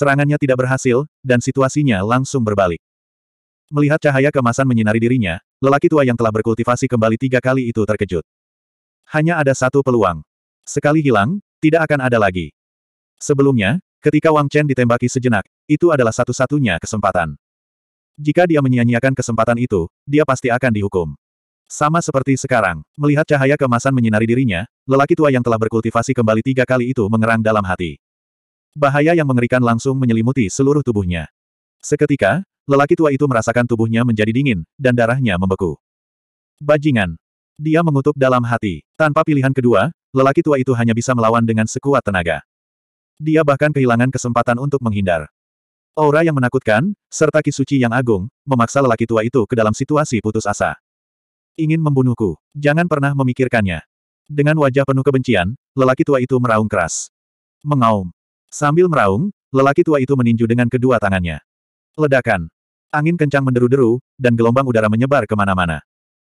Serangannya tidak berhasil, dan situasinya langsung berbalik. Melihat cahaya kemasan menyinari dirinya, lelaki tua yang telah berkultivasi kembali tiga kali itu terkejut. Hanya ada satu peluang. Sekali hilang, tidak akan ada lagi. Sebelumnya, ketika Wang Chen ditembaki sejenak, itu adalah satu-satunya kesempatan. Jika dia menyia-nyiakan kesempatan itu, dia pasti akan dihukum. Sama seperti sekarang, melihat cahaya kemasan menyinari dirinya, lelaki tua yang telah berkultivasi kembali tiga kali itu mengerang dalam hati. Bahaya yang mengerikan langsung menyelimuti seluruh tubuhnya. Seketika, lelaki tua itu merasakan tubuhnya menjadi dingin, dan darahnya membeku. Bajingan. Dia mengutuk dalam hati. Tanpa pilihan kedua, lelaki tua itu hanya bisa melawan dengan sekuat tenaga. Dia bahkan kehilangan kesempatan untuk menghindar. Aura yang menakutkan, serta kisuci yang agung, memaksa lelaki tua itu ke dalam situasi putus asa. Ingin membunuhku. Jangan pernah memikirkannya. Dengan wajah penuh kebencian, lelaki tua itu meraung keras. Mengaum. Sambil meraung, lelaki tua itu meninju dengan kedua tangannya. Ledakan. Angin kencang menderu-deru, dan gelombang udara menyebar kemana-mana.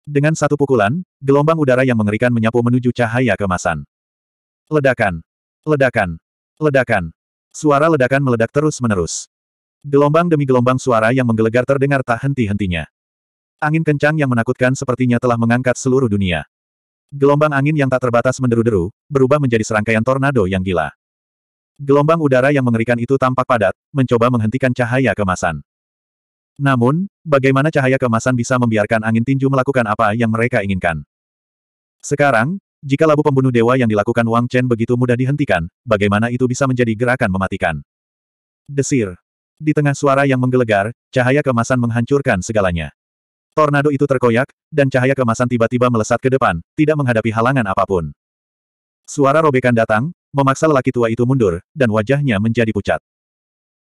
Dengan satu pukulan, gelombang udara yang mengerikan menyapu menuju cahaya kemasan. Ledakan. Ledakan. Ledakan. Suara ledakan meledak terus-menerus. Gelombang demi gelombang suara yang menggelegar terdengar tak henti-hentinya. Angin kencang yang menakutkan sepertinya telah mengangkat seluruh dunia. Gelombang angin yang tak terbatas menderu-deru, berubah menjadi serangkaian tornado yang gila. Gelombang udara yang mengerikan itu tampak padat, mencoba menghentikan cahaya kemasan. Namun, bagaimana cahaya kemasan bisa membiarkan angin tinju melakukan apa yang mereka inginkan? Sekarang, jika labu pembunuh dewa yang dilakukan Wang Chen begitu mudah dihentikan, bagaimana itu bisa menjadi gerakan mematikan? Desir. Di tengah suara yang menggelegar, cahaya kemasan menghancurkan segalanya. Tornado itu terkoyak, dan cahaya kemasan tiba-tiba melesat ke depan, tidak menghadapi halangan apapun. Suara robekan datang, memaksa lelaki tua itu mundur, dan wajahnya menjadi pucat.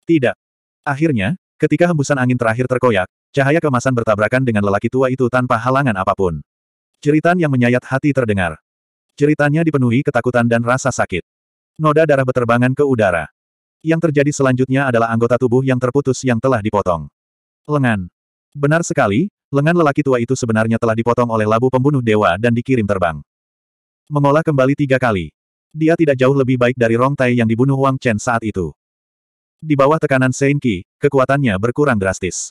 Tidak. Akhirnya, ketika hembusan angin terakhir terkoyak, cahaya kemasan bertabrakan dengan lelaki tua itu tanpa halangan apapun. Jeritan yang menyayat hati terdengar. Ceritanya dipenuhi ketakutan dan rasa sakit. Noda darah beterbangan ke udara. Yang terjadi selanjutnya adalah anggota tubuh yang terputus yang telah dipotong. Lengan. Benar sekali, lengan lelaki tua itu sebenarnya telah dipotong oleh labu pembunuh dewa dan dikirim terbang. Mengolah kembali tiga kali. Dia tidak jauh lebih baik dari Rong Tai yang dibunuh Wang Chen saat itu. Di bawah tekanan Saint Qi, kekuatannya berkurang drastis.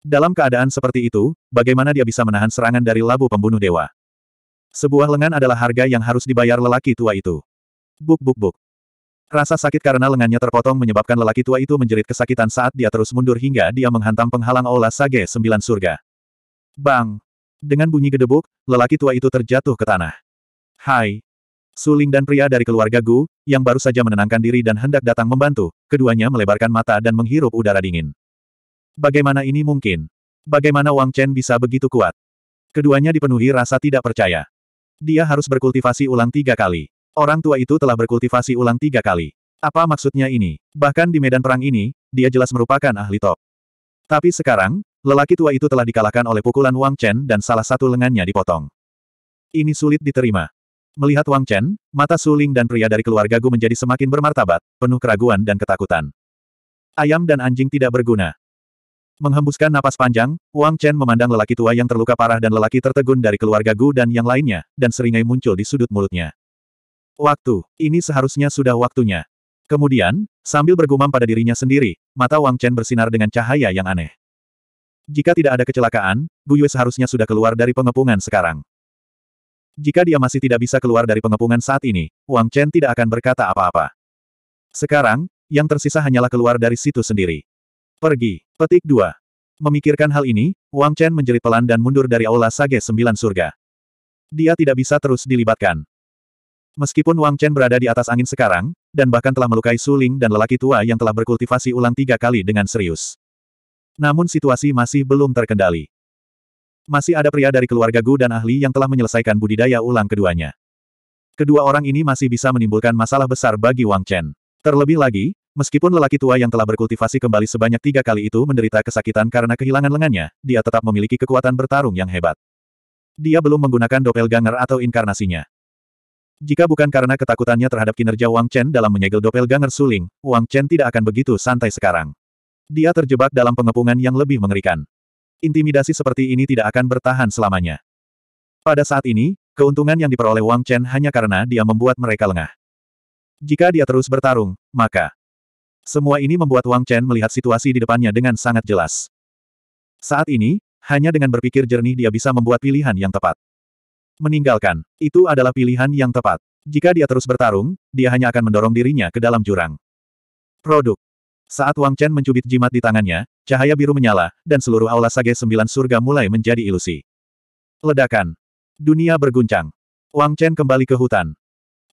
Dalam keadaan seperti itu, bagaimana dia bisa menahan serangan dari labu pembunuh dewa? Sebuah lengan adalah harga yang harus dibayar lelaki tua itu. Buk buk buk. Rasa sakit karena lengannya terpotong menyebabkan lelaki tua itu menjerit kesakitan saat dia terus mundur hingga dia menghantam penghalang Aula Sage Sembilan Surga. Bang! Dengan bunyi gedebuk, lelaki tua itu terjatuh ke tanah. Hai, Suling dan pria dari keluarga Gu, yang baru saja menenangkan diri dan hendak datang membantu, keduanya melebarkan mata dan menghirup udara dingin. Bagaimana ini mungkin? Bagaimana Wang Chen bisa begitu kuat? Keduanya dipenuhi rasa tidak percaya. Dia harus berkultivasi ulang tiga kali. Orang tua itu telah berkultivasi ulang tiga kali. Apa maksudnya ini? Bahkan di medan perang ini, dia jelas merupakan ahli top. Tapi sekarang, lelaki tua itu telah dikalahkan oleh pukulan Wang Chen dan salah satu lengannya dipotong. Ini sulit diterima. Melihat Wang Chen, mata Suling dan pria dari keluarga Gu menjadi semakin bermartabat, penuh keraguan dan ketakutan. Ayam dan anjing tidak berguna. Menghembuskan napas panjang, Wang Chen memandang lelaki tua yang terluka parah dan lelaki tertegun dari keluarga Gu dan yang lainnya, dan seringai muncul di sudut mulutnya. Waktu, ini seharusnya sudah waktunya. Kemudian, sambil bergumam pada dirinya sendiri, mata Wang Chen bersinar dengan cahaya yang aneh. Jika tidak ada kecelakaan, Gu Yue seharusnya sudah keluar dari pengepungan sekarang. Jika dia masih tidak bisa keluar dari pengepungan saat ini, Wang Chen tidak akan berkata apa-apa. Sekarang, yang tersisa hanyalah keluar dari situ sendiri. Pergi. Petik 2. Memikirkan hal ini, Wang Chen menjerit pelan dan mundur dari aula Sage Sembilan Surga. Dia tidak bisa terus dilibatkan. Meskipun Wang Chen berada di atas angin sekarang, dan bahkan telah melukai Suling dan lelaki tua yang telah berkultivasi ulang tiga kali dengan serius. Namun situasi masih belum terkendali. Masih ada pria dari keluarga Gu dan ahli yang telah menyelesaikan budidaya ulang keduanya. Kedua orang ini masih bisa menimbulkan masalah besar bagi Wang Chen. Terlebih lagi, meskipun lelaki tua yang telah berkultivasi kembali sebanyak tiga kali itu menderita kesakitan karena kehilangan lengannya, dia tetap memiliki kekuatan bertarung yang hebat. Dia belum menggunakan doppelganger atau inkarnasinya. Jika bukan karena ketakutannya terhadap kinerja Wang Chen dalam menyegel doppelganger suling, Wang Chen tidak akan begitu santai sekarang. Dia terjebak dalam pengepungan yang lebih mengerikan intimidasi seperti ini tidak akan bertahan selamanya. Pada saat ini, keuntungan yang diperoleh Wang Chen hanya karena dia membuat mereka lengah. Jika dia terus bertarung, maka semua ini membuat Wang Chen melihat situasi di depannya dengan sangat jelas. Saat ini, hanya dengan berpikir jernih dia bisa membuat pilihan yang tepat. Meninggalkan, itu adalah pilihan yang tepat. Jika dia terus bertarung, dia hanya akan mendorong dirinya ke dalam jurang. Produk saat Wang Chen mencubit jimat di tangannya, cahaya biru menyala, dan seluruh aula sage sembilan surga mulai menjadi ilusi. Ledakan. Dunia berguncang. Wang Chen kembali ke hutan.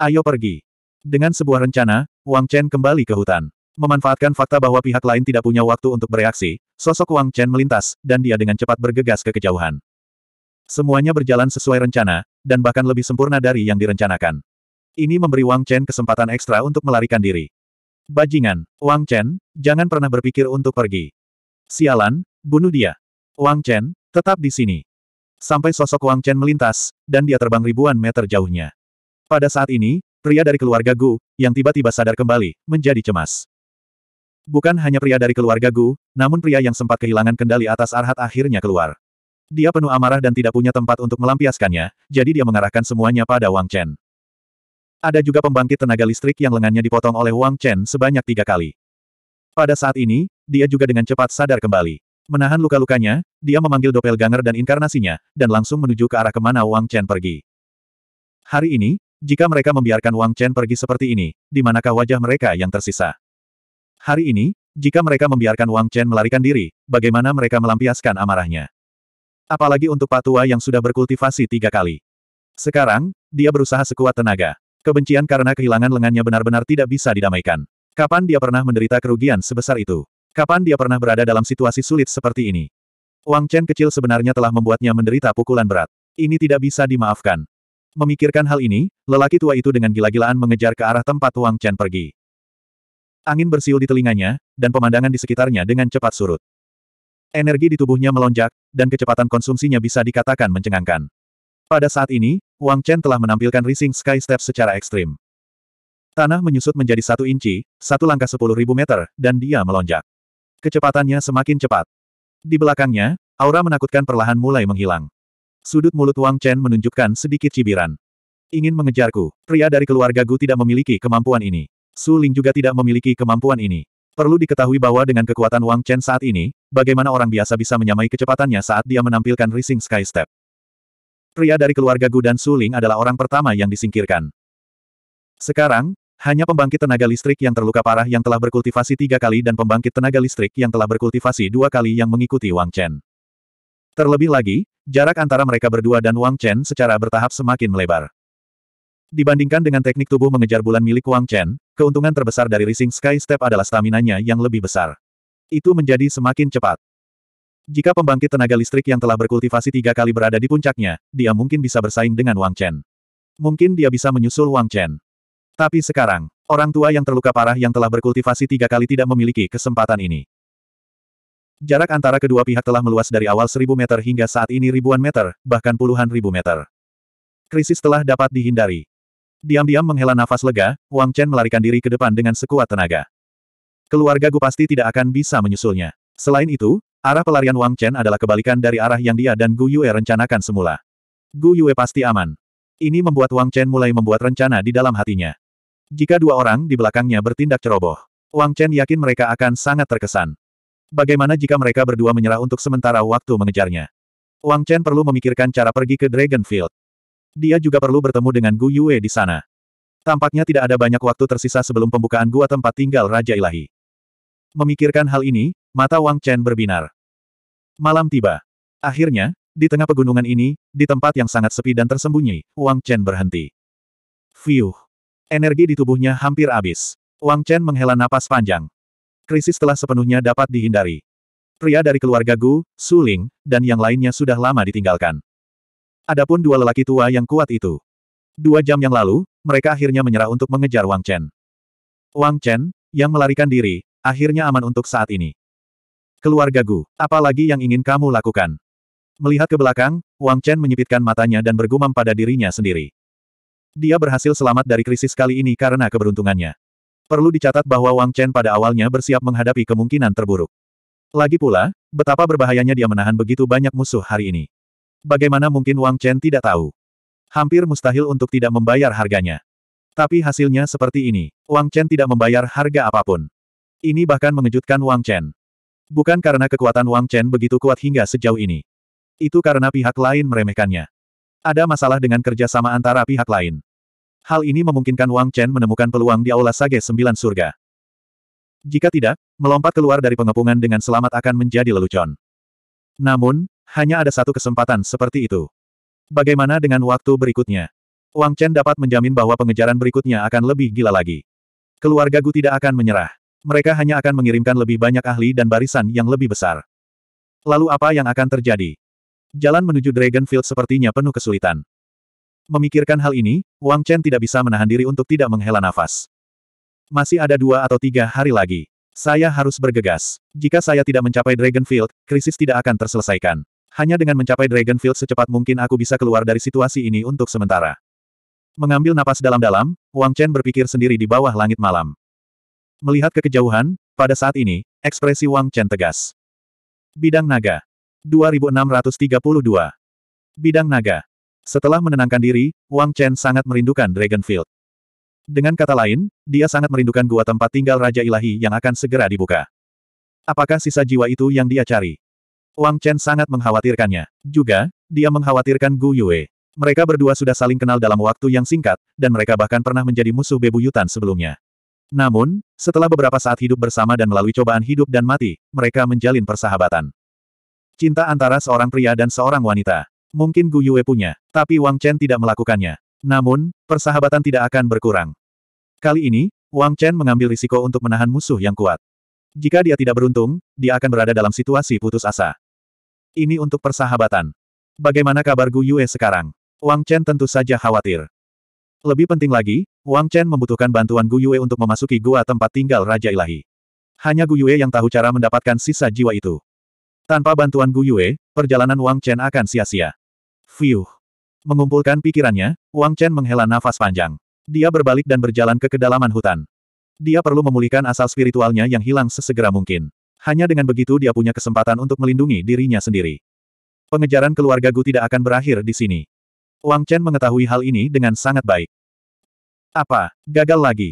Ayo pergi. Dengan sebuah rencana, Wang Chen kembali ke hutan. Memanfaatkan fakta bahwa pihak lain tidak punya waktu untuk bereaksi, sosok Wang Chen melintas, dan dia dengan cepat bergegas ke kejauhan. Semuanya berjalan sesuai rencana, dan bahkan lebih sempurna dari yang direncanakan. Ini memberi Wang Chen kesempatan ekstra untuk melarikan diri. Bajingan, Wang Chen, jangan pernah berpikir untuk pergi. Sialan, bunuh dia. Wang Chen, tetap di sini. Sampai sosok Wang Chen melintas, dan dia terbang ribuan meter jauhnya. Pada saat ini, pria dari keluarga Gu, yang tiba-tiba sadar kembali, menjadi cemas. Bukan hanya pria dari keluarga Gu, namun pria yang sempat kehilangan kendali atas Arhat akhirnya keluar. Dia penuh amarah dan tidak punya tempat untuk melampiaskannya, jadi dia mengarahkan semuanya pada Wang Chen. Ada juga pembangkit tenaga listrik yang lengannya dipotong oleh Wang Chen sebanyak tiga kali. Pada saat ini, dia juga dengan cepat sadar kembali. Menahan luka-lukanya, dia memanggil doppelganger dan inkarnasinya, dan langsung menuju ke arah kemana Wang Chen pergi. Hari ini, jika mereka membiarkan Wang Chen pergi seperti ini, di manakah wajah mereka yang tersisa? Hari ini, jika mereka membiarkan Wang Chen melarikan diri, bagaimana mereka melampiaskan amarahnya? Apalagi untuk patua yang sudah berkultivasi tiga kali. Sekarang, dia berusaha sekuat tenaga. Kebencian karena kehilangan lengannya benar-benar tidak bisa didamaikan. Kapan dia pernah menderita kerugian sebesar itu? Kapan dia pernah berada dalam situasi sulit seperti ini? Wang Chen kecil sebenarnya telah membuatnya menderita pukulan berat. Ini tidak bisa dimaafkan. Memikirkan hal ini, lelaki tua itu dengan gila-gilaan mengejar ke arah tempat Wang Chen pergi. Angin bersiul di telinganya, dan pemandangan di sekitarnya dengan cepat surut. Energi di tubuhnya melonjak, dan kecepatan konsumsinya bisa dikatakan mencengangkan. Pada saat ini, Wang Chen telah menampilkan Rising Sky Step secara ekstrim. Tanah menyusut menjadi satu inci, satu langkah sepuluh ribu meter, dan dia melonjak. Kecepatannya semakin cepat. Di belakangnya, aura menakutkan perlahan mulai menghilang. Sudut mulut Wang Chen menunjukkan sedikit cibiran. Ingin mengejarku, pria dari keluarga Gu tidak memiliki kemampuan ini. Su Ling juga tidak memiliki kemampuan ini. Perlu diketahui bahwa dengan kekuatan Wang Chen saat ini, bagaimana orang biasa bisa menyamai kecepatannya saat dia menampilkan Rising Sky Step. Pria dari keluarga Gu dan Suling adalah orang pertama yang disingkirkan. Sekarang, hanya pembangkit tenaga listrik yang terluka parah yang telah berkultivasi tiga kali dan pembangkit tenaga listrik yang telah berkultivasi dua kali yang mengikuti Wang Chen. Terlebih lagi, jarak antara mereka berdua dan Wang Chen secara bertahap semakin melebar. Dibandingkan dengan teknik tubuh mengejar bulan milik Wang Chen, keuntungan terbesar dari Rising Sky Step adalah staminanya yang lebih besar. Itu menjadi semakin cepat. Jika pembangkit tenaga listrik yang telah berkultivasi tiga kali berada di puncaknya, dia mungkin bisa bersaing dengan Wang Chen. Mungkin dia bisa menyusul Wang Chen. Tapi sekarang, orang tua yang terluka parah yang telah berkultivasi tiga kali tidak memiliki kesempatan ini. Jarak antara kedua pihak telah meluas dari awal seribu meter hingga saat ini ribuan meter, bahkan puluhan ribu meter. Krisis telah dapat dihindari. Diam-diam menghela nafas lega, Wang Chen melarikan diri ke depan dengan sekuat tenaga. Keluarga Gu pasti tidak akan bisa menyusulnya. Selain itu, Arah pelarian Wang Chen adalah kebalikan dari arah yang dia dan Gu Yue rencanakan semula. Gu Yue pasti aman. Ini membuat Wang Chen mulai membuat rencana di dalam hatinya. Jika dua orang di belakangnya bertindak ceroboh, Wang Chen yakin mereka akan sangat terkesan. Bagaimana jika mereka berdua menyerah untuk sementara waktu mengejarnya? Wang Chen perlu memikirkan cara pergi ke Dragon Field. Dia juga perlu bertemu dengan Gu Yue di sana. Tampaknya tidak ada banyak waktu tersisa sebelum pembukaan gua tempat tinggal Raja Ilahi. Memikirkan hal ini, Mata Wang Chen berbinar. Malam tiba. Akhirnya, di tengah pegunungan ini, di tempat yang sangat sepi dan tersembunyi, Wang Chen berhenti. Fiuh. Energi di tubuhnya hampir habis. Wang Chen menghela napas panjang. Krisis telah sepenuhnya dapat dihindari. Pria dari keluarga Gu, Su Ling, dan yang lainnya sudah lama ditinggalkan. Adapun dua lelaki tua yang kuat itu. Dua jam yang lalu, mereka akhirnya menyerah untuk mengejar Wang Chen. Wang Chen, yang melarikan diri, akhirnya aman untuk saat ini. Keluarga Gu, apalagi yang ingin kamu lakukan? Melihat ke belakang, Wang Chen menyipitkan matanya dan bergumam pada dirinya sendiri. Dia berhasil selamat dari krisis kali ini karena keberuntungannya. Perlu dicatat bahwa Wang Chen pada awalnya bersiap menghadapi kemungkinan terburuk. Lagi pula, betapa berbahayanya dia menahan begitu banyak musuh hari ini. Bagaimana mungkin Wang Chen tidak tahu? Hampir mustahil untuk tidak membayar harganya. Tapi hasilnya seperti ini, Wang Chen tidak membayar harga apapun. Ini bahkan mengejutkan Wang Chen. Bukan karena kekuatan Wang Chen begitu kuat hingga sejauh ini. Itu karena pihak lain meremehkannya. Ada masalah dengan kerjasama antara pihak lain. Hal ini memungkinkan Wang Chen menemukan peluang di Aula Sage Sembilan Surga. Jika tidak, melompat keluar dari pengepungan dengan selamat akan menjadi lelucon. Namun, hanya ada satu kesempatan seperti itu. Bagaimana dengan waktu berikutnya? Wang Chen dapat menjamin bahwa pengejaran berikutnya akan lebih gila lagi. Keluarga Gu tidak akan menyerah. Mereka hanya akan mengirimkan lebih banyak ahli dan barisan yang lebih besar. Lalu apa yang akan terjadi? Jalan menuju Dragonfield sepertinya penuh kesulitan. Memikirkan hal ini, Wang Chen tidak bisa menahan diri untuk tidak menghela nafas. Masih ada dua atau tiga hari lagi. Saya harus bergegas. Jika saya tidak mencapai Dragonfield, krisis tidak akan terselesaikan. Hanya dengan mencapai Dragonfield secepat mungkin aku bisa keluar dari situasi ini untuk sementara. Mengambil napas dalam-dalam, Wang Chen berpikir sendiri di bawah langit malam. Melihat ke kejauhan, pada saat ini, ekspresi Wang Chen tegas. Bidang Naga. 2632. Bidang Naga. Setelah menenangkan diri, Wang Chen sangat merindukan Dragonfield. Dengan kata lain, dia sangat merindukan gua tempat tinggal Raja Ilahi yang akan segera dibuka. Apakah sisa jiwa itu yang dia cari? Wang Chen sangat mengkhawatirkannya. Juga, dia mengkhawatirkan Gu Yue. Mereka berdua sudah saling kenal dalam waktu yang singkat, dan mereka bahkan pernah menjadi musuh bebuyutan sebelumnya. Namun, setelah beberapa saat hidup bersama dan melalui cobaan hidup dan mati, mereka menjalin persahabatan. Cinta antara seorang pria dan seorang wanita. Mungkin Gu Yue punya, tapi Wang Chen tidak melakukannya. Namun, persahabatan tidak akan berkurang. Kali ini, Wang Chen mengambil risiko untuk menahan musuh yang kuat. Jika dia tidak beruntung, dia akan berada dalam situasi putus asa. Ini untuk persahabatan. Bagaimana kabar Gu Yue sekarang? Wang Chen tentu saja khawatir. Lebih penting lagi, Wang Chen membutuhkan bantuan Gu Yue untuk memasuki gua tempat tinggal Raja Ilahi. Hanya Gu Yue yang tahu cara mendapatkan sisa jiwa itu. Tanpa bantuan Gu Yue, perjalanan Wang Chen akan sia-sia. Fiuh. Mengumpulkan pikirannya, Wang Chen menghela nafas panjang. Dia berbalik dan berjalan ke kedalaman hutan. Dia perlu memulihkan asal spiritualnya yang hilang sesegera mungkin. Hanya dengan begitu dia punya kesempatan untuk melindungi dirinya sendiri. Pengejaran keluarga Gu tidak akan berakhir di sini. Wang Chen mengetahui hal ini dengan sangat baik. Apa? Gagal lagi.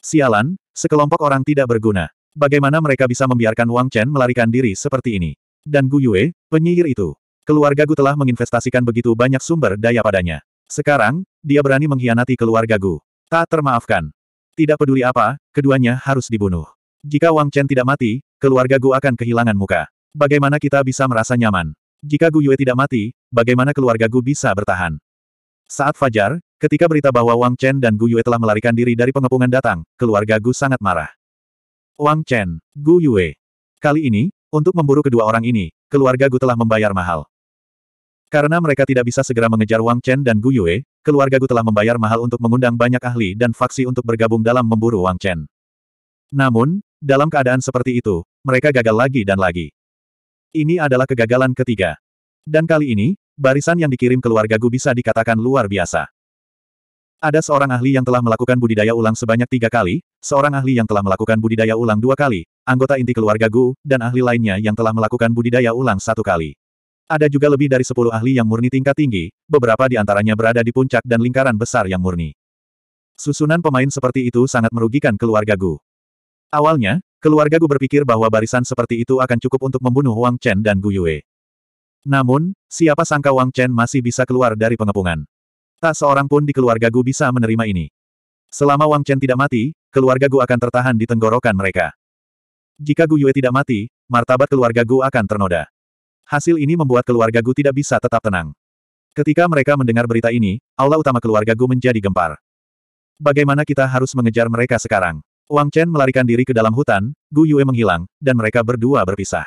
Sialan, sekelompok orang tidak berguna. Bagaimana mereka bisa membiarkan Wang Chen melarikan diri seperti ini? Dan Gu Yue, penyihir itu. Keluarga Gu telah menginvestasikan begitu banyak sumber daya padanya. Sekarang, dia berani mengkhianati keluarga Gu. Tak termaafkan. Tidak peduli apa, keduanya harus dibunuh. Jika Wang Chen tidak mati, keluarga Gu akan kehilangan muka. Bagaimana kita bisa merasa nyaman? Jika Gu Yue tidak mati, bagaimana keluarga Gu bisa bertahan? Saat fajar, ketika berita bahwa Wang Chen dan Gu Yue telah melarikan diri dari pengepungan datang, keluarga Gu sangat marah. Wang Chen, Gu Yue. Kali ini, untuk memburu kedua orang ini, keluarga Gu telah membayar mahal. Karena mereka tidak bisa segera mengejar Wang Chen dan Gu Yue, keluarga Gu telah membayar mahal untuk mengundang banyak ahli dan faksi untuk bergabung dalam memburu Wang Chen. Namun, dalam keadaan seperti itu, mereka gagal lagi dan lagi. Ini adalah kegagalan ketiga. Dan kali ini, Barisan yang dikirim keluarga Gu bisa dikatakan luar biasa. Ada seorang ahli yang telah melakukan budidaya ulang sebanyak tiga kali, seorang ahli yang telah melakukan budidaya ulang dua kali, anggota inti keluarga Gu, dan ahli lainnya yang telah melakukan budidaya ulang satu kali. Ada juga lebih dari sepuluh ahli yang murni tingkat tinggi, beberapa di antaranya berada di puncak dan lingkaran besar yang murni. Susunan pemain seperti itu sangat merugikan keluarga Gu. Awalnya, keluarga Gu berpikir bahwa barisan seperti itu akan cukup untuk membunuh Wang Chen dan Gu Yue. Namun, siapa sangka Wang Chen masih bisa keluar dari pengepungan. Tak seorang pun di keluarga Gu bisa menerima ini. Selama Wang Chen tidak mati, keluarga Gu akan tertahan di tenggorokan mereka. Jika Gu Yue tidak mati, martabat keluarga Gu akan ternoda. Hasil ini membuat keluarga Gu tidak bisa tetap tenang. Ketika mereka mendengar berita ini, allah utama keluarga Gu menjadi gempar. Bagaimana kita harus mengejar mereka sekarang? Wang Chen melarikan diri ke dalam hutan, Gu Yue menghilang, dan mereka berdua berpisah.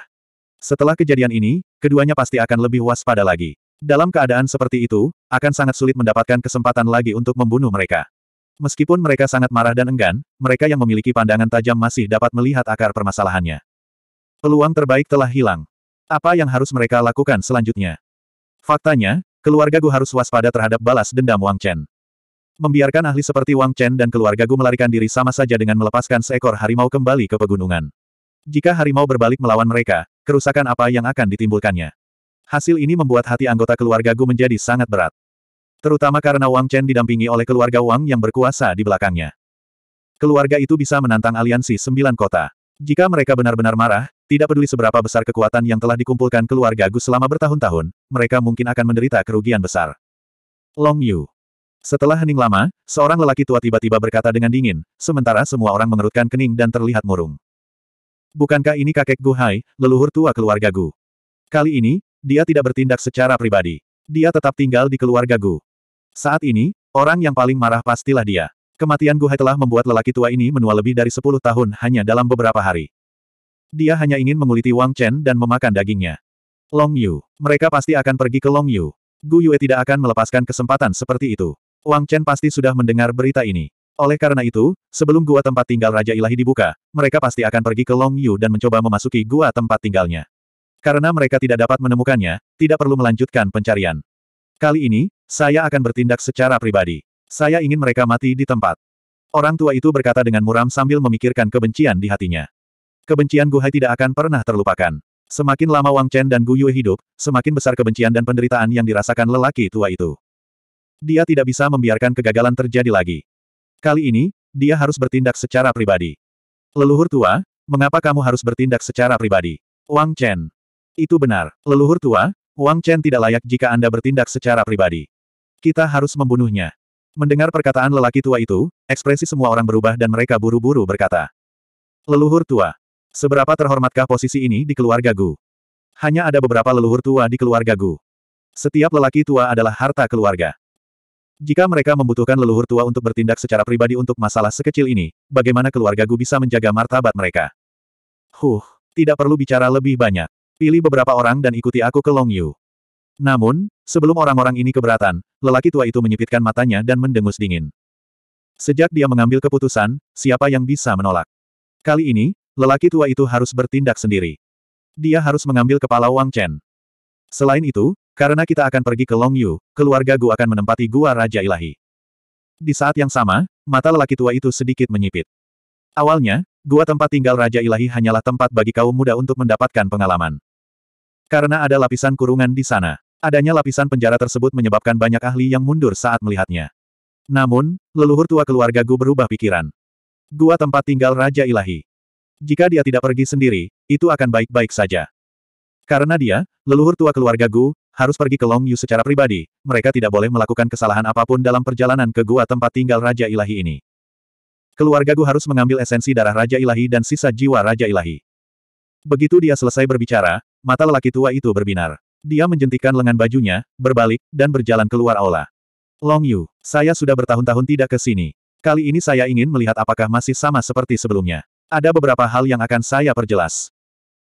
Setelah kejadian ini, keduanya pasti akan lebih waspada lagi. Dalam keadaan seperti itu, akan sangat sulit mendapatkan kesempatan lagi untuk membunuh mereka. Meskipun mereka sangat marah dan enggan, mereka yang memiliki pandangan tajam masih dapat melihat akar permasalahannya. Peluang terbaik telah hilang. Apa yang harus mereka lakukan selanjutnya? Faktanya, keluarga Gu harus waspada terhadap balas dendam Wang Chen. Membiarkan ahli seperti Wang Chen dan keluarga Gu melarikan diri sama saja dengan melepaskan seekor harimau kembali ke pegunungan. Jika harimau berbalik melawan mereka, kerusakan apa yang akan ditimbulkannya? Hasil ini membuat hati anggota keluarga Gu menjadi sangat berat. Terutama karena Wang Chen didampingi oleh keluarga Wang yang berkuasa di belakangnya. Keluarga itu bisa menantang aliansi sembilan kota. Jika mereka benar-benar marah, tidak peduli seberapa besar kekuatan yang telah dikumpulkan keluarga Gu selama bertahun-tahun, mereka mungkin akan menderita kerugian besar. Long Yu Setelah hening lama, seorang lelaki tua tiba-tiba berkata dengan dingin, sementara semua orang mengerutkan kening dan terlihat murung bukankah ini kakek Gu Hai, leluhur tua keluarga Gu? Kali ini, dia tidak bertindak secara pribadi. Dia tetap tinggal di keluarga Gu. Saat ini, orang yang paling marah pastilah dia. Kematian Gu Hai telah membuat lelaki tua ini menua lebih dari 10 tahun hanya dalam beberapa hari. Dia hanya ingin menguliti Wang Chen dan memakan dagingnya. Long Yu. Mereka pasti akan pergi ke Long Yu. Gu Yue tidak akan melepaskan kesempatan seperti itu. Wang Chen pasti sudah mendengar berita ini. Oleh karena itu, sebelum gua tempat tinggal Raja Ilahi dibuka, mereka pasti akan pergi ke Long Yu dan mencoba memasuki gua tempat tinggalnya. Karena mereka tidak dapat menemukannya, tidak perlu melanjutkan pencarian. Kali ini, saya akan bertindak secara pribadi. Saya ingin mereka mati di tempat. Orang tua itu berkata dengan muram sambil memikirkan kebencian di hatinya. Kebencian Gu Hai tidak akan pernah terlupakan. Semakin lama Wang Chen dan Gu Yue hidup, semakin besar kebencian dan penderitaan yang dirasakan lelaki tua itu. Dia tidak bisa membiarkan kegagalan terjadi lagi. Kali ini, dia harus bertindak secara pribadi. Leluhur tua, mengapa kamu harus bertindak secara pribadi? Wang Chen. Itu benar, leluhur tua, Wang Chen tidak layak jika Anda bertindak secara pribadi. Kita harus membunuhnya. Mendengar perkataan lelaki tua itu, ekspresi semua orang berubah dan mereka buru-buru berkata. Leluhur tua. Seberapa terhormatkah posisi ini di keluarga Gu? Hanya ada beberapa leluhur tua di keluarga Gu. Setiap lelaki tua adalah harta keluarga. Jika mereka membutuhkan leluhur tua untuk bertindak secara pribadi untuk masalah sekecil ini, bagaimana keluarga Gu bisa menjaga martabat mereka? Huh, tidak perlu bicara lebih banyak. Pilih beberapa orang dan ikuti aku ke Long Yu. Namun, sebelum orang-orang ini keberatan, lelaki tua itu menyipitkan matanya dan mendengus dingin. Sejak dia mengambil keputusan, siapa yang bisa menolak? Kali ini, lelaki tua itu harus bertindak sendiri. Dia harus mengambil kepala Wang Chen. Selain itu, karena kita akan pergi ke Longyu, keluarga Gu akan menempati gua Raja Ilahi. Di saat yang sama, mata lelaki tua itu sedikit menyipit. Awalnya, gua tempat tinggal Raja Ilahi hanyalah tempat bagi kaum muda untuk mendapatkan pengalaman. Karena ada lapisan kurungan di sana, adanya lapisan penjara tersebut menyebabkan banyak ahli yang mundur saat melihatnya. Namun, leluhur tua keluarga Gu berubah pikiran. Gua tempat tinggal Raja Ilahi. Jika dia tidak pergi sendiri, itu akan baik-baik saja. Karena dia, leluhur tua keluarga Gu, harus pergi ke Long Yu secara pribadi, mereka tidak boleh melakukan kesalahan apapun dalam perjalanan ke gua tempat tinggal Raja Ilahi ini. Keluarga Gu harus mengambil esensi darah Raja Ilahi dan sisa jiwa Raja Ilahi. Begitu dia selesai berbicara, mata lelaki tua itu berbinar. Dia menjentikan lengan bajunya, berbalik, dan berjalan keluar aula. Long Yu, saya sudah bertahun-tahun tidak ke sini. Kali ini saya ingin melihat apakah masih sama seperti sebelumnya. Ada beberapa hal yang akan saya perjelas.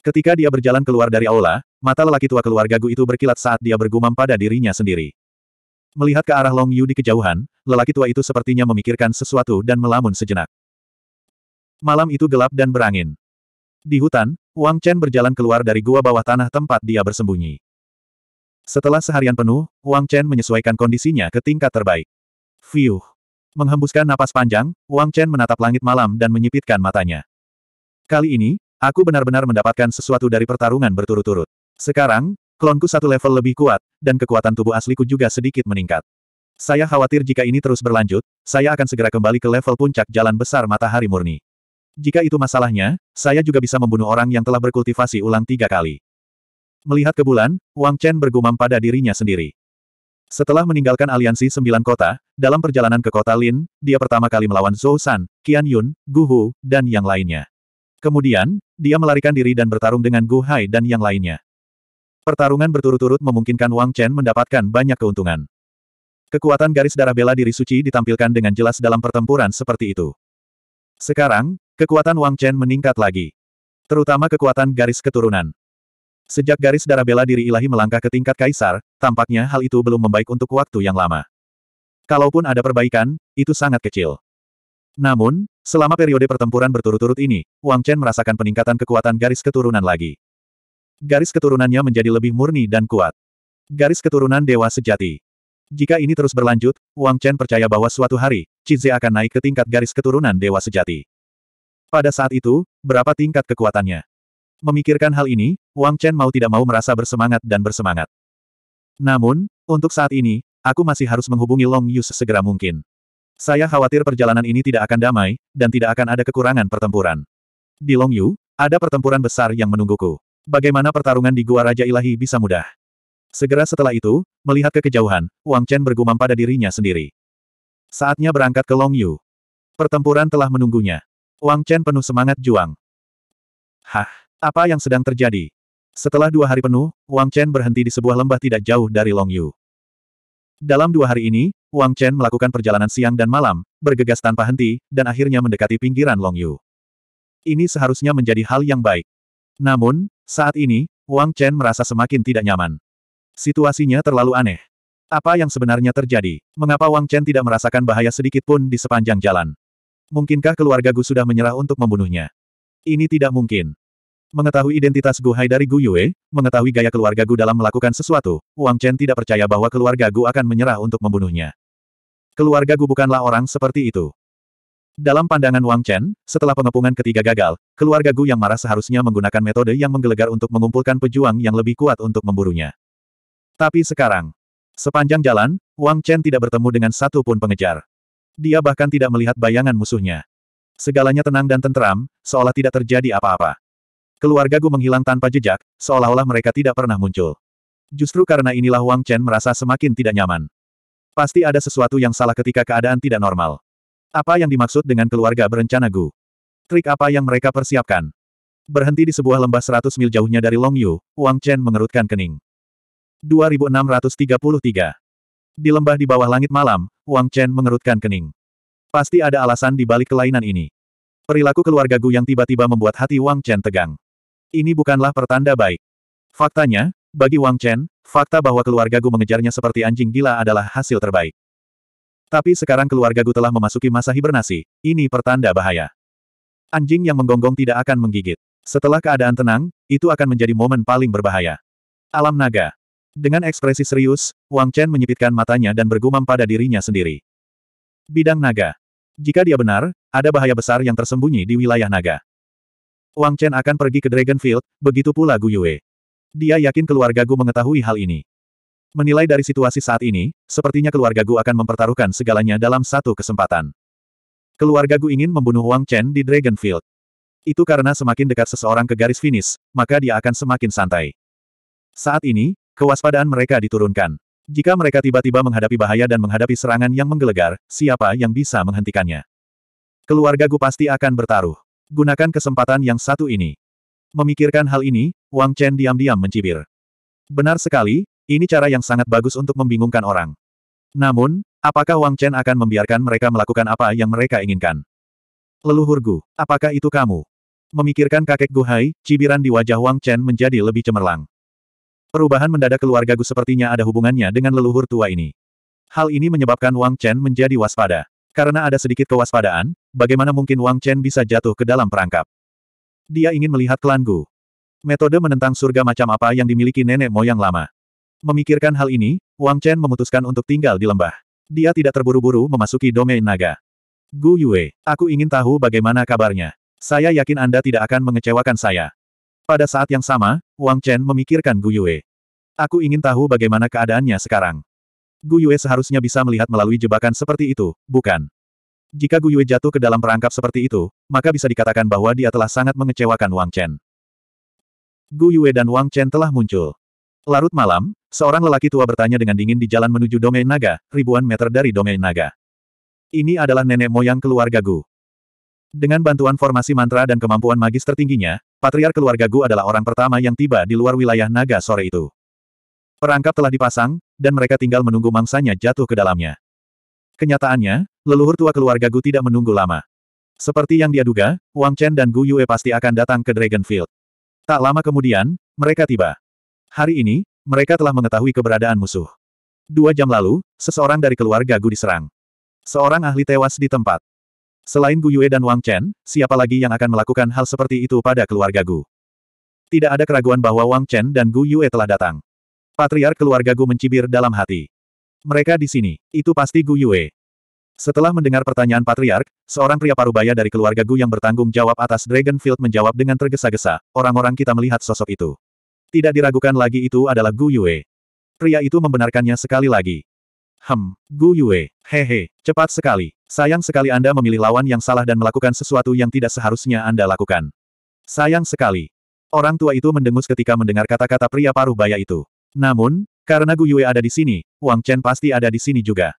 Ketika dia berjalan keluar dari aula, Mata lelaki tua keluarga Gu itu berkilat saat dia bergumam pada dirinya sendiri. Melihat ke arah Long Yu di kejauhan, lelaki tua itu sepertinya memikirkan sesuatu dan melamun sejenak. Malam itu gelap dan berangin. Di hutan, Wang Chen berjalan keluar dari gua bawah tanah tempat dia bersembunyi. Setelah seharian penuh, Wang Chen menyesuaikan kondisinya ke tingkat terbaik. Fiuh! Menghembuskan napas panjang, Wang Chen menatap langit malam dan menyipitkan matanya. Kali ini, aku benar-benar mendapatkan sesuatu dari pertarungan berturut-turut. Sekarang, klonku satu level lebih kuat, dan kekuatan tubuh asliku juga sedikit meningkat. Saya khawatir jika ini terus berlanjut, saya akan segera kembali ke level puncak jalan besar matahari murni. Jika itu masalahnya, saya juga bisa membunuh orang yang telah berkultivasi ulang tiga kali. Melihat ke bulan, Wang Chen bergumam pada dirinya sendiri. Setelah meninggalkan aliansi sembilan kota, dalam perjalanan ke kota Lin, dia pertama kali melawan Zhou San, Qian Yun, Gu Hu, dan yang lainnya. Kemudian, dia melarikan diri dan bertarung dengan Gu Hai dan yang lainnya. Pertarungan berturut-turut memungkinkan Wang Chen mendapatkan banyak keuntungan. Kekuatan garis darah bela diri suci ditampilkan dengan jelas dalam pertempuran seperti itu. Sekarang, kekuatan Wang Chen meningkat lagi. Terutama kekuatan garis keturunan. Sejak garis darah bela diri ilahi melangkah ke tingkat kaisar, tampaknya hal itu belum membaik untuk waktu yang lama. Kalaupun ada perbaikan, itu sangat kecil. Namun, selama periode pertempuran berturut-turut ini, Wang Chen merasakan peningkatan kekuatan garis keturunan lagi. Garis keturunannya menjadi lebih murni dan kuat. Garis keturunan dewa sejati. Jika ini terus berlanjut, Wang Chen percaya bahwa suatu hari, Cize akan naik ke tingkat garis keturunan dewa sejati. Pada saat itu, berapa tingkat kekuatannya? Memikirkan hal ini, Wang Chen mau tidak mau merasa bersemangat dan bersemangat. Namun, untuk saat ini, aku masih harus menghubungi Long Yu sesegera mungkin. Saya khawatir perjalanan ini tidak akan damai, dan tidak akan ada kekurangan pertempuran. Di Long Yu, ada pertempuran besar yang menungguku. Bagaimana pertarungan di Gua Raja Ilahi bisa mudah? Segera setelah itu, melihat ke kejauhan, Wang Chen bergumam pada dirinya sendiri. Saatnya berangkat ke Long Yu. Pertempuran telah menunggunya. Wang Chen penuh semangat juang. Hah, apa yang sedang terjadi? Setelah dua hari penuh, Wang Chen berhenti di sebuah lembah tidak jauh dari Long Yu. Dalam dua hari ini, Wang Chen melakukan perjalanan siang dan malam, bergegas tanpa henti, dan akhirnya mendekati pinggiran Long Yu. Ini seharusnya menjadi hal yang baik. Namun, saat ini, Wang Chen merasa semakin tidak nyaman. Situasinya terlalu aneh. Apa yang sebenarnya terjadi? Mengapa Wang Chen tidak merasakan bahaya sedikit pun di sepanjang jalan? Mungkinkah keluarga Gu sudah menyerah untuk membunuhnya? Ini tidak mungkin. Mengetahui identitas Gu Hai dari Gu Yue, mengetahui gaya keluarga Gu dalam melakukan sesuatu, Wang Chen tidak percaya bahwa keluarga Gu akan menyerah untuk membunuhnya. Keluarga Gu bukanlah orang seperti itu. Dalam pandangan Wang Chen, setelah pengepungan ketiga gagal, keluarga Gu yang marah seharusnya menggunakan metode yang menggelegar untuk mengumpulkan pejuang yang lebih kuat untuk memburunya. Tapi sekarang, sepanjang jalan, Wang Chen tidak bertemu dengan satu pun pengejar. Dia bahkan tidak melihat bayangan musuhnya. Segalanya tenang dan tentram, seolah tidak terjadi apa-apa. Keluarga Gu menghilang tanpa jejak, seolah-olah mereka tidak pernah muncul. Justru karena inilah Wang Chen merasa semakin tidak nyaman. Pasti ada sesuatu yang salah ketika keadaan tidak normal. Apa yang dimaksud dengan keluarga berencana Gu? Trik apa yang mereka persiapkan? Berhenti di sebuah lembah 100 mil jauhnya dari Longyu, Wang Chen mengerutkan kening. 2633. Di lembah di bawah langit malam, Wang Chen mengerutkan kening. Pasti ada alasan di balik kelainan ini. Perilaku keluarga Gu yang tiba-tiba membuat hati Wang Chen tegang. Ini bukanlah pertanda baik. Faktanya, bagi Wang Chen, fakta bahwa keluarga Gu mengejarnya seperti anjing gila adalah hasil terbaik. Tapi sekarang keluarga gu telah memasuki masa hibernasi, ini pertanda bahaya. Anjing yang menggonggong tidak akan menggigit. Setelah keadaan tenang, itu akan menjadi momen paling berbahaya. Alam naga. Dengan ekspresi serius, Wang Chen menyipitkan matanya dan bergumam pada dirinya sendiri. Bidang naga. Jika dia benar, ada bahaya besar yang tersembunyi di wilayah naga. Wang Chen akan pergi ke Dragonfield, begitu pula Gu Yue. Dia yakin keluarga Gu mengetahui hal ini. Menilai dari situasi saat ini, sepertinya keluarga Gu akan mempertaruhkan segalanya dalam satu kesempatan. Keluarga Gu ingin membunuh Wang Chen di Dragonfield. Itu karena semakin dekat seseorang ke garis finish, maka dia akan semakin santai. Saat ini, kewaspadaan mereka diturunkan. Jika mereka tiba-tiba menghadapi bahaya dan menghadapi serangan yang menggelegar, siapa yang bisa menghentikannya? Keluarga Gu pasti akan bertaruh. Gunakan kesempatan yang satu ini. Memikirkan hal ini, Wang Chen diam-diam mencibir. Benar sekali, ini cara yang sangat bagus untuk membingungkan orang. Namun, apakah Wang Chen akan membiarkan mereka melakukan apa yang mereka inginkan? Leluhur Gu, apakah itu kamu? Memikirkan kakek Gu Hai, cibiran di wajah Wang Chen menjadi lebih cemerlang. Perubahan mendadak keluarga Gu sepertinya ada hubungannya dengan leluhur tua ini. Hal ini menyebabkan Wang Chen menjadi waspada. Karena ada sedikit kewaspadaan, bagaimana mungkin Wang Chen bisa jatuh ke dalam perangkap? Dia ingin melihat klan Gu. Metode menentang surga macam apa yang dimiliki nenek moyang lama. Memikirkan hal ini, Wang Chen memutuskan untuk tinggal di lembah. Dia tidak terburu-buru memasuki domain naga. Gu Yue, aku ingin tahu bagaimana kabarnya. Saya yakin Anda tidak akan mengecewakan saya. Pada saat yang sama, Wang Chen memikirkan Gu Yue. Aku ingin tahu bagaimana keadaannya sekarang. Gu Yue seharusnya bisa melihat melalui jebakan seperti itu, bukan? Jika Gu Yue jatuh ke dalam perangkap seperti itu, maka bisa dikatakan bahwa dia telah sangat mengecewakan Wang Chen. Gu Yue dan Wang Chen telah muncul. Larut malam, seorang lelaki tua bertanya dengan dingin di jalan menuju domain naga, ribuan meter dari domain naga. Ini adalah nenek moyang keluarga Gu. Dengan bantuan formasi mantra dan kemampuan magis tertingginya, patriar keluarga Gu adalah orang pertama yang tiba di luar wilayah naga sore itu. Perangkap telah dipasang, dan mereka tinggal menunggu mangsanya jatuh ke dalamnya. Kenyataannya, leluhur tua keluarga Gu tidak menunggu lama. Seperti yang dia duga, Wang Chen dan Gu Yue pasti akan datang ke Dragonfield. Tak lama kemudian, mereka tiba. Hari ini, mereka telah mengetahui keberadaan musuh. Dua jam lalu, seseorang dari keluarga Gu diserang. Seorang ahli tewas di tempat. Selain Gu Yue dan Wang Chen, siapa lagi yang akan melakukan hal seperti itu pada keluarga Gu? Tidak ada keraguan bahwa Wang Chen dan Gu Yue telah datang. Patriark keluarga Gu mencibir dalam hati. Mereka di sini, itu pasti Gu Yue. Setelah mendengar pertanyaan Patriark, seorang pria parubaya dari keluarga Gu yang bertanggung jawab atas Dragonfield menjawab dengan tergesa-gesa, orang-orang kita melihat sosok itu. Tidak diragukan lagi itu adalah Gu Yue. Pria itu membenarkannya sekali lagi. Hem, Gu Yue, hehe, cepat sekali. Sayang sekali Anda memilih lawan yang salah dan melakukan sesuatu yang tidak seharusnya Anda lakukan. Sayang sekali. Orang tua itu mendengus ketika mendengar kata-kata pria paruh baya itu. Namun, karena Gu Yue ada di sini, Wang Chen pasti ada di sini juga.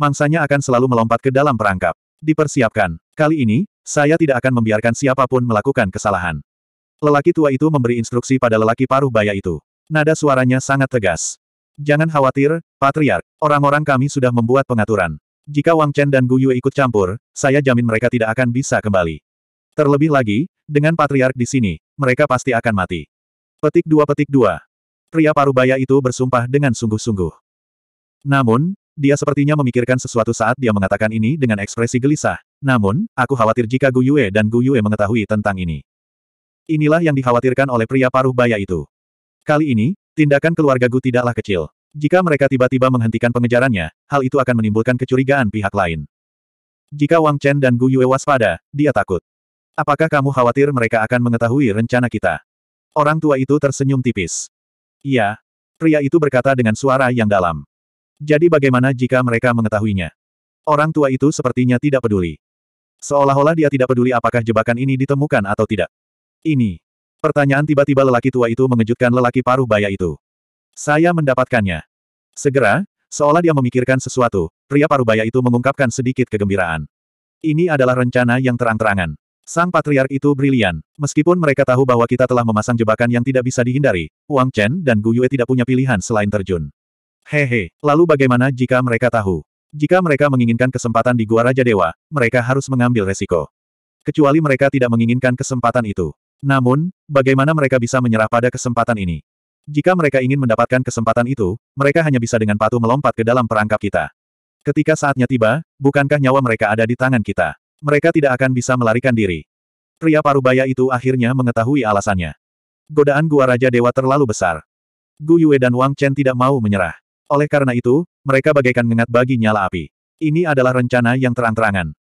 Mangsanya akan selalu melompat ke dalam perangkap. Dipersiapkan. Kali ini, saya tidak akan membiarkan siapapun melakukan kesalahan. Lelaki tua itu memberi instruksi pada lelaki paruh baya itu. Nada suaranya sangat tegas. Jangan khawatir, Patriark. Orang-orang kami sudah membuat pengaturan. Jika Wang Chen dan Gu Yue ikut campur, saya jamin mereka tidak akan bisa kembali. Terlebih lagi, dengan Patriark di sini, mereka pasti akan mati. Petik dua petik dua. Pria paruh baya itu bersumpah dengan sungguh-sungguh. Namun, dia sepertinya memikirkan sesuatu saat dia mengatakan ini dengan ekspresi gelisah. Namun, aku khawatir jika Gu Yue dan Gu Yue mengetahui tentang ini. Inilah yang dikhawatirkan oleh pria paruh baya itu. Kali ini, tindakan keluarga Gu tidaklah kecil. Jika mereka tiba-tiba menghentikan pengejarannya, hal itu akan menimbulkan kecurigaan pihak lain. Jika Wang Chen dan Gu Yue waspada, dia takut. Apakah kamu khawatir mereka akan mengetahui rencana kita? Orang tua itu tersenyum tipis. Iya. Pria itu berkata dengan suara yang dalam. Jadi bagaimana jika mereka mengetahuinya? Orang tua itu sepertinya tidak peduli. Seolah-olah dia tidak peduli apakah jebakan ini ditemukan atau tidak. Ini. Pertanyaan tiba-tiba lelaki tua itu mengejutkan lelaki paruh baya itu. Saya mendapatkannya. Segera, seolah dia memikirkan sesuatu, pria paruh baya itu mengungkapkan sedikit kegembiraan. Ini adalah rencana yang terang-terangan. Sang patriark itu brilian. Meskipun mereka tahu bahwa kita telah memasang jebakan yang tidak bisa dihindari, Wang Chen dan Gu Yue tidak punya pilihan selain terjun. Hehe, lalu bagaimana jika mereka tahu? Jika mereka menginginkan kesempatan di Gua Raja Dewa, mereka harus mengambil resiko. Kecuali mereka tidak menginginkan kesempatan itu. Namun, bagaimana mereka bisa menyerah pada kesempatan ini? Jika mereka ingin mendapatkan kesempatan itu, mereka hanya bisa dengan patuh melompat ke dalam perangkap kita. Ketika saatnya tiba, bukankah nyawa mereka ada di tangan kita? Mereka tidak akan bisa melarikan diri. Pria parubaya itu akhirnya mengetahui alasannya. Godaan gua Raja Dewa terlalu besar. Gu Yue dan Wang Chen tidak mau menyerah. Oleh karena itu, mereka bagaikan ngengat bagi nyala api. Ini adalah rencana yang terang-terangan.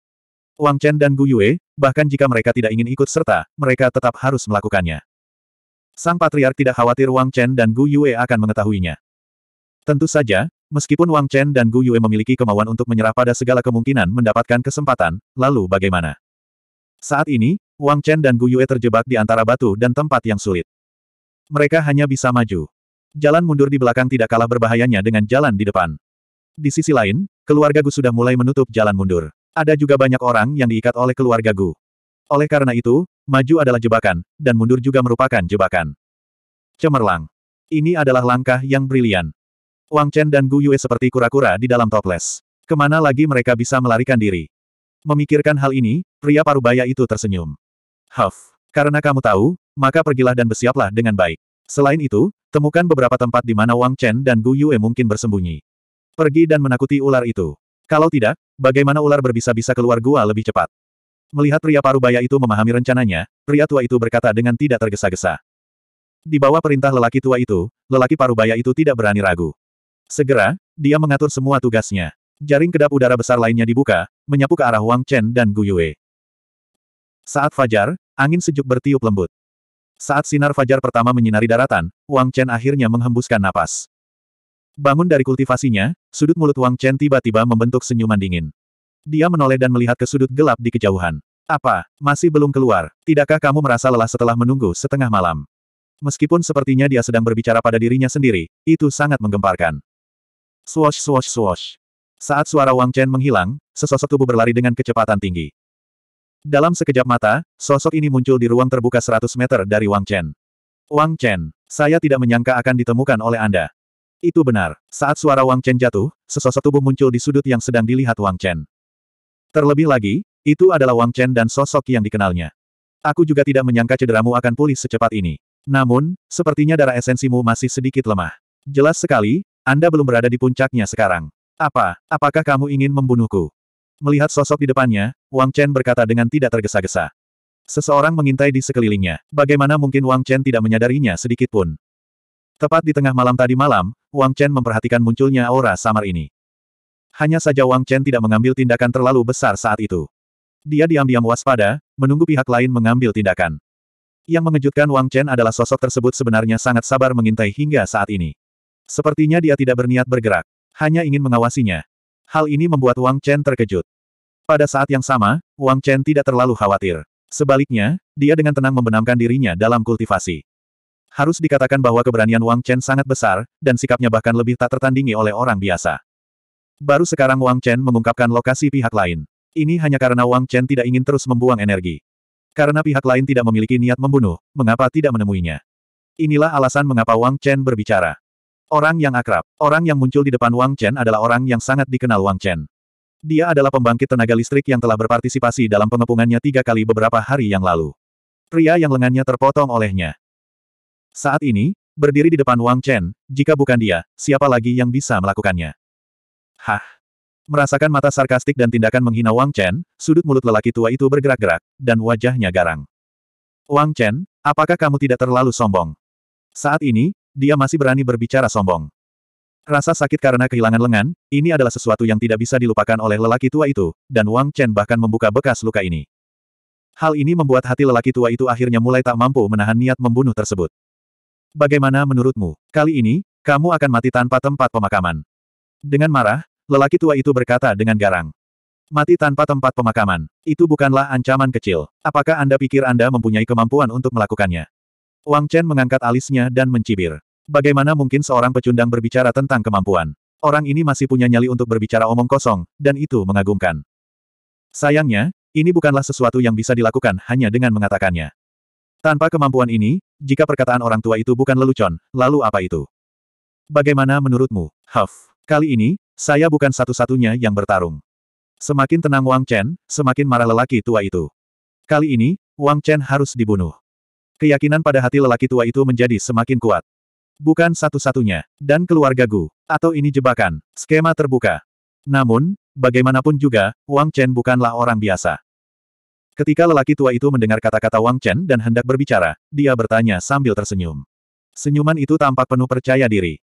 Wang Chen dan Gu Yue, bahkan jika mereka tidak ingin ikut serta, mereka tetap harus melakukannya. Sang Patriark tidak khawatir Wang Chen dan Gu Yue akan mengetahuinya. Tentu saja, meskipun Wang Chen dan Gu Yue memiliki kemauan untuk menyerah pada segala kemungkinan mendapatkan kesempatan, lalu bagaimana? Saat ini, Wang Chen dan Gu Yue terjebak di antara batu dan tempat yang sulit. Mereka hanya bisa maju. Jalan mundur di belakang tidak kalah berbahayanya dengan jalan di depan. Di sisi lain, keluarga Gu sudah mulai menutup jalan mundur. Ada juga banyak orang yang diikat oleh keluarga Gu. Oleh karena itu, maju adalah jebakan, dan mundur juga merupakan jebakan. Cemerlang. Ini adalah langkah yang brilian. Wang Chen dan Gu Yue seperti kura-kura di dalam toples. Kemana lagi mereka bisa melarikan diri? Memikirkan hal ini, pria parubaya itu tersenyum. Huff, karena kamu tahu, maka pergilah dan bersiaplah dengan baik. Selain itu, temukan beberapa tempat di mana Wang Chen dan Gu Yue mungkin bersembunyi. Pergi dan menakuti ular itu. Kalau tidak, Bagaimana ular berbisa-bisa keluar gua lebih cepat? Melihat pria parubaya itu memahami rencananya, pria tua itu berkata dengan tidak tergesa-gesa. Di bawah perintah lelaki tua itu, lelaki parubaya itu tidak berani ragu. Segera, dia mengatur semua tugasnya. Jaring kedap udara besar lainnya dibuka, menyapu ke arah Wang Chen dan Gu Yue. Saat fajar, angin sejuk bertiup lembut. Saat sinar fajar pertama menyinari daratan, Wang Chen akhirnya menghembuskan napas. Bangun dari kultivasinya, sudut mulut Wang Chen tiba-tiba membentuk senyuman dingin. Dia menoleh dan melihat ke sudut gelap di kejauhan. Apa, masih belum keluar? Tidakkah kamu merasa lelah setelah menunggu setengah malam? Meskipun sepertinya dia sedang berbicara pada dirinya sendiri, itu sangat menggemparkan. Swosh swosh swosh. Saat suara Wang Chen menghilang, sesosok tubuh berlari dengan kecepatan tinggi. Dalam sekejap mata, sosok ini muncul di ruang terbuka 100 meter dari Wang Chen. Wang Chen, saya tidak menyangka akan ditemukan oleh Anda. Itu benar. Saat suara Wang Chen jatuh, sesosok tubuh muncul di sudut yang sedang dilihat Wang Chen. Terlebih lagi, itu adalah Wang Chen dan sosok yang dikenalnya. Aku juga tidak menyangka cederamu akan pulih secepat ini. Namun, sepertinya darah esensimu masih sedikit lemah. Jelas sekali, Anda belum berada di puncaknya sekarang. Apa, apakah kamu ingin membunuhku? Melihat sosok di depannya, Wang Chen berkata dengan tidak tergesa-gesa. Seseorang mengintai di sekelilingnya. Bagaimana mungkin Wang Chen tidak menyadarinya sedikit pun? Tepat di tengah malam tadi malam, Wang Chen memperhatikan munculnya aura samar ini. Hanya saja Wang Chen tidak mengambil tindakan terlalu besar saat itu. Dia diam-diam waspada, menunggu pihak lain mengambil tindakan. Yang mengejutkan Wang Chen adalah sosok tersebut sebenarnya sangat sabar mengintai hingga saat ini. Sepertinya dia tidak berniat bergerak, hanya ingin mengawasinya. Hal ini membuat Wang Chen terkejut. Pada saat yang sama, Wang Chen tidak terlalu khawatir. Sebaliknya, dia dengan tenang membenamkan dirinya dalam kultivasi. Harus dikatakan bahwa keberanian Wang Chen sangat besar, dan sikapnya bahkan lebih tak tertandingi oleh orang biasa. Baru sekarang Wang Chen mengungkapkan lokasi pihak lain. Ini hanya karena Wang Chen tidak ingin terus membuang energi. Karena pihak lain tidak memiliki niat membunuh, mengapa tidak menemuinya? Inilah alasan mengapa Wang Chen berbicara. Orang yang akrab, orang yang muncul di depan Wang Chen adalah orang yang sangat dikenal Wang Chen. Dia adalah pembangkit tenaga listrik yang telah berpartisipasi dalam pengepungannya tiga kali beberapa hari yang lalu. Pria yang lengannya terpotong olehnya. Saat ini, berdiri di depan Wang Chen, jika bukan dia, siapa lagi yang bisa melakukannya? Hah? Merasakan mata sarkastik dan tindakan menghina Wang Chen, sudut mulut lelaki tua itu bergerak-gerak, dan wajahnya garang. Wang Chen, apakah kamu tidak terlalu sombong? Saat ini, dia masih berani berbicara sombong. Rasa sakit karena kehilangan lengan, ini adalah sesuatu yang tidak bisa dilupakan oleh lelaki tua itu, dan Wang Chen bahkan membuka bekas luka ini. Hal ini membuat hati lelaki tua itu akhirnya mulai tak mampu menahan niat membunuh tersebut. Bagaimana menurutmu? Kali ini, kamu akan mati tanpa tempat pemakaman. Dengan marah, lelaki tua itu berkata dengan garang. Mati tanpa tempat pemakaman. Itu bukanlah ancaman kecil. Apakah Anda pikir Anda mempunyai kemampuan untuk melakukannya? Wang Chen mengangkat alisnya dan mencibir. Bagaimana mungkin seorang pecundang berbicara tentang kemampuan? Orang ini masih punya nyali untuk berbicara omong kosong, dan itu mengagumkan. Sayangnya, ini bukanlah sesuatu yang bisa dilakukan hanya dengan mengatakannya. Tanpa kemampuan ini, jika perkataan orang tua itu bukan lelucon, lalu apa itu? Bagaimana menurutmu, Huff? Kali ini, saya bukan satu-satunya yang bertarung. Semakin tenang Wang Chen, semakin marah lelaki tua itu. Kali ini, Wang Chen harus dibunuh. Keyakinan pada hati lelaki tua itu menjadi semakin kuat. Bukan satu-satunya, dan keluarga Gu, atau ini jebakan, skema terbuka. Namun, bagaimanapun juga, Wang Chen bukanlah orang biasa. Ketika lelaki tua itu mendengar kata-kata Wang Chen dan hendak berbicara, dia bertanya sambil tersenyum. Senyuman itu tampak penuh percaya diri.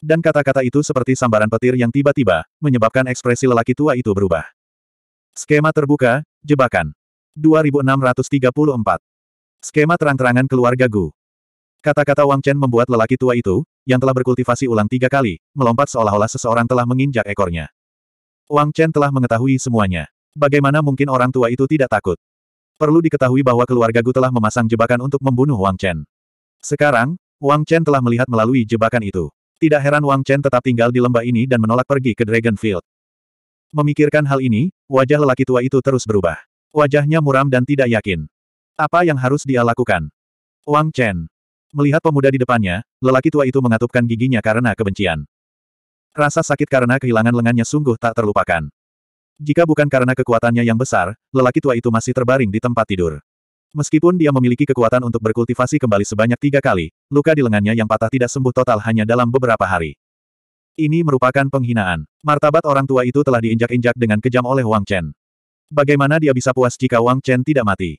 Dan kata-kata itu seperti sambaran petir yang tiba-tiba, menyebabkan ekspresi lelaki tua itu berubah. Skema terbuka, jebakan. 2634. Skema terang-terangan keluarga Gu. Kata-kata Wang Chen membuat lelaki tua itu, yang telah berkultivasi ulang tiga kali, melompat seolah-olah seseorang telah menginjak ekornya. Wang Chen telah mengetahui semuanya. Bagaimana mungkin orang tua itu tidak takut? Perlu diketahui bahwa keluarga Gu telah memasang jebakan untuk membunuh Wang Chen. Sekarang, Wang Chen telah melihat melalui jebakan itu. Tidak heran Wang Chen tetap tinggal di lembah ini dan menolak pergi ke Dragon Field. Memikirkan hal ini, wajah lelaki tua itu terus berubah. Wajahnya muram dan tidak yakin. Apa yang harus dia lakukan? Wang Chen. Melihat pemuda di depannya, lelaki tua itu mengatupkan giginya karena kebencian. Rasa sakit karena kehilangan lengannya sungguh tak terlupakan. Jika bukan karena kekuatannya yang besar, lelaki tua itu masih terbaring di tempat tidur. Meskipun dia memiliki kekuatan untuk berkultivasi kembali sebanyak tiga kali, luka di lengannya yang patah tidak sembuh total hanya dalam beberapa hari. Ini merupakan penghinaan. Martabat orang tua itu telah diinjak-injak dengan kejam oleh Wang Chen. Bagaimana dia bisa puas jika Wang Chen tidak mati?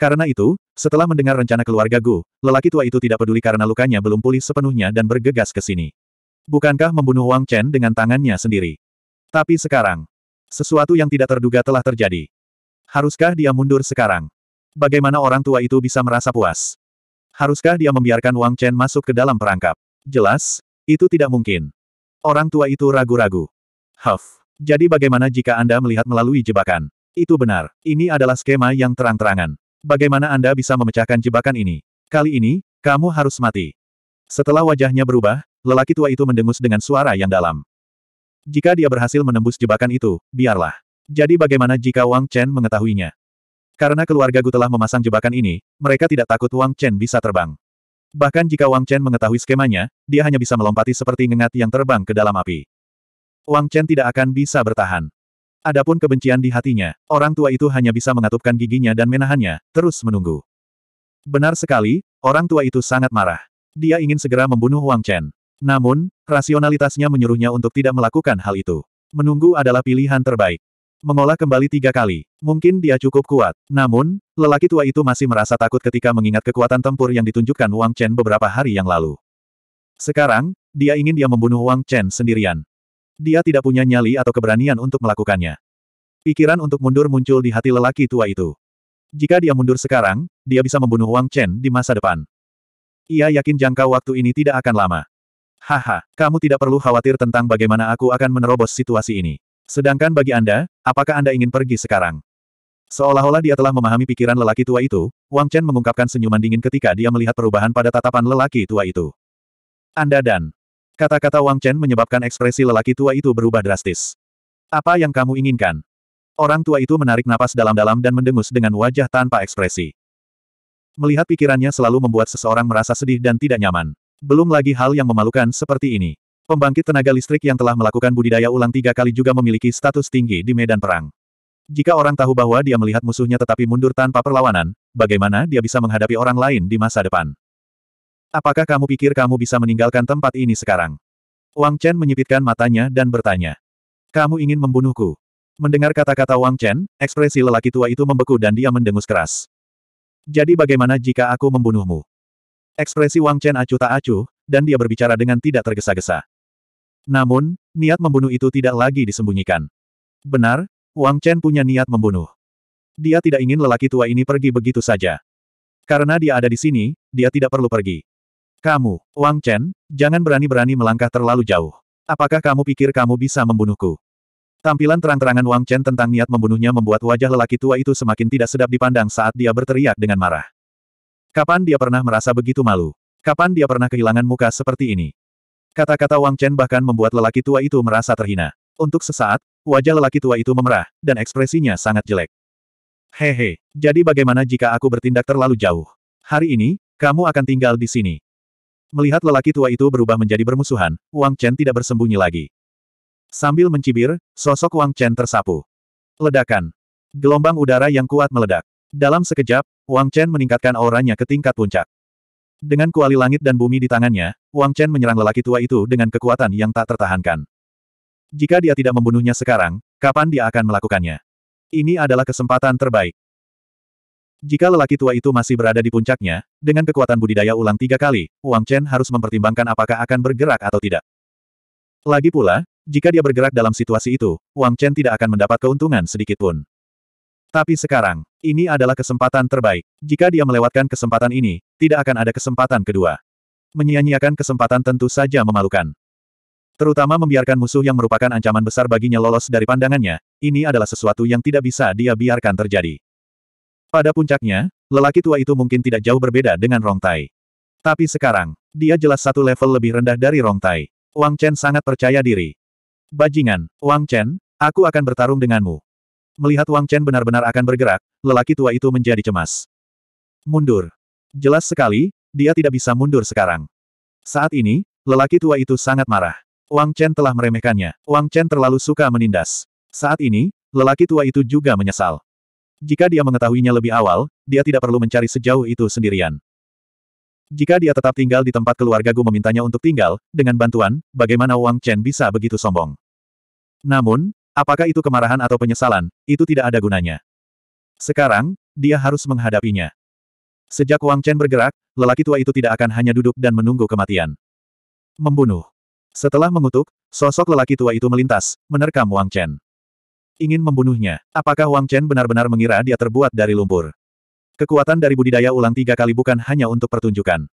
Karena itu, setelah mendengar rencana keluarga Gu, lelaki tua itu tidak peduli karena lukanya belum pulih sepenuhnya dan bergegas ke sini. Bukankah membunuh Wang Chen dengan tangannya sendiri? Tapi sekarang, sesuatu yang tidak terduga telah terjadi. Haruskah dia mundur sekarang? Bagaimana orang tua itu bisa merasa puas? Haruskah dia membiarkan Wang Chen masuk ke dalam perangkap? Jelas, itu tidak mungkin. Orang tua itu ragu-ragu. Huff. Jadi bagaimana jika Anda melihat melalui jebakan? Itu benar, ini adalah skema yang terang-terangan. Bagaimana Anda bisa memecahkan jebakan ini? Kali ini, kamu harus mati. Setelah wajahnya berubah, lelaki tua itu mendengus dengan suara yang dalam. Jika dia berhasil menembus jebakan itu, biarlah. Jadi bagaimana jika Wang Chen mengetahuinya? Karena keluarga Gu telah memasang jebakan ini, mereka tidak takut Wang Chen bisa terbang. Bahkan jika Wang Chen mengetahui skemanya, dia hanya bisa melompati seperti ngengat yang terbang ke dalam api. Wang Chen tidak akan bisa bertahan. Adapun kebencian di hatinya, orang tua itu hanya bisa mengatupkan giginya dan menahannya, terus menunggu. Benar sekali, orang tua itu sangat marah. Dia ingin segera membunuh Wang Chen. Namun, rasionalitasnya menyuruhnya untuk tidak melakukan hal itu. Menunggu adalah pilihan terbaik. Mengolah kembali tiga kali. Mungkin dia cukup kuat. Namun, lelaki tua itu masih merasa takut ketika mengingat kekuatan tempur yang ditunjukkan Wang Chen beberapa hari yang lalu. Sekarang, dia ingin dia membunuh Wang Chen sendirian. Dia tidak punya nyali atau keberanian untuk melakukannya. Pikiran untuk mundur muncul di hati lelaki tua itu. Jika dia mundur sekarang, dia bisa membunuh Wang Chen di masa depan. Ia yakin jangka waktu ini tidak akan lama. Haha, kamu tidak perlu khawatir tentang bagaimana aku akan menerobos situasi ini. Sedangkan bagi Anda, apakah Anda ingin pergi sekarang? Seolah-olah dia telah memahami pikiran lelaki tua itu, Wang Chen mengungkapkan senyuman dingin ketika dia melihat perubahan pada tatapan lelaki tua itu. Anda dan. Kata-kata Wang Chen menyebabkan ekspresi lelaki tua itu berubah drastis. Apa yang kamu inginkan? Orang tua itu menarik napas dalam-dalam dan mendengus dengan wajah tanpa ekspresi. Melihat pikirannya selalu membuat seseorang merasa sedih dan tidak nyaman. Belum lagi hal yang memalukan seperti ini. Pembangkit tenaga listrik yang telah melakukan budidaya ulang tiga kali juga memiliki status tinggi di medan perang. Jika orang tahu bahwa dia melihat musuhnya tetapi mundur tanpa perlawanan, bagaimana dia bisa menghadapi orang lain di masa depan? Apakah kamu pikir kamu bisa meninggalkan tempat ini sekarang? Wang Chen menyipitkan matanya dan bertanya. Kamu ingin membunuhku? Mendengar kata-kata Wang Chen, ekspresi lelaki tua itu membeku dan dia mendengus keras. Jadi bagaimana jika aku membunuhmu? Ekspresi Wang Chen acuh tak acuh, dan dia berbicara dengan tidak tergesa-gesa. Namun, niat membunuh itu tidak lagi disembunyikan. Benar, Wang Chen punya niat membunuh. Dia tidak ingin lelaki tua ini pergi begitu saja. Karena dia ada di sini, dia tidak perlu pergi. Kamu, Wang Chen, jangan berani-berani melangkah terlalu jauh. Apakah kamu pikir kamu bisa membunuhku? Tampilan terang-terangan Wang Chen tentang niat membunuhnya membuat wajah lelaki tua itu semakin tidak sedap dipandang saat dia berteriak dengan marah. Kapan dia pernah merasa begitu malu? Kapan dia pernah kehilangan muka seperti ini? Kata-kata Wang Chen bahkan membuat lelaki tua itu merasa terhina. Untuk sesaat, wajah lelaki tua itu memerah, dan ekspresinya sangat jelek. Hehe, jadi bagaimana jika aku bertindak terlalu jauh? Hari ini, kamu akan tinggal di sini. Melihat lelaki tua itu berubah menjadi bermusuhan, Wang Chen tidak bersembunyi lagi. Sambil mencibir, sosok Wang Chen tersapu. Ledakan. Gelombang udara yang kuat meledak. Dalam sekejap, Wang Chen meningkatkan auranya ke tingkat puncak. Dengan kuali langit dan bumi di tangannya, Wang Chen menyerang lelaki tua itu dengan kekuatan yang tak tertahankan. Jika dia tidak membunuhnya sekarang, kapan dia akan melakukannya? Ini adalah kesempatan terbaik. Jika lelaki tua itu masih berada di puncaknya, dengan kekuatan budidaya ulang tiga kali, Wang Chen harus mempertimbangkan apakah akan bergerak atau tidak. Lagi pula, jika dia bergerak dalam situasi itu, Wang Chen tidak akan mendapat keuntungan sedikitpun. Tapi sekarang, ini adalah kesempatan terbaik. Jika dia melewatkan kesempatan ini, tidak akan ada kesempatan kedua. Menyia-nyiakan kesempatan tentu saja memalukan. Terutama membiarkan musuh yang merupakan ancaman besar baginya lolos dari pandangannya, ini adalah sesuatu yang tidak bisa dia biarkan terjadi. Pada puncaknya, lelaki tua itu mungkin tidak jauh berbeda dengan Rong Tai. Tapi sekarang, dia jelas satu level lebih rendah dari Rong Tai. Wang Chen sangat percaya diri. Bajingan, Wang Chen, aku akan bertarung denganmu. Melihat Wang Chen benar-benar akan bergerak, lelaki tua itu menjadi cemas. Mundur. Jelas sekali, dia tidak bisa mundur sekarang. Saat ini, lelaki tua itu sangat marah. Wang Chen telah meremehkannya. Wang Chen terlalu suka menindas. Saat ini, lelaki tua itu juga menyesal. Jika dia mengetahuinya lebih awal, dia tidak perlu mencari sejauh itu sendirian. Jika dia tetap tinggal di tempat keluarga Gu memintanya untuk tinggal, dengan bantuan, bagaimana Wang Chen bisa begitu sombong? Namun, Apakah itu kemarahan atau penyesalan, itu tidak ada gunanya. Sekarang, dia harus menghadapinya. Sejak Wang Chen bergerak, lelaki tua itu tidak akan hanya duduk dan menunggu kematian. Membunuh. Setelah mengutuk, sosok lelaki tua itu melintas, menerkam Wang Chen. Ingin membunuhnya. Apakah Wang Chen benar-benar mengira dia terbuat dari lumpur? Kekuatan dari budidaya ulang tiga kali bukan hanya untuk pertunjukan.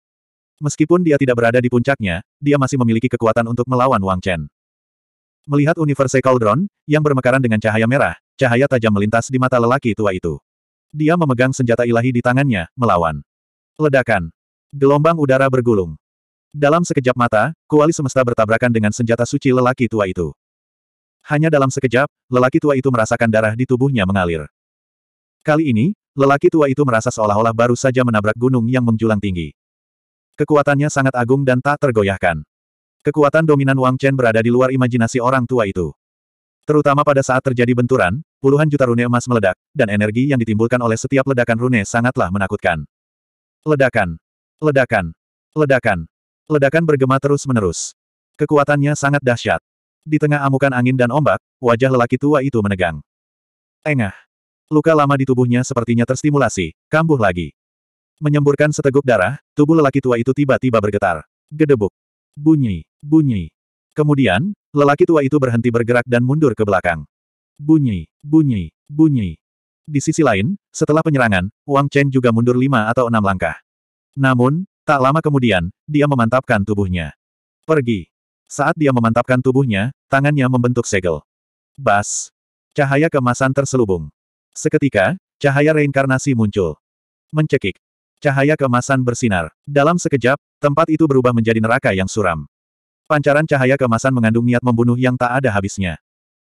Meskipun dia tidak berada di puncaknya, dia masih memiliki kekuatan untuk melawan Wang Chen. Melihat universe Cauldron, yang bermekaran dengan cahaya merah, cahaya tajam melintas di mata lelaki tua itu. Dia memegang senjata ilahi di tangannya, melawan. Ledakan. Gelombang udara bergulung. Dalam sekejap mata, kuali semesta bertabrakan dengan senjata suci lelaki tua itu. Hanya dalam sekejap, lelaki tua itu merasakan darah di tubuhnya mengalir. Kali ini, lelaki tua itu merasa seolah-olah baru saja menabrak gunung yang menjulang tinggi. Kekuatannya sangat agung dan tak tergoyahkan. Kekuatan dominan Wang Chen berada di luar imajinasi orang tua itu. Terutama pada saat terjadi benturan, puluhan juta rune emas meledak, dan energi yang ditimbulkan oleh setiap ledakan rune sangatlah menakutkan. Ledakan. Ledakan. Ledakan. Ledakan bergema terus-menerus. Kekuatannya sangat dahsyat. Di tengah amukan angin dan ombak, wajah lelaki tua itu menegang. Engah. Luka lama di tubuhnya sepertinya terstimulasi, kambuh lagi. Menyemburkan seteguk darah, tubuh lelaki tua itu tiba-tiba bergetar. Gedebuk. Bunyi, bunyi. Kemudian, lelaki tua itu berhenti bergerak dan mundur ke belakang. Bunyi, bunyi, bunyi. Di sisi lain, setelah penyerangan, Wang Chen juga mundur lima atau enam langkah. Namun, tak lama kemudian, dia memantapkan tubuhnya. Pergi. Saat dia memantapkan tubuhnya, tangannya membentuk segel. Bas. Cahaya kemasan terselubung. Seketika, cahaya reinkarnasi muncul. Mencekik. Cahaya kemasan bersinar. Dalam sekejap, tempat itu berubah menjadi neraka yang suram. Pancaran cahaya kemasan mengandung niat membunuh yang tak ada habisnya.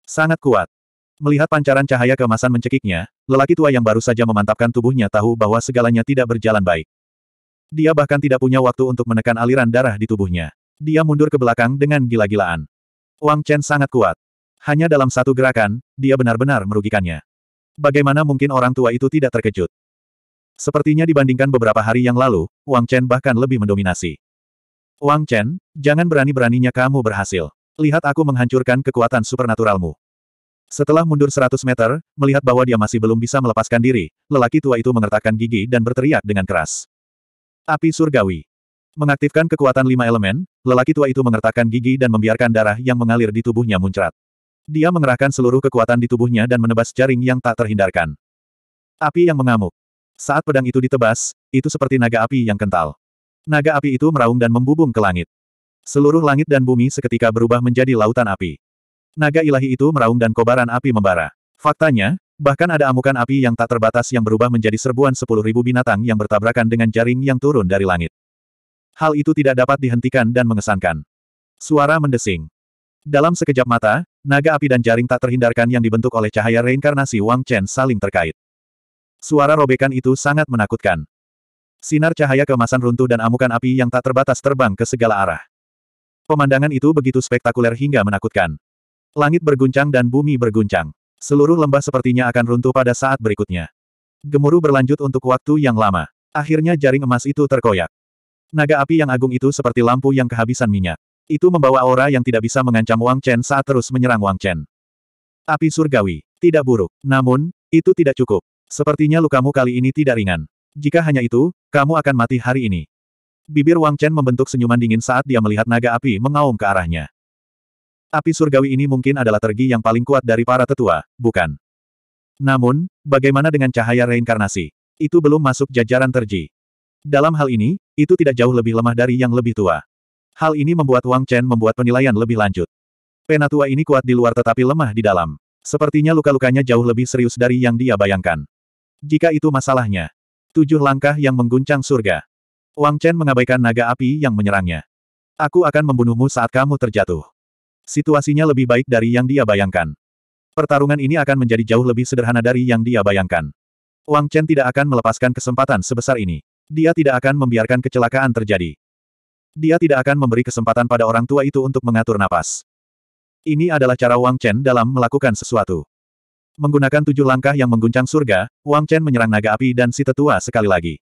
Sangat kuat. Melihat pancaran cahaya kemasan mencekiknya, lelaki tua yang baru saja memantapkan tubuhnya tahu bahwa segalanya tidak berjalan baik. Dia bahkan tidak punya waktu untuk menekan aliran darah di tubuhnya. Dia mundur ke belakang dengan gila-gilaan. Wang Chen sangat kuat. Hanya dalam satu gerakan, dia benar-benar merugikannya. Bagaimana mungkin orang tua itu tidak terkejut? Sepertinya dibandingkan beberapa hari yang lalu, Wang Chen bahkan lebih mendominasi. Wang Chen, jangan berani-beraninya kamu berhasil. Lihat aku menghancurkan kekuatan supernaturalmu. Setelah mundur 100 meter, melihat bahwa dia masih belum bisa melepaskan diri, lelaki tua itu mengertakkan gigi dan berteriak dengan keras. Api surgawi. Mengaktifkan kekuatan lima elemen, lelaki tua itu mengertakkan gigi dan membiarkan darah yang mengalir di tubuhnya muncrat. Dia mengerahkan seluruh kekuatan di tubuhnya dan menebas jaring yang tak terhindarkan. Api yang mengamuk. Saat pedang itu ditebas, itu seperti naga api yang kental. Naga api itu meraung dan membubung ke langit. Seluruh langit dan bumi seketika berubah menjadi lautan api. Naga ilahi itu meraung dan kobaran api membara. Faktanya, bahkan ada amukan api yang tak terbatas yang berubah menjadi serbuan sepuluh ribu binatang yang bertabrakan dengan jaring yang turun dari langit. Hal itu tidak dapat dihentikan dan mengesankan. Suara mendesing. Dalam sekejap mata, naga api dan jaring tak terhindarkan yang dibentuk oleh cahaya reinkarnasi Wang Chen saling terkait. Suara robekan itu sangat menakutkan. Sinar cahaya kemasan runtuh dan amukan api yang tak terbatas terbang ke segala arah. Pemandangan itu begitu spektakuler hingga menakutkan. Langit berguncang dan bumi berguncang. Seluruh lembah sepertinya akan runtuh pada saat berikutnya. Gemuruh berlanjut untuk waktu yang lama. Akhirnya jaring emas itu terkoyak. Naga api yang agung itu seperti lampu yang kehabisan minyak. Itu membawa aura yang tidak bisa mengancam Wang Chen saat terus menyerang Wang Chen. Api surgawi, tidak buruk. Namun, itu tidak cukup. Sepertinya lukamu kali ini tidak ringan. Jika hanya itu, kamu akan mati hari ini. Bibir Wang Chen membentuk senyuman dingin saat dia melihat naga api mengaum ke arahnya. Api surgawi ini mungkin adalah tergi yang paling kuat dari para tetua, bukan? Namun, bagaimana dengan cahaya reinkarnasi? Itu belum masuk jajaran terji. Dalam hal ini, itu tidak jauh lebih lemah dari yang lebih tua. Hal ini membuat Wang Chen membuat penilaian lebih lanjut. Penatua ini kuat di luar tetapi lemah di dalam. Sepertinya luka-lukanya jauh lebih serius dari yang dia bayangkan. Jika itu masalahnya. Tujuh langkah yang mengguncang surga. Wang Chen mengabaikan naga api yang menyerangnya. Aku akan membunuhmu saat kamu terjatuh. Situasinya lebih baik dari yang dia bayangkan. Pertarungan ini akan menjadi jauh lebih sederhana dari yang dia bayangkan. Wang Chen tidak akan melepaskan kesempatan sebesar ini. Dia tidak akan membiarkan kecelakaan terjadi. Dia tidak akan memberi kesempatan pada orang tua itu untuk mengatur napas. Ini adalah cara Wang Chen dalam melakukan sesuatu. Menggunakan tujuh langkah yang mengguncang surga, Wang Chen menyerang naga api dan si tetua sekali lagi.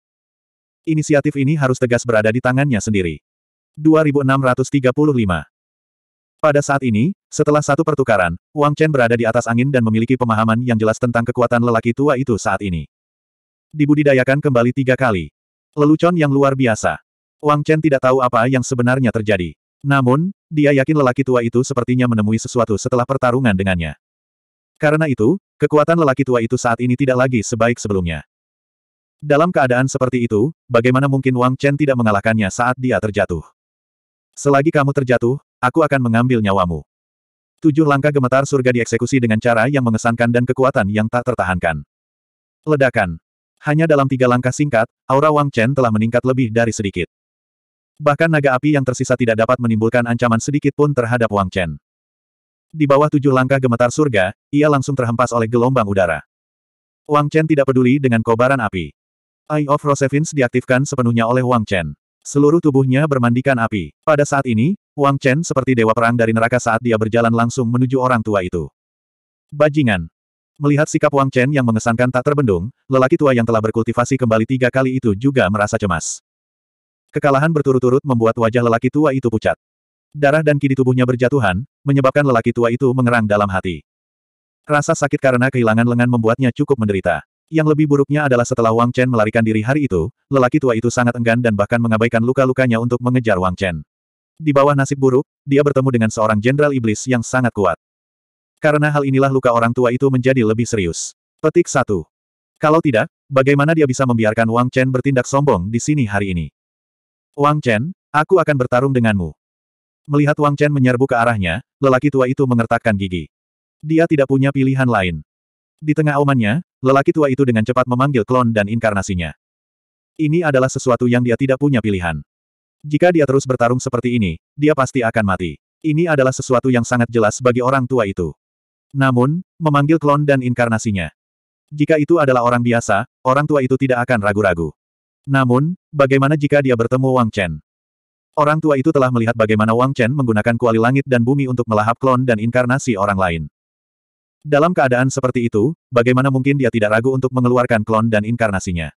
Inisiatif ini harus tegas berada di tangannya sendiri. 2635 Pada saat ini, setelah satu pertukaran, Wang Chen berada di atas angin dan memiliki pemahaman yang jelas tentang kekuatan lelaki tua itu saat ini. Dibudidayakan kembali tiga kali. Lelucon yang luar biasa. Wang Chen tidak tahu apa yang sebenarnya terjadi. Namun, dia yakin lelaki tua itu sepertinya menemui sesuatu setelah pertarungan dengannya. Karena itu, kekuatan lelaki tua itu saat ini tidak lagi sebaik sebelumnya. Dalam keadaan seperti itu, bagaimana mungkin Wang Chen tidak mengalahkannya saat dia terjatuh? Selagi kamu terjatuh, aku akan mengambil nyawamu. Tujuh langkah gemetar surga dieksekusi dengan cara yang mengesankan dan kekuatan yang tak tertahankan. Ledakan. Hanya dalam tiga langkah singkat, aura Wang Chen telah meningkat lebih dari sedikit. Bahkan naga api yang tersisa tidak dapat menimbulkan ancaman sedikit pun terhadap Wang Chen. Di bawah tujuh langkah gemetar surga, ia langsung terhempas oleh gelombang udara. Wang Chen tidak peduli dengan kobaran api. Eye of Rosevins diaktifkan sepenuhnya oleh Wang Chen. Seluruh tubuhnya bermandikan api. Pada saat ini, Wang Chen seperti dewa perang dari neraka saat dia berjalan langsung menuju orang tua itu. Bajingan. Melihat sikap Wang Chen yang mengesankan tak terbendung, lelaki tua yang telah berkultivasi kembali tiga kali itu juga merasa cemas. Kekalahan berturut-turut membuat wajah lelaki tua itu pucat. Darah dan kidi tubuhnya berjatuhan, menyebabkan lelaki tua itu mengerang dalam hati. Rasa sakit karena kehilangan lengan membuatnya cukup menderita. Yang lebih buruknya adalah setelah Wang Chen melarikan diri hari itu, lelaki tua itu sangat enggan dan bahkan mengabaikan luka-lukanya untuk mengejar Wang Chen. Di bawah nasib buruk, dia bertemu dengan seorang jenderal iblis yang sangat kuat. Karena hal inilah luka orang tua itu menjadi lebih serius. Petik satu. Kalau tidak, bagaimana dia bisa membiarkan Wang Chen bertindak sombong di sini hari ini? Wang Chen, aku akan bertarung denganmu. Melihat Wang Chen menyerbu ke arahnya, lelaki tua itu mengertakkan gigi. Dia tidak punya pilihan lain. Di tengah aumannya, lelaki tua itu dengan cepat memanggil klon dan inkarnasinya. Ini adalah sesuatu yang dia tidak punya pilihan. Jika dia terus bertarung seperti ini, dia pasti akan mati. Ini adalah sesuatu yang sangat jelas bagi orang tua itu. Namun, memanggil klon dan inkarnasinya. Jika itu adalah orang biasa, orang tua itu tidak akan ragu-ragu. Namun, bagaimana jika dia bertemu Wang Chen? Orang tua itu telah melihat bagaimana Wang Chen menggunakan kuali langit dan bumi untuk melahap klon dan inkarnasi orang lain. Dalam keadaan seperti itu, bagaimana mungkin dia tidak ragu untuk mengeluarkan klon dan inkarnasinya?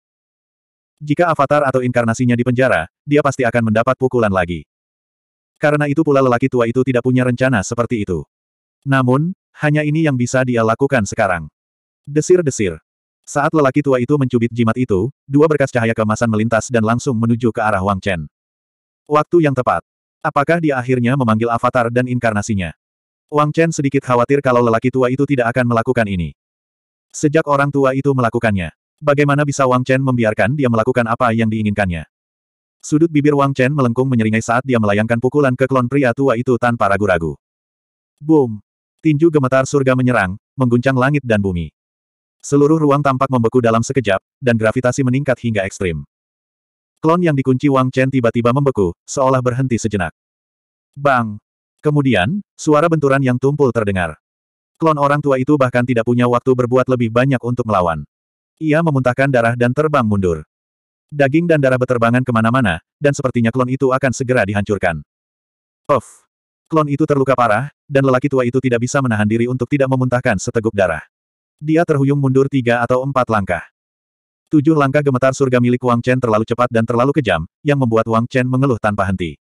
Jika avatar atau inkarnasinya dipenjara, dia pasti akan mendapat pukulan lagi. Karena itu pula lelaki tua itu tidak punya rencana seperti itu. Namun, hanya ini yang bisa dia lakukan sekarang. Desir-desir. Saat lelaki tua itu mencubit jimat itu, dua berkas cahaya kemasan melintas dan langsung menuju ke arah Wang Chen. Waktu yang tepat. Apakah dia akhirnya memanggil avatar dan inkarnasinya? Wang Chen sedikit khawatir kalau lelaki tua itu tidak akan melakukan ini. Sejak orang tua itu melakukannya, bagaimana bisa Wang Chen membiarkan dia melakukan apa yang diinginkannya? Sudut bibir Wang Chen melengkung menyeringai saat dia melayangkan pukulan ke klon pria tua itu tanpa ragu-ragu. Boom! Tinju gemetar surga menyerang, mengguncang langit dan bumi. Seluruh ruang tampak membeku dalam sekejap, dan gravitasi meningkat hingga ekstrim. Klon yang dikunci Wang Chen tiba-tiba membeku, seolah berhenti sejenak. Bang! Kemudian, suara benturan yang tumpul terdengar. Klon orang tua itu bahkan tidak punya waktu berbuat lebih banyak untuk melawan. Ia memuntahkan darah dan terbang mundur. Daging dan darah beterbangan kemana-mana, dan sepertinya klon itu akan segera dihancurkan. Of! Klon itu terluka parah, dan lelaki tua itu tidak bisa menahan diri untuk tidak memuntahkan seteguk darah. Dia terhuyung mundur tiga atau empat langkah. Tujuh langkah gemetar surga milik Wang Chen terlalu cepat dan terlalu kejam, yang membuat Wang Chen mengeluh tanpa henti.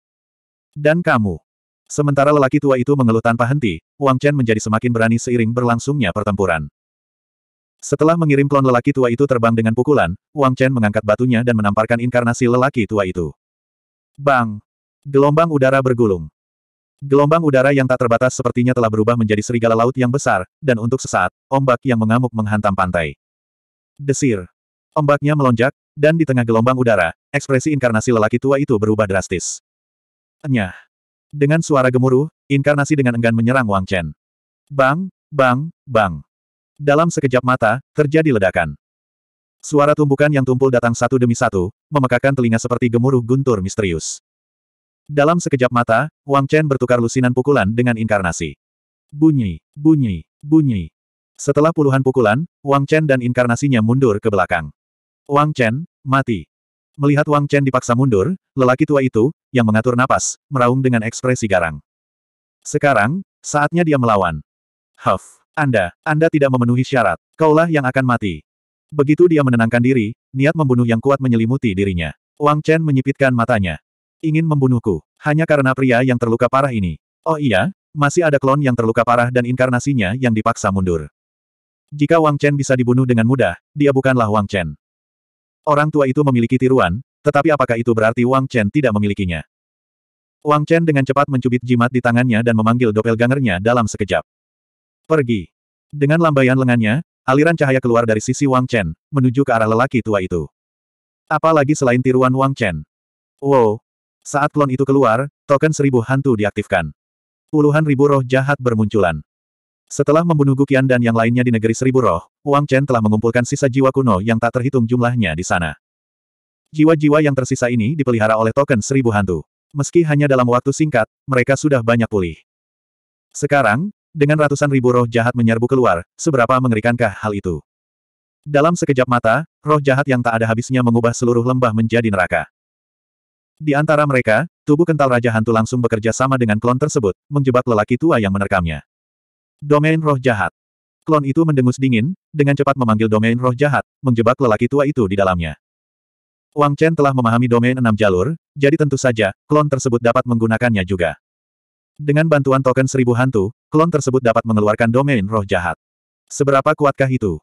Dan kamu. Sementara lelaki tua itu mengeluh tanpa henti, Wang Chen menjadi semakin berani seiring berlangsungnya pertempuran. Setelah mengirim klon lelaki tua itu terbang dengan pukulan, Wang Chen mengangkat batunya dan menamparkan inkarnasi lelaki tua itu. Bang! Gelombang udara bergulung. Gelombang udara yang tak terbatas sepertinya telah berubah menjadi serigala laut yang besar, dan untuk sesaat, ombak yang mengamuk menghantam pantai. Desir. Ombaknya melonjak, dan di tengah gelombang udara, ekspresi inkarnasi lelaki tua itu berubah drastis. Enyah. Dengan suara gemuruh, inkarnasi dengan enggan menyerang Wang Chen. Bang, bang, bang. Dalam sekejap mata, terjadi ledakan. Suara tumbukan yang tumpul datang satu demi satu, memekakan telinga seperti gemuruh guntur misterius. Dalam sekejap mata, Wang Chen bertukar lusinan pukulan dengan inkarnasi. Bunyi, bunyi, bunyi. Setelah puluhan pukulan, Wang Chen dan inkarnasinya mundur ke belakang. Wang Chen, mati. Melihat Wang Chen dipaksa mundur, lelaki tua itu, yang mengatur napas, meraung dengan ekspresi garang. Sekarang, saatnya dia melawan. Huff, Anda, Anda tidak memenuhi syarat. Kaulah yang akan mati. Begitu dia menenangkan diri, niat membunuh yang kuat menyelimuti dirinya. Wang Chen menyipitkan matanya. Ingin membunuhku, hanya karena pria yang terluka parah ini. Oh iya, masih ada klon yang terluka parah dan inkarnasinya yang dipaksa mundur. Jika Wang Chen bisa dibunuh dengan mudah, dia bukanlah Wang Chen. Orang tua itu memiliki tiruan, tetapi apakah itu berarti Wang Chen tidak memilikinya? Wang Chen dengan cepat mencubit jimat di tangannya dan memanggil doppelgangernya dalam sekejap. Pergi. Dengan lambaian lengannya, aliran cahaya keluar dari sisi Wang Chen, menuju ke arah lelaki tua itu. Apalagi selain tiruan Wang Chen. Wow. Saat klon itu keluar, token seribu hantu diaktifkan. Puluhan ribu roh jahat bermunculan. Setelah membunuh Gukian dan yang lainnya di negeri seribu roh, Wang Chen telah mengumpulkan sisa jiwa kuno yang tak terhitung jumlahnya di sana. Jiwa-jiwa yang tersisa ini dipelihara oleh token seribu hantu. Meski hanya dalam waktu singkat, mereka sudah banyak pulih. Sekarang, dengan ratusan ribu roh jahat menyerbu keluar, seberapa mengerikankah hal itu? Dalam sekejap mata, roh jahat yang tak ada habisnya mengubah seluruh lembah menjadi neraka. Di antara mereka, tubuh kental Raja Hantu langsung bekerja sama dengan klon tersebut, menjebak lelaki tua yang menerkamnya. Domain roh jahat. Klon itu mendengus dingin, dengan cepat memanggil domain roh jahat, menjebak lelaki tua itu di dalamnya. Wang Chen telah memahami domain enam jalur, jadi tentu saja, klon tersebut dapat menggunakannya juga. Dengan bantuan token seribu hantu, klon tersebut dapat mengeluarkan domain roh jahat. Seberapa kuatkah itu?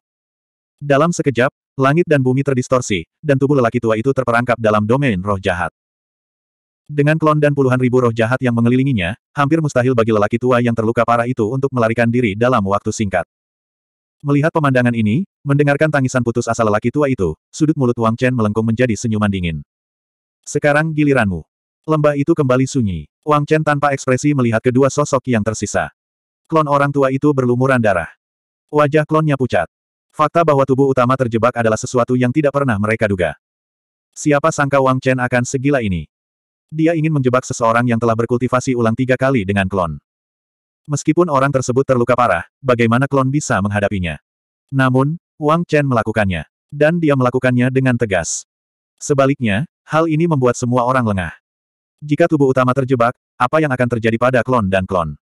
Dalam sekejap, langit dan bumi terdistorsi, dan tubuh lelaki tua itu terperangkap dalam domain roh jahat. Dengan klon dan puluhan ribu roh jahat yang mengelilinginya, hampir mustahil bagi lelaki tua yang terluka parah itu untuk melarikan diri dalam waktu singkat. Melihat pemandangan ini, mendengarkan tangisan putus asa lelaki tua itu, sudut mulut Wang Chen melengkung menjadi senyuman dingin. Sekarang giliranmu. Lembah itu kembali sunyi. Wang Chen tanpa ekspresi melihat kedua sosok yang tersisa. Klon orang tua itu berlumuran darah. Wajah klonnya pucat. Fakta bahwa tubuh utama terjebak adalah sesuatu yang tidak pernah mereka duga. Siapa sangka Wang Chen akan segila ini? Dia ingin menjebak seseorang yang telah berkultivasi ulang tiga kali dengan klon. Meskipun orang tersebut terluka parah, bagaimana klon bisa menghadapinya? Namun, Wang Chen melakukannya. Dan dia melakukannya dengan tegas. Sebaliknya, hal ini membuat semua orang lengah. Jika tubuh utama terjebak, apa yang akan terjadi pada klon dan klon?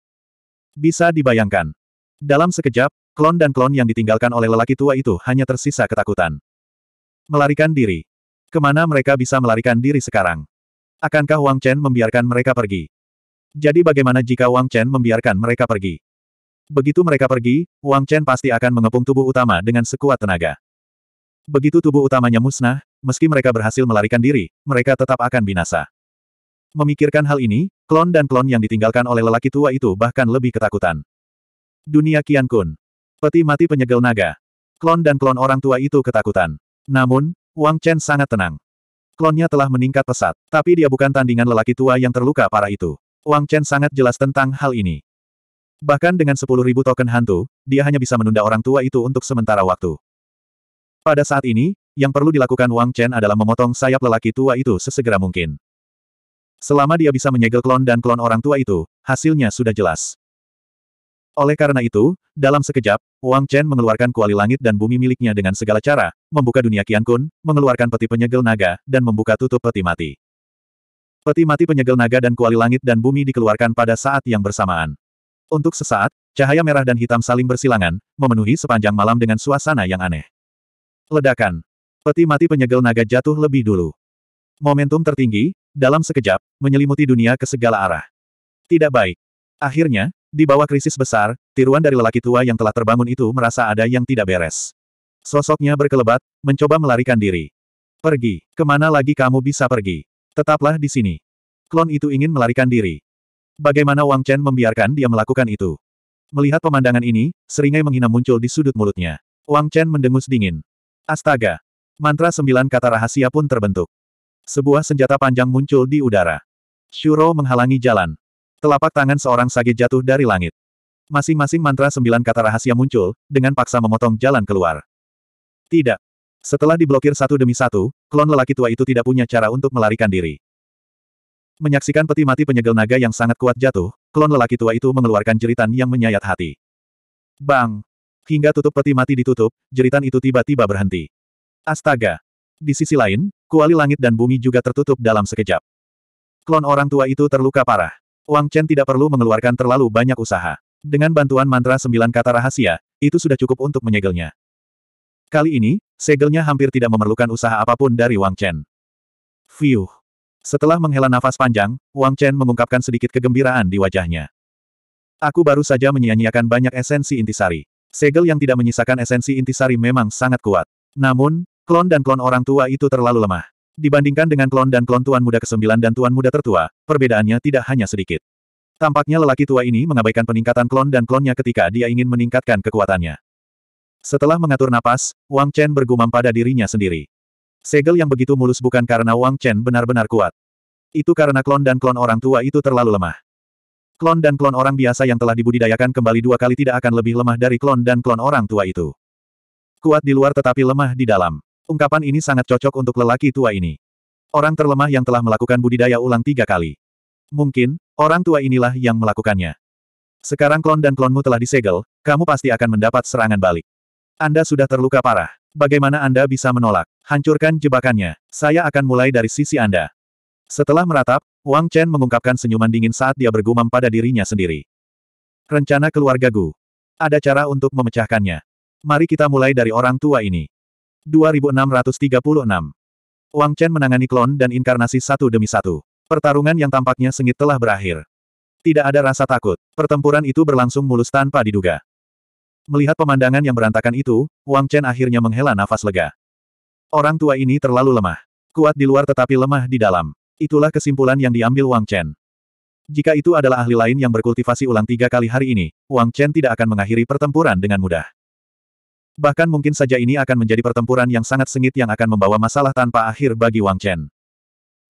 Bisa dibayangkan. Dalam sekejap, klon dan klon yang ditinggalkan oleh lelaki tua itu hanya tersisa ketakutan. Melarikan diri. Kemana mereka bisa melarikan diri sekarang? Akankah Wang Chen membiarkan mereka pergi? Jadi bagaimana jika Wang Chen membiarkan mereka pergi? Begitu mereka pergi, Wang Chen pasti akan mengepung tubuh utama dengan sekuat tenaga. Begitu tubuh utamanya musnah, meski mereka berhasil melarikan diri, mereka tetap akan binasa. Memikirkan hal ini, klon dan klon yang ditinggalkan oleh lelaki tua itu bahkan lebih ketakutan. Dunia Kian Kun. Peti mati penyegel naga. Klon dan klon orang tua itu ketakutan. Namun, Wang Chen sangat tenang. Klonnya telah meningkat pesat, tapi dia bukan tandingan lelaki tua yang terluka parah itu. Wang Chen sangat jelas tentang hal ini. Bahkan dengan sepuluh ribu token hantu, dia hanya bisa menunda orang tua itu untuk sementara waktu. Pada saat ini, yang perlu dilakukan Wang Chen adalah memotong sayap lelaki tua itu sesegera mungkin. Selama dia bisa menyegel klon dan klon orang tua itu, hasilnya sudah jelas. Oleh karena itu, dalam sekejap, Wang Chen mengeluarkan kuali langit dan bumi miliknya dengan segala cara, membuka dunia Qian Kun, mengeluarkan peti penyegel naga, dan membuka tutup peti mati. Peti mati penyegel naga dan kuali langit dan bumi dikeluarkan pada saat yang bersamaan. Untuk sesaat, cahaya merah dan hitam saling bersilangan, memenuhi sepanjang malam dengan suasana yang aneh. Ledakan. Peti mati penyegel naga jatuh lebih dulu. Momentum tertinggi, dalam sekejap, menyelimuti dunia ke segala arah. Tidak baik. Akhirnya, di bawah krisis besar, tiruan dari lelaki tua yang telah terbangun itu merasa ada yang tidak beres. Sosoknya berkelebat, mencoba melarikan diri. Pergi, kemana lagi kamu bisa pergi? Tetaplah di sini. Klon itu ingin melarikan diri. Bagaimana Wang Chen membiarkan dia melakukan itu? Melihat pemandangan ini, seringai menghina muncul di sudut mulutnya. Wang Chen mendengus dingin. Astaga! Mantra sembilan kata rahasia pun terbentuk. Sebuah senjata panjang muncul di udara. Shuro menghalangi jalan. Telapak tangan seorang sage jatuh dari langit. Masing-masing mantra sembilan kata rahasia muncul, dengan paksa memotong jalan keluar. Tidak. Setelah diblokir satu demi satu, klon lelaki tua itu tidak punya cara untuk melarikan diri. Menyaksikan peti mati penyegel naga yang sangat kuat jatuh, klon lelaki tua itu mengeluarkan jeritan yang menyayat hati. Bang! Hingga tutup peti mati ditutup, jeritan itu tiba-tiba berhenti. Astaga! Di sisi lain, kuali langit dan bumi juga tertutup dalam sekejap. Klon orang tua itu terluka parah. Wang Chen tidak perlu mengeluarkan terlalu banyak usaha. Dengan bantuan mantra sembilan kata rahasia, itu sudah cukup untuk menyegelnya. Kali ini, segelnya hampir tidak memerlukan usaha apapun dari Wang Chen. Fiuh. Setelah menghela nafas panjang, Wang Chen mengungkapkan sedikit kegembiraan di wajahnya. Aku baru saja menyia-nyiakan banyak esensi intisari. Segel yang tidak menyisakan esensi intisari memang sangat kuat. Namun, klon dan klon orang tua itu terlalu lemah. Dibandingkan dengan klon dan klon tuan muda ke-9 dan tuan muda tertua, perbedaannya tidak hanya sedikit. Tampaknya lelaki tua ini mengabaikan peningkatan klon dan klonnya ketika dia ingin meningkatkan kekuatannya. Setelah mengatur napas, Wang Chen bergumam pada dirinya sendiri. Segel yang begitu mulus bukan karena Wang Chen benar-benar kuat. Itu karena klon dan klon orang tua itu terlalu lemah. Klon dan klon orang biasa yang telah dibudidayakan kembali dua kali tidak akan lebih lemah dari klon dan klon orang tua itu. Kuat di luar tetapi lemah di dalam. Ungkapan ini sangat cocok untuk lelaki tua ini. Orang terlemah yang telah melakukan budidaya ulang tiga kali. Mungkin, orang tua inilah yang melakukannya. Sekarang klon dan klonmu telah disegel, kamu pasti akan mendapat serangan balik. Anda sudah terluka parah. Bagaimana Anda bisa menolak? Hancurkan jebakannya. Saya akan mulai dari sisi Anda. Setelah meratap, Wang Chen mengungkapkan senyuman dingin saat dia bergumam pada dirinya sendiri. Rencana keluarga Gu. Ada cara untuk memecahkannya. Mari kita mulai dari orang tua ini. 2636. Wang Chen menangani klon dan inkarnasi satu demi satu. Pertarungan yang tampaknya sengit telah berakhir. Tidak ada rasa takut. Pertempuran itu berlangsung mulus tanpa diduga. Melihat pemandangan yang berantakan itu, Wang Chen akhirnya menghela nafas lega. Orang tua ini terlalu lemah. Kuat di luar tetapi lemah di dalam. Itulah kesimpulan yang diambil Wang Chen. Jika itu adalah ahli lain yang berkultivasi ulang tiga kali hari ini, Wang Chen tidak akan mengakhiri pertempuran dengan mudah. Bahkan mungkin saja ini akan menjadi pertempuran yang sangat sengit yang akan membawa masalah tanpa akhir bagi Wang Chen.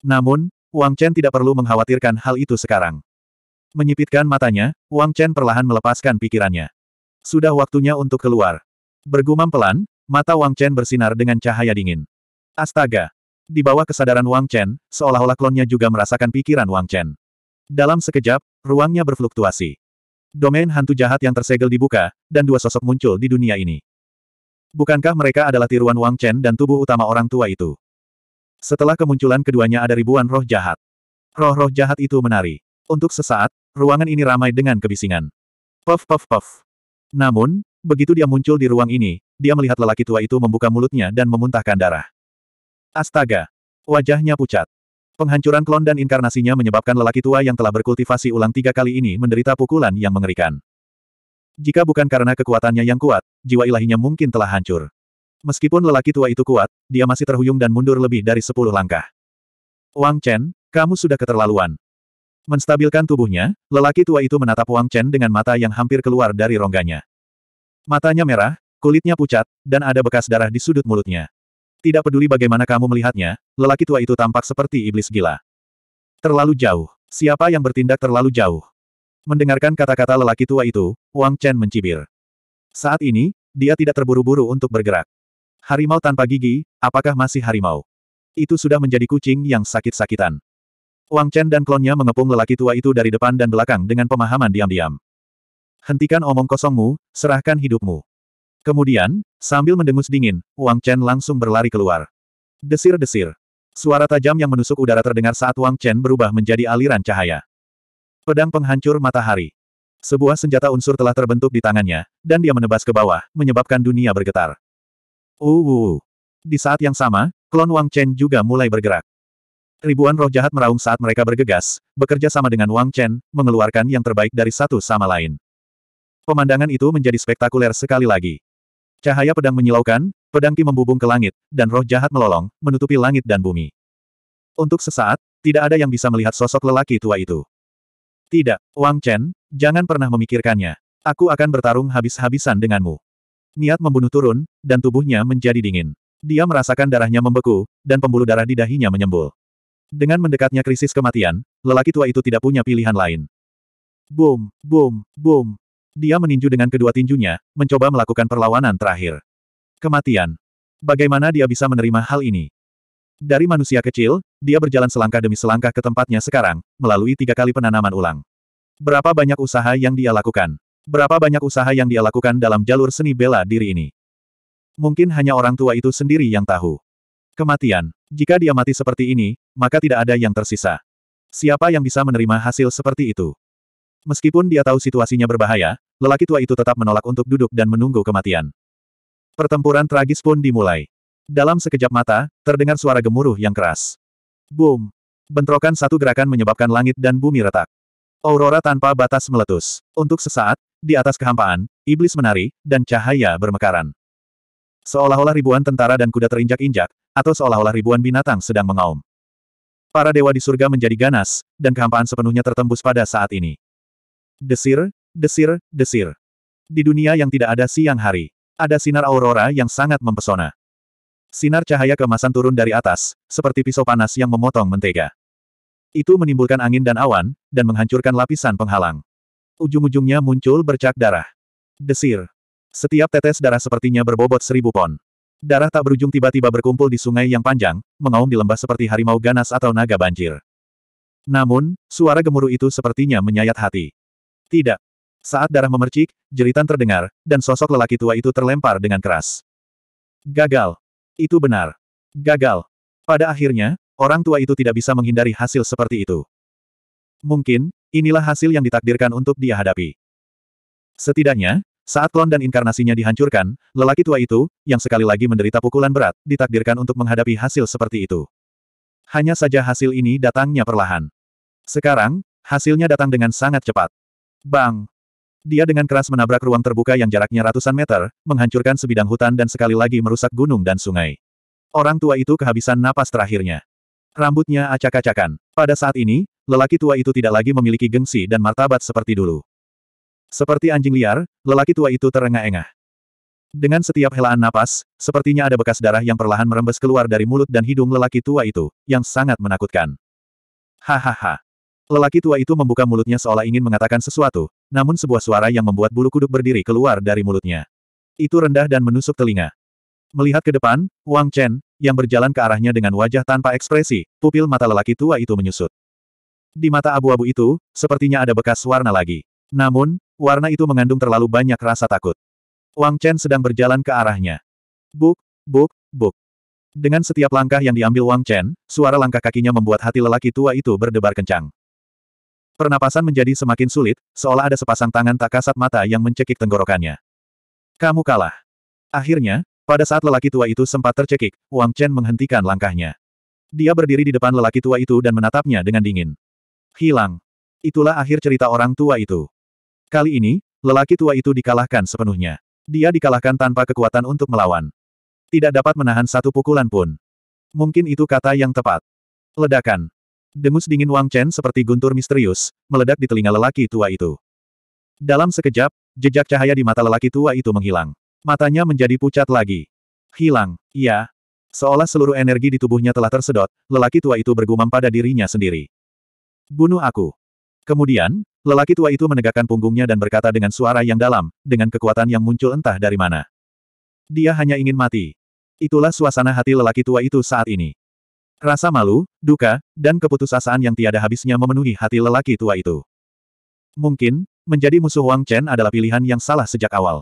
Namun, Wang Chen tidak perlu mengkhawatirkan hal itu sekarang. Menyipitkan matanya, Wang Chen perlahan melepaskan pikirannya. Sudah waktunya untuk keluar. Bergumam pelan, mata Wang Chen bersinar dengan cahaya dingin. Astaga! Di bawah kesadaran Wang Chen, seolah-olah klonnya juga merasakan pikiran Wang Chen. Dalam sekejap, ruangnya berfluktuasi. Domain hantu jahat yang tersegel dibuka, dan dua sosok muncul di dunia ini. Bukankah mereka adalah tiruan Wang Chen dan tubuh utama orang tua itu? Setelah kemunculan keduanya ada ribuan roh jahat. Roh-roh jahat itu menari. Untuk sesaat, ruangan ini ramai dengan kebisingan. Puff puff puff. Namun, begitu dia muncul di ruang ini, dia melihat lelaki tua itu membuka mulutnya dan memuntahkan darah. Astaga! Wajahnya pucat. Penghancuran klon dan inkarnasinya menyebabkan lelaki tua yang telah berkultivasi ulang tiga kali ini menderita pukulan yang mengerikan. Jika bukan karena kekuatannya yang kuat, jiwa ilahinya mungkin telah hancur. Meskipun lelaki tua itu kuat, dia masih terhuyung dan mundur lebih dari sepuluh langkah. Wang Chen, kamu sudah keterlaluan. Menstabilkan tubuhnya, lelaki tua itu menatap Wang Chen dengan mata yang hampir keluar dari rongganya. Matanya merah, kulitnya pucat, dan ada bekas darah di sudut mulutnya. Tidak peduli bagaimana kamu melihatnya, lelaki tua itu tampak seperti iblis gila. Terlalu jauh. Siapa yang bertindak terlalu jauh? Mendengarkan kata-kata lelaki tua itu, Wang Chen mencibir. Saat ini, dia tidak terburu-buru untuk bergerak. Harimau tanpa gigi, apakah masih harimau? Itu sudah menjadi kucing yang sakit-sakitan. Wang Chen dan klonnya mengepung lelaki tua itu dari depan dan belakang dengan pemahaman diam-diam. Hentikan omong kosongmu, serahkan hidupmu. Kemudian, sambil mendengus dingin, Wang Chen langsung berlari keluar. Desir-desir. Suara tajam yang menusuk udara terdengar saat Wang Chen berubah menjadi aliran cahaya. Pedang penghancur matahari. Sebuah senjata unsur telah terbentuk di tangannya, dan dia menebas ke bawah, menyebabkan dunia bergetar. Uh. Di saat yang sama, klon Wang Chen juga mulai bergerak. Ribuan roh jahat meraung saat mereka bergegas, bekerja sama dengan Wang Chen, mengeluarkan yang terbaik dari satu sama lain. Pemandangan itu menjadi spektakuler sekali lagi. Cahaya pedang menyilaukan, pedang Ki membubung ke langit, dan roh jahat melolong, menutupi langit dan bumi. Untuk sesaat, tidak ada yang bisa melihat sosok lelaki tua itu. Tidak, Wang Chen, jangan pernah memikirkannya. Aku akan bertarung habis-habisan denganmu. Niat membunuh turun, dan tubuhnya menjadi dingin. Dia merasakan darahnya membeku, dan pembuluh darah di dahinya menyembul. Dengan mendekatnya krisis kematian, lelaki tua itu tidak punya pilihan lain. Boom, boom, boom. Dia meninju dengan kedua tinjunya, mencoba melakukan perlawanan terakhir. Kematian. Bagaimana dia bisa menerima hal ini? Dari manusia kecil, dia berjalan selangkah demi selangkah ke tempatnya sekarang, melalui tiga kali penanaman ulang. Berapa banyak usaha yang dia lakukan? Berapa banyak usaha yang dia lakukan dalam jalur seni bela diri ini? Mungkin hanya orang tua itu sendiri yang tahu. Kematian. Jika dia mati seperti ini, maka tidak ada yang tersisa. Siapa yang bisa menerima hasil seperti itu? Meskipun dia tahu situasinya berbahaya, lelaki tua itu tetap menolak untuk duduk dan menunggu kematian. Pertempuran tragis pun dimulai. Dalam sekejap mata, terdengar suara gemuruh yang keras. Boom! Bentrokan satu gerakan menyebabkan langit dan bumi retak. Aurora tanpa batas meletus. Untuk sesaat, di atas kehampaan, iblis menari, dan cahaya bermekaran. Seolah-olah ribuan tentara dan kuda terinjak-injak, atau seolah-olah ribuan binatang sedang mengaum. Para dewa di surga menjadi ganas, dan kehampaan sepenuhnya tertembus pada saat ini. Desir, desir, desir. Di dunia yang tidak ada siang hari, ada sinar aurora yang sangat mempesona. Sinar cahaya kemasan turun dari atas, seperti pisau panas yang memotong mentega. Itu menimbulkan angin dan awan, dan menghancurkan lapisan penghalang. Ujung-ujungnya muncul bercak darah. Desir. Setiap tetes darah sepertinya berbobot seribu pon. Darah tak berujung tiba-tiba berkumpul di sungai yang panjang, mengaum di lembah seperti harimau ganas atau naga banjir. Namun, suara gemuruh itu sepertinya menyayat hati. Tidak. Saat darah memercik, jeritan terdengar, dan sosok lelaki tua itu terlempar dengan keras. Gagal. Itu benar. Gagal. Pada akhirnya, orang tua itu tidak bisa menghindari hasil seperti itu. Mungkin, inilah hasil yang ditakdirkan untuk dia hadapi. Setidaknya, saat klon dan inkarnasinya dihancurkan, lelaki tua itu, yang sekali lagi menderita pukulan berat, ditakdirkan untuk menghadapi hasil seperti itu. Hanya saja hasil ini datangnya perlahan. Sekarang, hasilnya datang dengan sangat cepat. Bang! Dia dengan keras menabrak ruang terbuka yang jaraknya ratusan meter, menghancurkan sebidang hutan dan sekali lagi merusak gunung dan sungai. Orang tua itu kehabisan napas terakhirnya. Rambutnya acak-acakan. Pada saat ini, lelaki tua itu tidak lagi memiliki gengsi dan martabat seperti dulu. Seperti anjing liar, lelaki tua itu terengah-engah. Dengan setiap helaan napas, sepertinya ada bekas darah yang perlahan merembes keluar dari mulut dan hidung lelaki tua itu, yang sangat menakutkan. Hahaha. Lelaki tua itu membuka mulutnya seolah ingin mengatakan sesuatu, namun sebuah suara yang membuat bulu kuduk berdiri keluar dari mulutnya. Itu rendah dan menusuk telinga. Melihat ke depan, Wang Chen, yang berjalan ke arahnya dengan wajah tanpa ekspresi, pupil mata lelaki tua itu menyusut. Di mata abu-abu itu, sepertinya ada bekas warna lagi. Namun, warna itu mengandung terlalu banyak rasa takut. Wang Chen sedang berjalan ke arahnya. Buk, buk, buk. Dengan setiap langkah yang diambil Wang Chen, suara langkah kakinya membuat hati lelaki tua itu berdebar kencang. Pernapasan menjadi semakin sulit, seolah ada sepasang tangan tak kasat mata yang mencekik tenggorokannya. Kamu kalah. Akhirnya, pada saat lelaki tua itu sempat tercekik, Wang Chen menghentikan langkahnya. Dia berdiri di depan lelaki tua itu dan menatapnya dengan dingin. Hilang. Itulah akhir cerita orang tua itu. Kali ini, lelaki tua itu dikalahkan sepenuhnya. Dia dikalahkan tanpa kekuatan untuk melawan. Tidak dapat menahan satu pukulan pun. Mungkin itu kata yang tepat. Ledakan. Dengus dingin Wang Chen seperti guntur misterius, meledak di telinga lelaki tua itu. Dalam sekejap, jejak cahaya di mata lelaki tua itu menghilang. Matanya menjadi pucat lagi. Hilang, iya. Seolah seluruh energi di tubuhnya telah tersedot, lelaki tua itu bergumam pada dirinya sendiri. Bunuh aku. Kemudian, lelaki tua itu menegakkan punggungnya dan berkata dengan suara yang dalam, dengan kekuatan yang muncul entah dari mana. Dia hanya ingin mati. Itulah suasana hati lelaki tua itu saat ini. Rasa malu, duka, dan keputusasaan yang tiada habisnya memenuhi hati lelaki tua itu. Mungkin, menjadi musuh Wang Chen adalah pilihan yang salah sejak awal.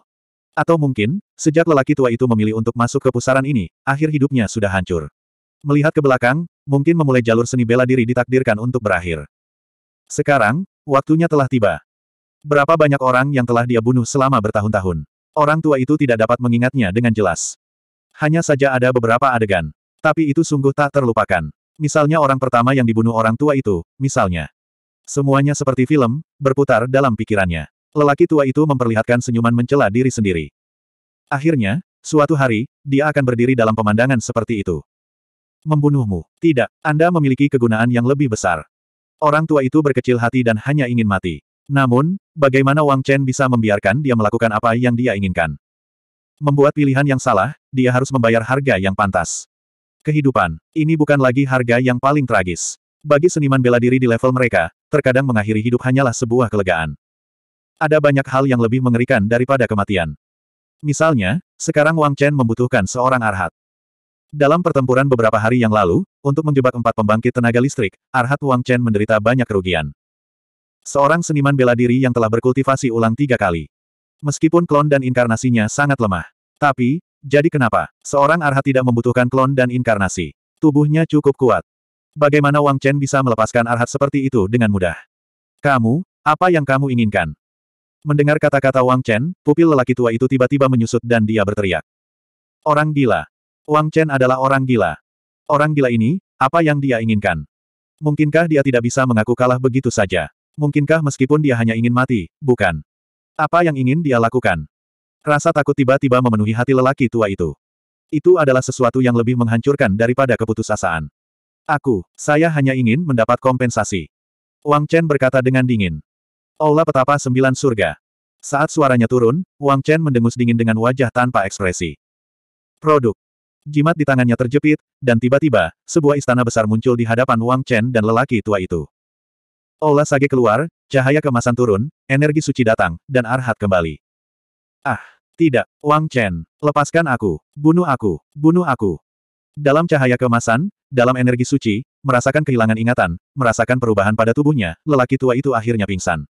Atau mungkin, sejak lelaki tua itu memilih untuk masuk ke pusaran ini, akhir hidupnya sudah hancur. Melihat ke belakang, mungkin memulai jalur seni bela diri ditakdirkan untuk berakhir. Sekarang, waktunya telah tiba. Berapa banyak orang yang telah dia bunuh selama bertahun-tahun. Orang tua itu tidak dapat mengingatnya dengan jelas. Hanya saja ada beberapa adegan. Tapi itu sungguh tak terlupakan. Misalnya orang pertama yang dibunuh orang tua itu, misalnya. Semuanya seperti film, berputar dalam pikirannya. Lelaki tua itu memperlihatkan senyuman mencela diri sendiri. Akhirnya, suatu hari, dia akan berdiri dalam pemandangan seperti itu. Membunuhmu. Tidak, Anda memiliki kegunaan yang lebih besar. Orang tua itu berkecil hati dan hanya ingin mati. Namun, bagaimana Wang Chen bisa membiarkan dia melakukan apa yang dia inginkan? Membuat pilihan yang salah, dia harus membayar harga yang pantas. Kehidupan, ini bukan lagi harga yang paling tragis. Bagi seniman bela diri di level mereka, terkadang mengakhiri hidup hanyalah sebuah kelegaan. Ada banyak hal yang lebih mengerikan daripada kematian. Misalnya, sekarang Wang Chen membutuhkan seorang arhat. Dalam pertempuran beberapa hari yang lalu, untuk menjebak empat pembangkit tenaga listrik, arhat Wang Chen menderita banyak kerugian. Seorang seniman bela diri yang telah berkultivasi ulang tiga kali. Meskipun klon dan inkarnasinya sangat lemah. Tapi, jadi kenapa? Seorang arhat tidak membutuhkan klon dan inkarnasi. Tubuhnya cukup kuat. Bagaimana Wang Chen bisa melepaskan arhat seperti itu dengan mudah? Kamu, apa yang kamu inginkan? Mendengar kata-kata Wang Chen, pupil lelaki tua itu tiba-tiba menyusut dan dia berteriak. Orang gila. Wang Chen adalah orang gila. Orang gila ini, apa yang dia inginkan? Mungkinkah dia tidak bisa mengaku kalah begitu saja? Mungkinkah meskipun dia hanya ingin mati, bukan? Apa yang ingin dia lakukan? Rasa takut tiba-tiba memenuhi hati lelaki tua itu. Itu adalah sesuatu yang lebih menghancurkan daripada keputusasaan. Aku, saya hanya ingin mendapat kompensasi. Wang Chen berkata dengan dingin. Aula petapa sembilan surga. Saat suaranya turun, Wang Chen mendengus dingin dengan wajah tanpa ekspresi. Produk. Jimat di tangannya terjepit, dan tiba-tiba, sebuah istana besar muncul di hadapan Wang Chen dan lelaki tua itu. Aula Sage keluar, cahaya kemasan turun, energi suci datang, dan Arhat kembali. Ah, tidak, Wang Chen, lepaskan aku, bunuh aku, bunuh aku. Dalam cahaya kemasan, dalam energi suci, merasakan kehilangan ingatan, merasakan perubahan pada tubuhnya, lelaki tua itu akhirnya pingsan.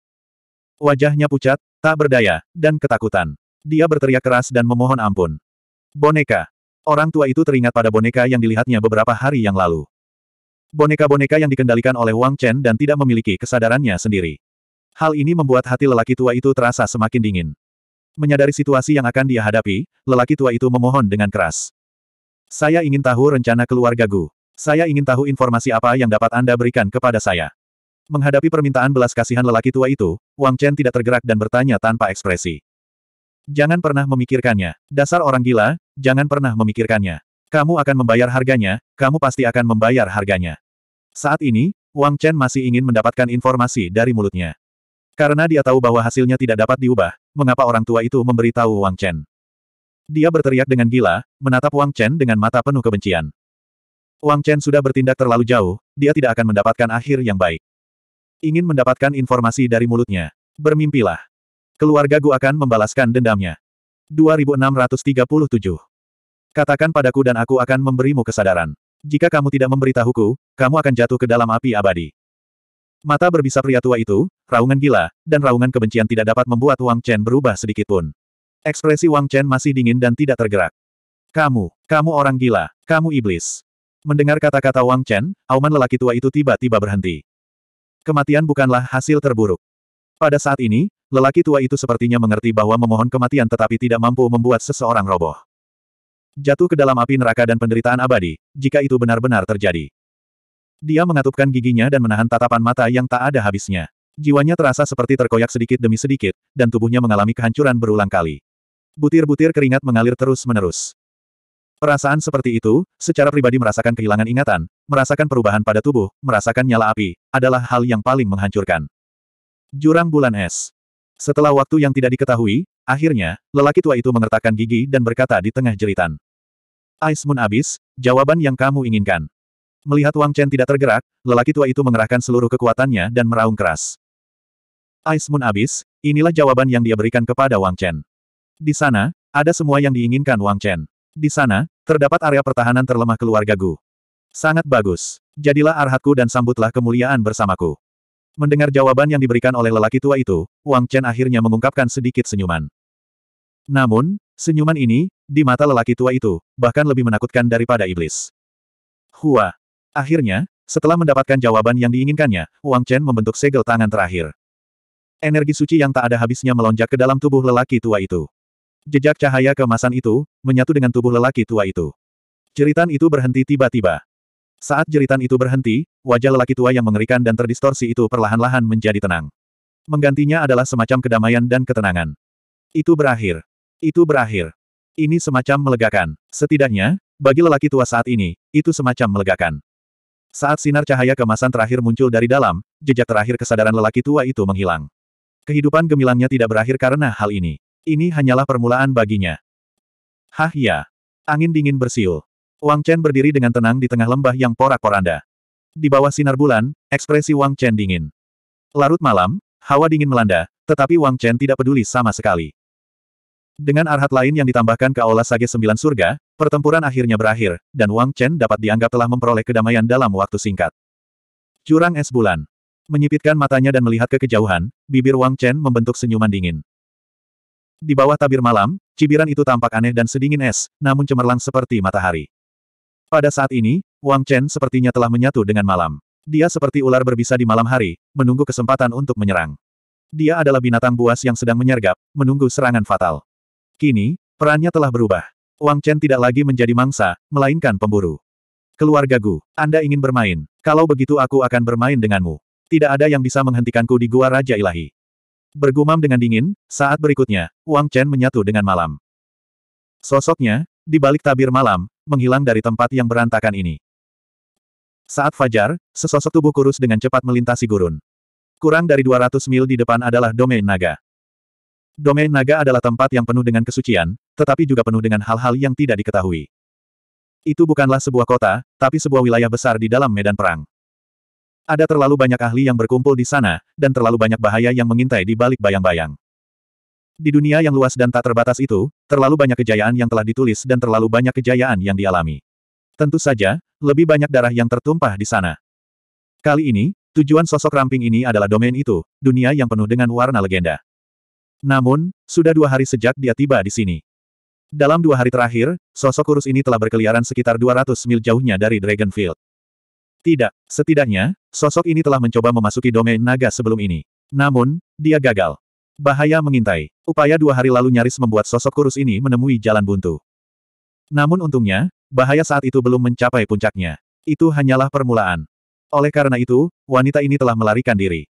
Wajahnya pucat, tak berdaya, dan ketakutan. Dia berteriak keras dan memohon ampun. Boneka. Orang tua itu teringat pada boneka yang dilihatnya beberapa hari yang lalu. Boneka-boneka yang dikendalikan oleh Wang Chen dan tidak memiliki kesadarannya sendiri. Hal ini membuat hati lelaki tua itu terasa semakin dingin. Menyadari situasi yang akan dia hadapi, lelaki tua itu memohon dengan keras. Saya ingin tahu rencana keluarga Gu. Saya ingin tahu informasi apa yang dapat Anda berikan kepada saya. Menghadapi permintaan belas kasihan lelaki tua itu, Wang Chen tidak tergerak dan bertanya tanpa ekspresi. Jangan pernah memikirkannya. Dasar orang gila, jangan pernah memikirkannya. Kamu akan membayar harganya, kamu pasti akan membayar harganya. Saat ini, Wang Chen masih ingin mendapatkan informasi dari mulutnya. Karena dia tahu bahwa hasilnya tidak dapat diubah, mengapa orang tua itu memberitahu Wang Chen? Dia berteriak dengan gila, menatap Wang Chen dengan mata penuh kebencian. Wang Chen sudah bertindak terlalu jauh, dia tidak akan mendapatkan akhir yang baik. Ingin mendapatkan informasi dari mulutnya. Bermimpilah. Keluarga Gu akan membalaskan dendamnya. 2637. Katakan padaku dan aku akan memberimu kesadaran. Jika kamu tidak memberitahuku, kamu akan jatuh ke dalam api abadi. Mata berbisa pria tua itu, raungan gila, dan raungan kebencian tidak dapat membuat Wang Chen berubah sedikit pun. Ekspresi Wang Chen masih dingin dan tidak tergerak. Kamu, kamu orang gila, kamu iblis. Mendengar kata-kata Wang Chen, auman lelaki tua itu tiba-tiba berhenti. Kematian bukanlah hasil terburuk. Pada saat ini, lelaki tua itu sepertinya mengerti bahwa memohon kematian tetapi tidak mampu membuat seseorang roboh. Jatuh ke dalam api neraka dan penderitaan abadi, jika itu benar-benar terjadi. Dia mengatupkan giginya dan menahan tatapan mata yang tak ada habisnya. Jiwanya terasa seperti terkoyak sedikit demi sedikit, dan tubuhnya mengalami kehancuran berulang kali. Butir-butir keringat mengalir terus-menerus. Perasaan seperti itu, secara pribadi merasakan kehilangan ingatan, merasakan perubahan pada tubuh, merasakan nyala api, adalah hal yang paling menghancurkan. Jurang bulan es. Setelah waktu yang tidak diketahui, akhirnya, lelaki tua itu mengertakkan gigi dan berkata di tengah jeritan. Ice Moon abis, jawaban yang kamu inginkan. Melihat Wang Chen tidak tergerak, lelaki tua itu mengerahkan seluruh kekuatannya dan meraung keras. Ice Moon abis, inilah jawaban yang dia berikan kepada Wang Chen. Di sana, ada semua yang diinginkan Wang Chen. Di sana, terdapat area pertahanan terlemah keluarga Gu. Sangat bagus. Jadilah arhatku dan sambutlah kemuliaan bersamaku. Mendengar jawaban yang diberikan oleh lelaki tua itu, Wang Chen akhirnya mengungkapkan sedikit senyuman. Namun, senyuman ini, di mata lelaki tua itu, bahkan lebih menakutkan daripada iblis. Hua, Akhirnya, setelah mendapatkan jawaban yang diinginkannya, Wang Chen membentuk segel tangan terakhir. Energi suci yang tak ada habisnya melonjak ke dalam tubuh lelaki tua itu. Jejak cahaya kemasan itu, menyatu dengan tubuh lelaki tua itu. Jeritan itu berhenti tiba-tiba. Saat jeritan itu berhenti, wajah lelaki tua yang mengerikan dan terdistorsi itu perlahan-lahan menjadi tenang. Menggantinya adalah semacam kedamaian dan ketenangan. Itu berakhir. Itu berakhir. Ini semacam melegakan. Setidaknya, bagi lelaki tua saat ini, itu semacam melegakan. Saat sinar cahaya kemasan terakhir muncul dari dalam, jejak terakhir kesadaran lelaki tua itu menghilang. Kehidupan gemilangnya tidak berakhir karena hal ini. Ini hanyalah permulaan baginya. Hah ya. Angin dingin bersiul. Wang Chen berdiri dengan tenang di tengah lembah yang porak-poranda. Di bawah sinar bulan, ekspresi Wang Chen dingin. Larut malam, hawa dingin melanda, tetapi Wang Chen tidak peduli sama sekali. Dengan arhat lain yang ditambahkan ke Aula Sage Sembilan Surga, pertempuran akhirnya berakhir, dan Wang Chen dapat dianggap telah memperoleh kedamaian dalam waktu singkat. Curang es bulan. Menyipitkan matanya dan melihat ke kejauhan, bibir Wang Chen membentuk senyuman dingin. Di bawah tabir malam, cibiran itu tampak aneh dan sedingin es, namun cemerlang seperti matahari. Pada saat ini, Wang Chen sepertinya telah menyatu dengan malam. Dia seperti ular berbisa di malam hari, menunggu kesempatan untuk menyerang. Dia adalah binatang buas yang sedang menyergap, menunggu serangan fatal. Kini, perannya telah berubah. Wang Chen tidak lagi menjadi mangsa, melainkan pemburu. Keluarga Gu, Anda ingin bermain. Kalau begitu aku akan bermain denganmu. Tidak ada yang bisa menghentikanku di Gua Raja Ilahi. Bergumam dengan dingin, saat berikutnya, Wang Chen menyatu dengan malam. Sosoknya, di balik tabir malam, menghilang dari tempat yang berantakan ini. Saat fajar, sesosok tubuh kurus dengan cepat melintasi gurun. Kurang dari 200 mil di depan adalah domain naga. Domain naga adalah tempat yang penuh dengan kesucian, tetapi juga penuh dengan hal-hal yang tidak diketahui. Itu bukanlah sebuah kota, tapi sebuah wilayah besar di dalam medan perang. Ada terlalu banyak ahli yang berkumpul di sana, dan terlalu banyak bahaya yang mengintai di balik bayang-bayang. Di dunia yang luas dan tak terbatas itu, terlalu banyak kejayaan yang telah ditulis dan terlalu banyak kejayaan yang dialami. Tentu saja, lebih banyak darah yang tertumpah di sana. Kali ini, tujuan sosok ramping ini adalah domain itu, dunia yang penuh dengan warna legenda. Namun, sudah dua hari sejak dia tiba di sini. Dalam dua hari terakhir, sosok kurus ini telah berkeliaran sekitar 200 mil jauhnya dari Dragonfield. Tidak, setidaknya, sosok ini telah mencoba memasuki domain naga sebelum ini. Namun, dia gagal. Bahaya mengintai. Upaya dua hari lalu nyaris membuat sosok kurus ini menemui jalan buntu. Namun untungnya, bahaya saat itu belum mencapai puncaknya. Itu hanyalah permulaan. Oleh karena itu, wanita ini telah melarikan diri.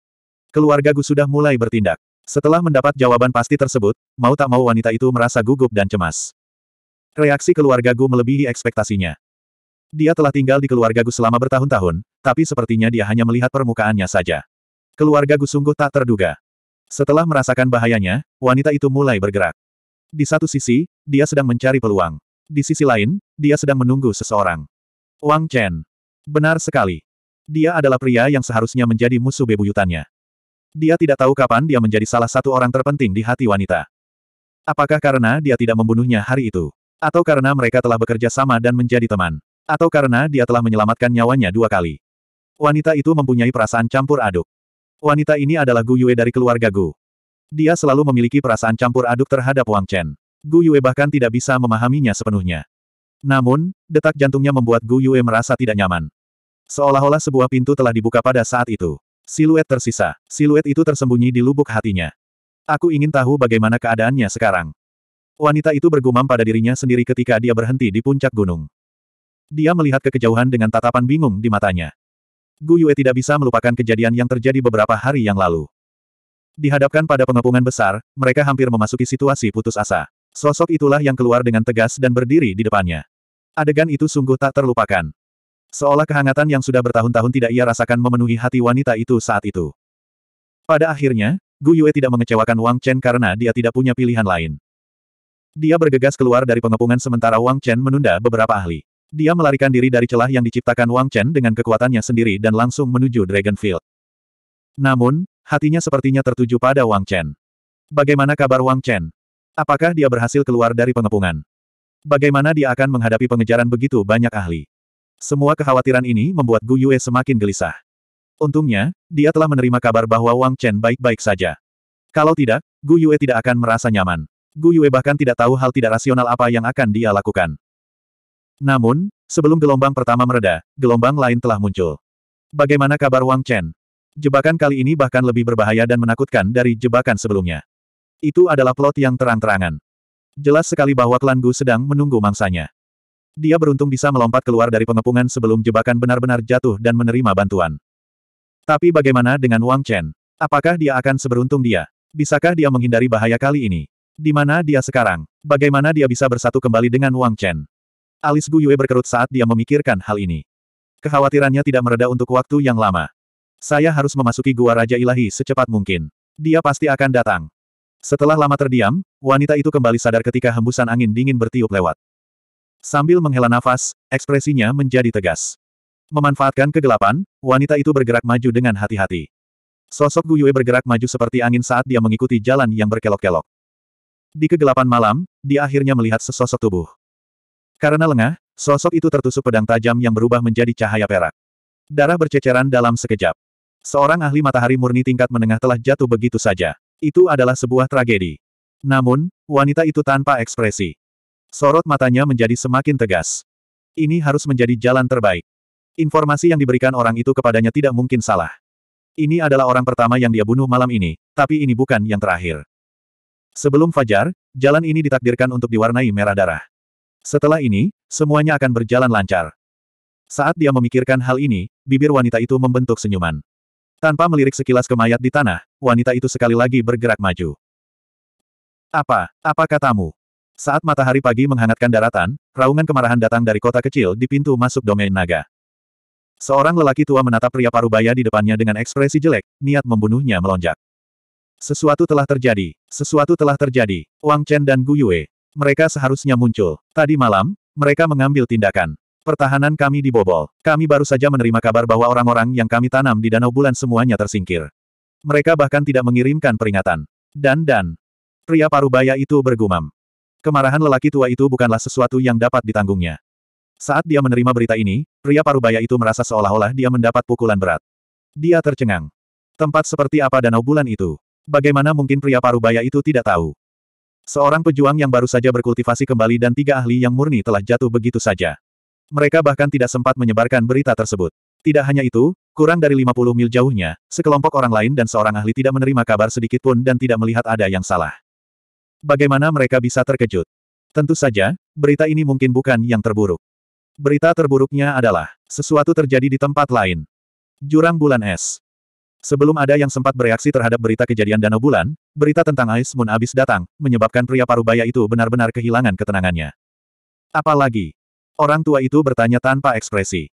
Keluarga Gu sudah mulai bertindak. Setelah mendapat jawaban pasti tersebut, mau tak mau wanita itu merasa gugup dan cemas. Reaksi keluarga Gu melebihi ekspektasinya. Dia telah tinggal di keluarga Gu selama bertahun-tahun, tapi sepertinya dia hanya melihat permukaannya saja. Keluarga Gu sungguh tak terduga. Setelah merasakan bahayanya, wanita itu mulai bergerak. Di satu sisi, dia sedang mencari peluang. Di sisi lain, dia sedang menunggu seseorang. Wang Chen. Benar sekali. Dia adalah pria yang seharusnya menjadi musuh bebuyutannya. Dia tidak tahu kapan dia menjadi salah satu orang terpenting di hati wanita. Apakah karena dia tidak membunuhnya hari itu? Atau karena mereka telah bekerja sama dan menjadi teman? Atau karena dia telah menyelamatkan nyawanya dua kali? Wanita itu mempunyai perasaan campur aduk. Wanita ini adalah Gu Yue dari keluarga Gu. Dia selalu memiliki perasaan campur aduk terhadap Wang Chen. Gu Yue bahkan tidak bisa memahaminya sepenuhnya. Namun, detak jantungnya membuat Gu Yue merasa tidak nyaman. Seolah-olah sebuah pintu telah dibuka pada saat itu. Siluet tersisa. Siluet itu tersembunyi di lubuk hatinya. Aku ingin tahu bagaimana keadaannya sekarang. Wanita itu bergumam pada dirinya sendiri ketika dia berhenti di puncak gunung. Dia melihat ke kejauhan dengan tatapan bingung di matanya. Gu Yue tidak bisa melupakan kejadian yang terjadi beberapa hari yang lalu. Dihadapkan pada pengepungan besar, mereka hampir memasuki situasi putus asa. Sosok itulah yang keluar dengan tegas dan berdiri di depannya. Adegan itu sungguh tak terlupakan. Seolah kehangatan yang sudah bertahun-tahun tidak ia rasakan memenuhi hati wanita itu saat itu. Pada akhirnya, Gu Yue tidak mengecewakan Wang Chen karena dia tidak punya pilihan lain. Dia bergegas keluar dari pengepungan sementara Wang Chen menunda beberapa ahli. Dia melarikan diri dari celah yang diciptakan Wang Chen dengan kekuatannya sendiri dan langsung menuju Dragon Field. Namun, hatinya sepertinya tertuju pada Wang Chen. Bagaimana kabar Wang Chen? Apakah dia berhasil keluar dari pengepungan? Bagaimana dia akan menghadapi pengejaran begitu banyak ahli? Semua kekhawatiran ini membuat Gu Yue semakin gelisah. Untungnya, dia telah menerima kabar bahwa Wang Chen baik-baik saja. Kalau tidak, Gu Yue tidak akan merasa nyaman. Gu Yue bahkan tidak tahu hal tidak rasional apa yang akan dia lakukan. Namun, sebelum gelombang pertama mereda, gelombang lain telah muncul. Bagaimana kabar Wang Chen? Jebakan kali ini bahkan lebih berbahaya dan menakutkan dari jebakan sebelumnya. Itu adalah plot yang terang-terangan. Jelas sekali bahwa klan Gu sedang menunggu mangsanya. Dia beruntung bisa melompat keluar dari pengepungan sebelum jebakan benar-benar jatuh dan menerima bantuan. Tapi bagaimana dengan Wang Chen? Apakah dia akan seberuntung dia? Bisakah dia menghindari bahaya kali ini? Di mana dia sekarang? Bagaimana dia bisa bersatu kembali dengan Wang Chen? Alis Gu Yue berkerut saat dia memikirkan hal ini. Kekhawatirannya tidak mereda untuk waktu yang lama. Saya harus memasuki gua Raja Ilahi secepat mungkin. Dia pasti akan datang. Setelah lama terdiam, wanita itu kembali sadar ketika hembusan angin dingin bertiup lewat. Sambil menghela nafas, ekspresinya menjadi tegas. Memanfaatkan kegelapan, wanita itu bergerak maju dengan hati-hati. Sosok Guyue bergerak maju seperti angin saat dia mengikuti jalan yang berkelok-kelok. Di kegelapan malam, dia akhirnya melihat sesosok tubuh. Karena lengah, sosok itu tertusuk pedang tajam yang berubah menjadi cahaya perak. Darah berceceran dalam sekejap. Seorang ahli matahari murni tingkat menengah telah jatuh begitu saja. Itu adalah sebuah tragedi. Namun, wanita itu tanpa ekspresi. Sorot matanya menjadi semakin tegas. Ini harus menjadi jalan terbaik. Informasi yang diberikan orang itu kepadanya tidak mungkin salah. Ini adalah orang pertama yang dia bunuh malam ini, tapi ini bukan yang terakhir. Sebelum Fajar, jalan ini ditakdirkan untuk diwarnai merah darah. Setelah ini, semuanya akan berjalan lancar. Saat dia memikirkan hal ini, bibir wanita itu membentuk senyuman. Tanpa melirik sekilas ke mayat di tanah, wanita itu sekali lagi bergerak maju. Apa, apa katamu? Saat matahari pagi menghangatkan daratan, raungan kemarahan datang dari kota kecil di pintu masuk domain naga. Seorang lelaki tua menatap pria parubaya di depannya dengan ekspresi jelek, niat membunuhnya melonjak. Sesuatu telah terjadi, sesuatu telah terjadi, Wang Chen dan Gu Yue. Mereka seharusnya muncul. Tadi malam, mereka mengambil tindakan. Pertahanan kami dibobol. Kami baru saja menerima kabar bahwa orang-orang yang kami tanam di Danau Bulan semuanya tersingkir. Mereka bahkan tidak mengirimkan peringatan. Dan dan. Pria parubaya itu bergumam. Kemarahan lelaki tua itu bukanlah sesuatu yang dapat ditanggungnya. Saat dia menerima berita ini, pria parubaya itu merasa seolah-olah dia mendapat pukulan berat. Dia tercengang. Tempat seperti apa danau bulan itu? Bagaimana mungkin pria parubaya itu tidak tahu? Seorang pejuang yang baru saja berkultivasi kembali dan tiga ahli yang murni telah jatuh begitu saja. Mereka bahkan tidak sempat menyebarkan berita tersebut. Tidak hanya itu, kurang dari 50 mil jauhnya, sekelompok orang lain dan seorang ahli tidak menerima kabar sedikit pun dan tidak melihat ada yang salah. Bagaimana mereka bisa terkejut? Tentu saja, berita ini mungkin bukan yang terburuk. Berita terburuknya adalah, sesuatu terjadi di tempat lain. Jurang bulan es. Sebelum ada yang sempat bereaksi terhadap berita kejadian danau bulan, berita tentang ais Moon abis datang, menyebabkan pria parubaya itu benar-benar kehilangan ketenangannya. Apalagi, orang tua itu bertanya tanpa ekspresi.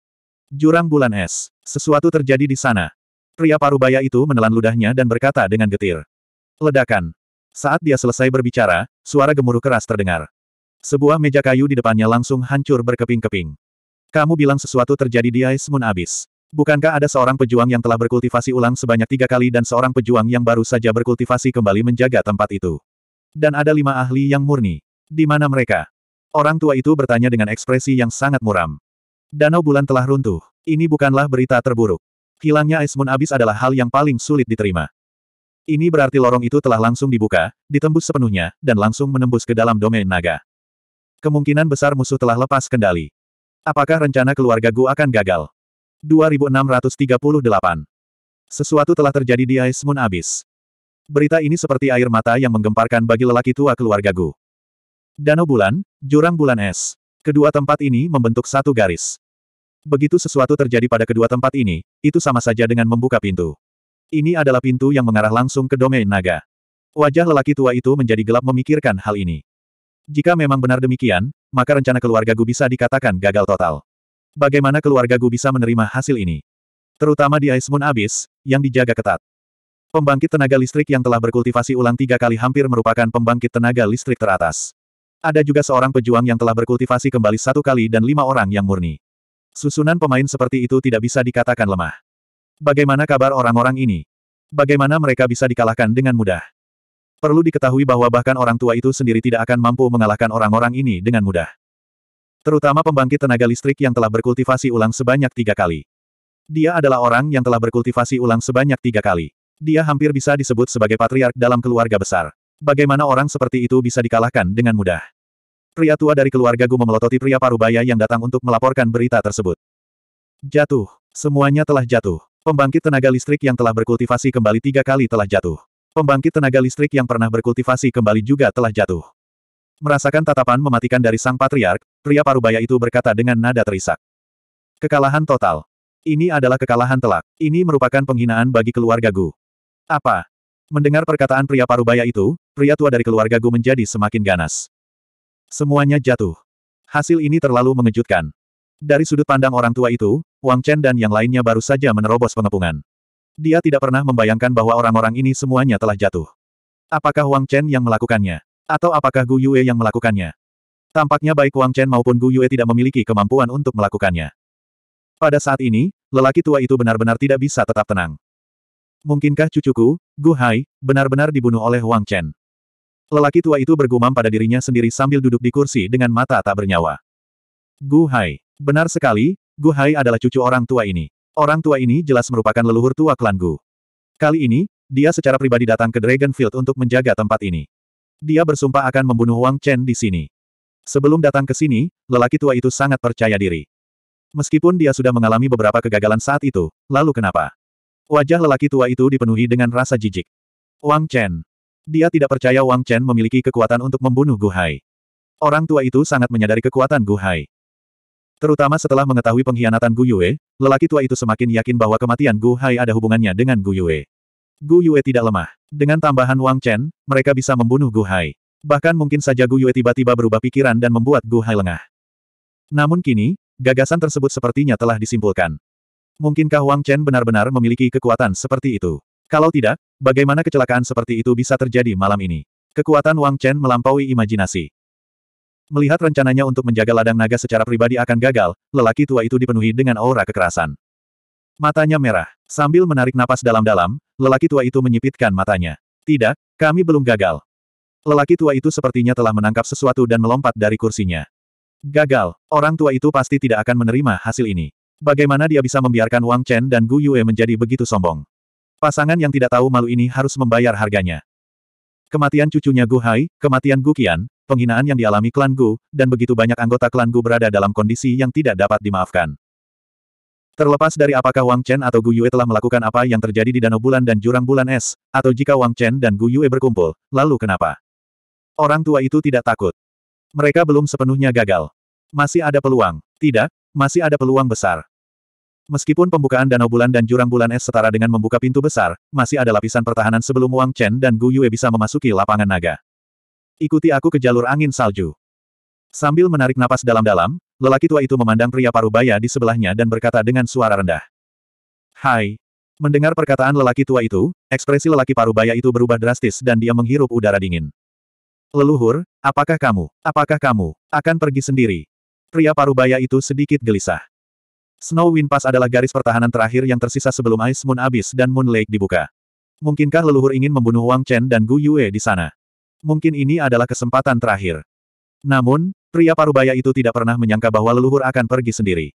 Jurang bulan es. Sesuatu terjadi di sana. Pria parubaya itu menelan ludahnya dan berkata dengan getir. Ledakan. Saat dia selesai berbicara, suara gemuruh keras terdengar. Sebuah meja kayu di depannya langsung hancur berkeping-keping. Kamu bilang sesuatu terjadi di Ice Moon Abyss. Bukankah ada seorang pejuang yang telah berkultivasi ulang sebanyak tiga kali dan seorang pejuang yang baru saja berkultivasi kembali menjaga tempat itu? Dan ada lima ahli yang murni. Di mana mereka? Orang tua itu bertanya dengan ekspresi yang sangat muram. Danau bulan telah runtuh. Ini bukanlah berita terburuk. Hilangnya Ice Moon Abyss adalah hal yang paling sulit diterima. Ini berarti lorong itu telah langsung dibuka, ditembus sepenuhnya, dan langsung menembus ke dalam domain naga. Kemungkinan besar musuh telah lepas kendali. Apakah rencana keluarga Gu akan gagal? 2638. Sesuatu telah terjadi di Ice Moon Abyss. Berita ini seperti air mata yang menggemparkan bagi lelaki tua keluarga Gu. Danau bulan, jurang bulan es. Kedua tempat ini membentuk satu garis. Begitu sesuatu terjadi pada kedua tempat ini, itu sama saja dengan membuka pintu. Ini adalah pintu yang mengarah langsung ke domain naga. Wajah lelaki tua itu menjadi gelap memikirkan hal ini. Jika memang benar demikian, maka rencana keluarga Gu bisa dikatakan gagal total. Bagaimana keluarga Gu bisa menerima hasil ini? Terutama di Ice Moon Abyss, yang dijaga ketat. Pembangkit tenaga listrik yang telah berkultivasi ulang tiga kali hampir merupakan pembangkit tenaga listrik teratas. Ada juga seorang pejuang yang telah berkultivasi kembali satu kali dan lima orang yang murni. Susunan pemain seperti itu tidak bisa dikatakan lemah. Bagaimana kabar orang-orang ini? Bagaimana mereka bisa dikalahkan dengan mudah? Perlu diketahui bahwa bahkan orang tua itu sendiri tidak akan mampu mengalahkan orang-orang ini dengan mudah. Terutama pembangkit tenaga listrik yang telah berkultivasi ulang sebanyak tiga kali. Dia adalah orang yang telah berkultivasi ulang sebanyak tiga kali. Dia hampir bisa disebut sebagai patriark dalam keluarga besar. Bagaimana orang seperti itu bisa dikalahkan dengan mudah? Pria tua dari keluarga Gu memelototi pria parubaya yang datang untuk melaporkan berita tersebut. Jatuh. Semuanya telah jatuh. Pembangkit tenaga listrik yang telah berkultivasi kembali tiga kali telah jatuh. Pembangkit tenaga listrik yang pernah berkultivasi kembali juga telah jatuh. Merasakan tatapan mematikan dari sang patriark, pria parubaya itu berkata dengan nada terisak. Kekalahan total. Ini adalah kekalahan telak. Ini merupakan penghinaan bagi keluarga Gu. Apa? Mendengar perkataan pria parubaya itu, pria tua dari keluarga Gu menjadi semakin ganas. Semuanya jatuh. Hasil ini terlalu mengejutkan. Dari sudut pandang orang tua itu, Wang Chen dan yang lainnya baru saja menerobos pengepungan. Dia tidak pernah membayangkan bahwa orang-orang ini semuanya telah jatuh. Apakah Wang Chen yang melakukannya? Atau apakah Gu Yue yang melakukannya? Tampaknya baik Wang Chen maupun Gu Yue tidak memiliki kemampuan untuk melakukannya. Pada saat ini, lelaki tua itu benar-benar tidak bisa tetap tenang. Mungkinkah cucuku, Gu Hai, benar-benar dibunuh oleh Wang Chen? Lelaki tua itu bergumam pada dirinya sendiri sambil duduk di kursi dengan mata tak bernyawa. Gu Hai, Benar sekali, Gu Hai adalah cucu orang tua ini. Orang tua ini jelas merupakan leluhur tua klan Gu. Kali ini, dia secara pribadi datang ke Dragonfield untuk menjaga tempat ini. Dia bersumpah akan membunuh Wang Chen di sini. Sebelum datang ke sini, lelaki tua itu sangat percaya diri. Meskipun dia sudah mengalami beberapa kegagalan saat itu, lalu kenapa? Wajah lelaki tua itu dipenuhi dengan rasa jijik. Wang Chen. Dia tidak percaya Wang Chen memiliki kekuatan untuk membunuh Gu Hai. Orang tua itu sangat menyadari kekuatan Gu Hai. Terutama setelah mengetahui pengkhianatan Gu Yue, lelaki tua itu semakin yakin bahwa kematian Gu Hai ada hubungannya dengan Gu Yue. Gu Yue tidak lemah. Dengan tambahan Wang Chen, mereka bisa membunuh Gu Hai. Bahkan mungkin saja Gu Yue tiba-tiba berubah pikiran dan membuat Gu Hai lengah. Namun kini, gagasan tersebut sepertinya telah disimpulkan. Mungkinkah Wang Chen benar-benar memiliki kekuatan seperti itu? Kalau tidak, bagaimana kecelakaan seperti itu bisa terjadi malam ini? Kekuatan Wang Chen melampaui imajinasi. Melihat rencananya untuk menjaga ladang naga secara pribadi akan gagal, lelaki tua itu dipenuhi dengan aura kekerasan. Matanya merah. Sambil menarik napas dalam-dalam, lelaki tua itu menyipitkan matanya. Tidak, kami belum gagal. Lelaki tua itu sepertinya telah menangkap sesuatu dan melompat dari kursinya. Gagal, orang tua itu pasti tidak akan menerima hasil ini. Bagaimana dia bisa membiarkan Wang Chen dan Gu Yue menjadi begitu sombong? Pasangan yang tidak tahu malu ini harus membayar harganya. Kematian cucunya Gu Hai, kematian Gu Qian, penghinaan yang dialami klan Gu, dan begitu banyak anggota klan Gu berada dalam kondisi yang tidak dapat dimaafkan. Terlepas dari apakah Wang Chen atau Gu Yue telah melakukan apa yang terjadi di Danau Bulan dan Jurang Bulan Es, atau jika Wang Chen dan Gu Yue berkumpul, lalu kenapa? Orang tua itu tidak takut. Mereka belum sepenuhnya gagal. Masih ada peluang. Tidak, masih ada peluang besar. Meskipun pembukaan Danau Bulan dan Jurang Bulan Es setara dengan membuka pintu besar, masih ada lapisan pertahanan sebelum Wang Chen dan Gu Yue bisa memasuki lapangan naga. Ikuti aku ke jalur angin salju. Sambil menarik napas dalam-dalam, lelaki tua itu memandang pria parubaya di sebelahnya dan berkata dengan suara rendah. Hai. Mendengar perkataan lelaki tua itu, ekspresi lelaki parubaya itu berubah drastis dan dia menghirup udara dingin. Leluhur, apakah kamu, apakah kamu, akan pergi sendiri? Pria parubaya itu sedikit gelisah. Snow Wind Pass adalah garis pertahanan terakhir yang tersisa sebelum Ice Moon abis dan Moon Lake dibuka. Mungkinkah leluhur ingin membunuh Wang Chen dan Gu Yue di sana? Mungkin ini adalah kesempatan terakhir. Namun, pria parubaya itu tidak pernah menyangka bahwa leluhur akan pergi sendiri.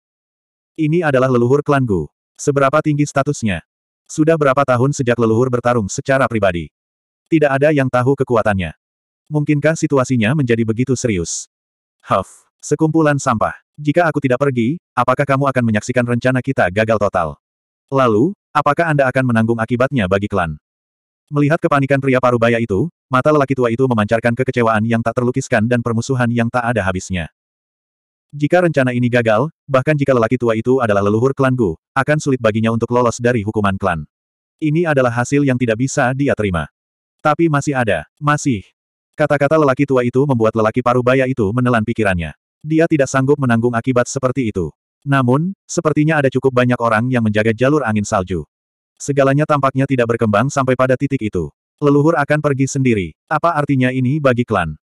Ini adalah leluhur klan Gu. Seberapa tinggi statusnya? Sudah berapa tahun sejak leluhur bertarung secara pribadi? Tidak ada yang tahu kekuatannya. Mungkinkah situasinya menjadi begitu serius? Huff, sekumpulan sampah. Jika aku tidak pergi, apakah kamu akan menyaksikan rencana kita gagal total? Lalu, apakah Anda akan menanggung akibatnya bagi klan? Melihat kepanikan pria parubaya itu, mata lelaki tua itu memancarkan kekecewaan yang tak terlukiskan dan permusuhan yang tak ada habisnya. Jika rencana ini gagal, bahkan jika lelaki tua itu adalah leluhur klan Gu, akan sulit baginya untuk lolos dari hukuman klan. Ini adalah hasil yang tidak bisa dia terima. Tapi masih ada, masih. Kata-kata lelaki tua itu membuat lelaki parubaya itu menelan pikirannya. Dia tidak sanggup menanggung akibat seperti itu. Namun, sepertinya ada cukup banyak orang yang menjaga jalur angin salju. Segalanya tampaknya tidak berkembang sampai pada titik itu. Leluhur akan pergi sendiri. Apa artinya ini bagi klan?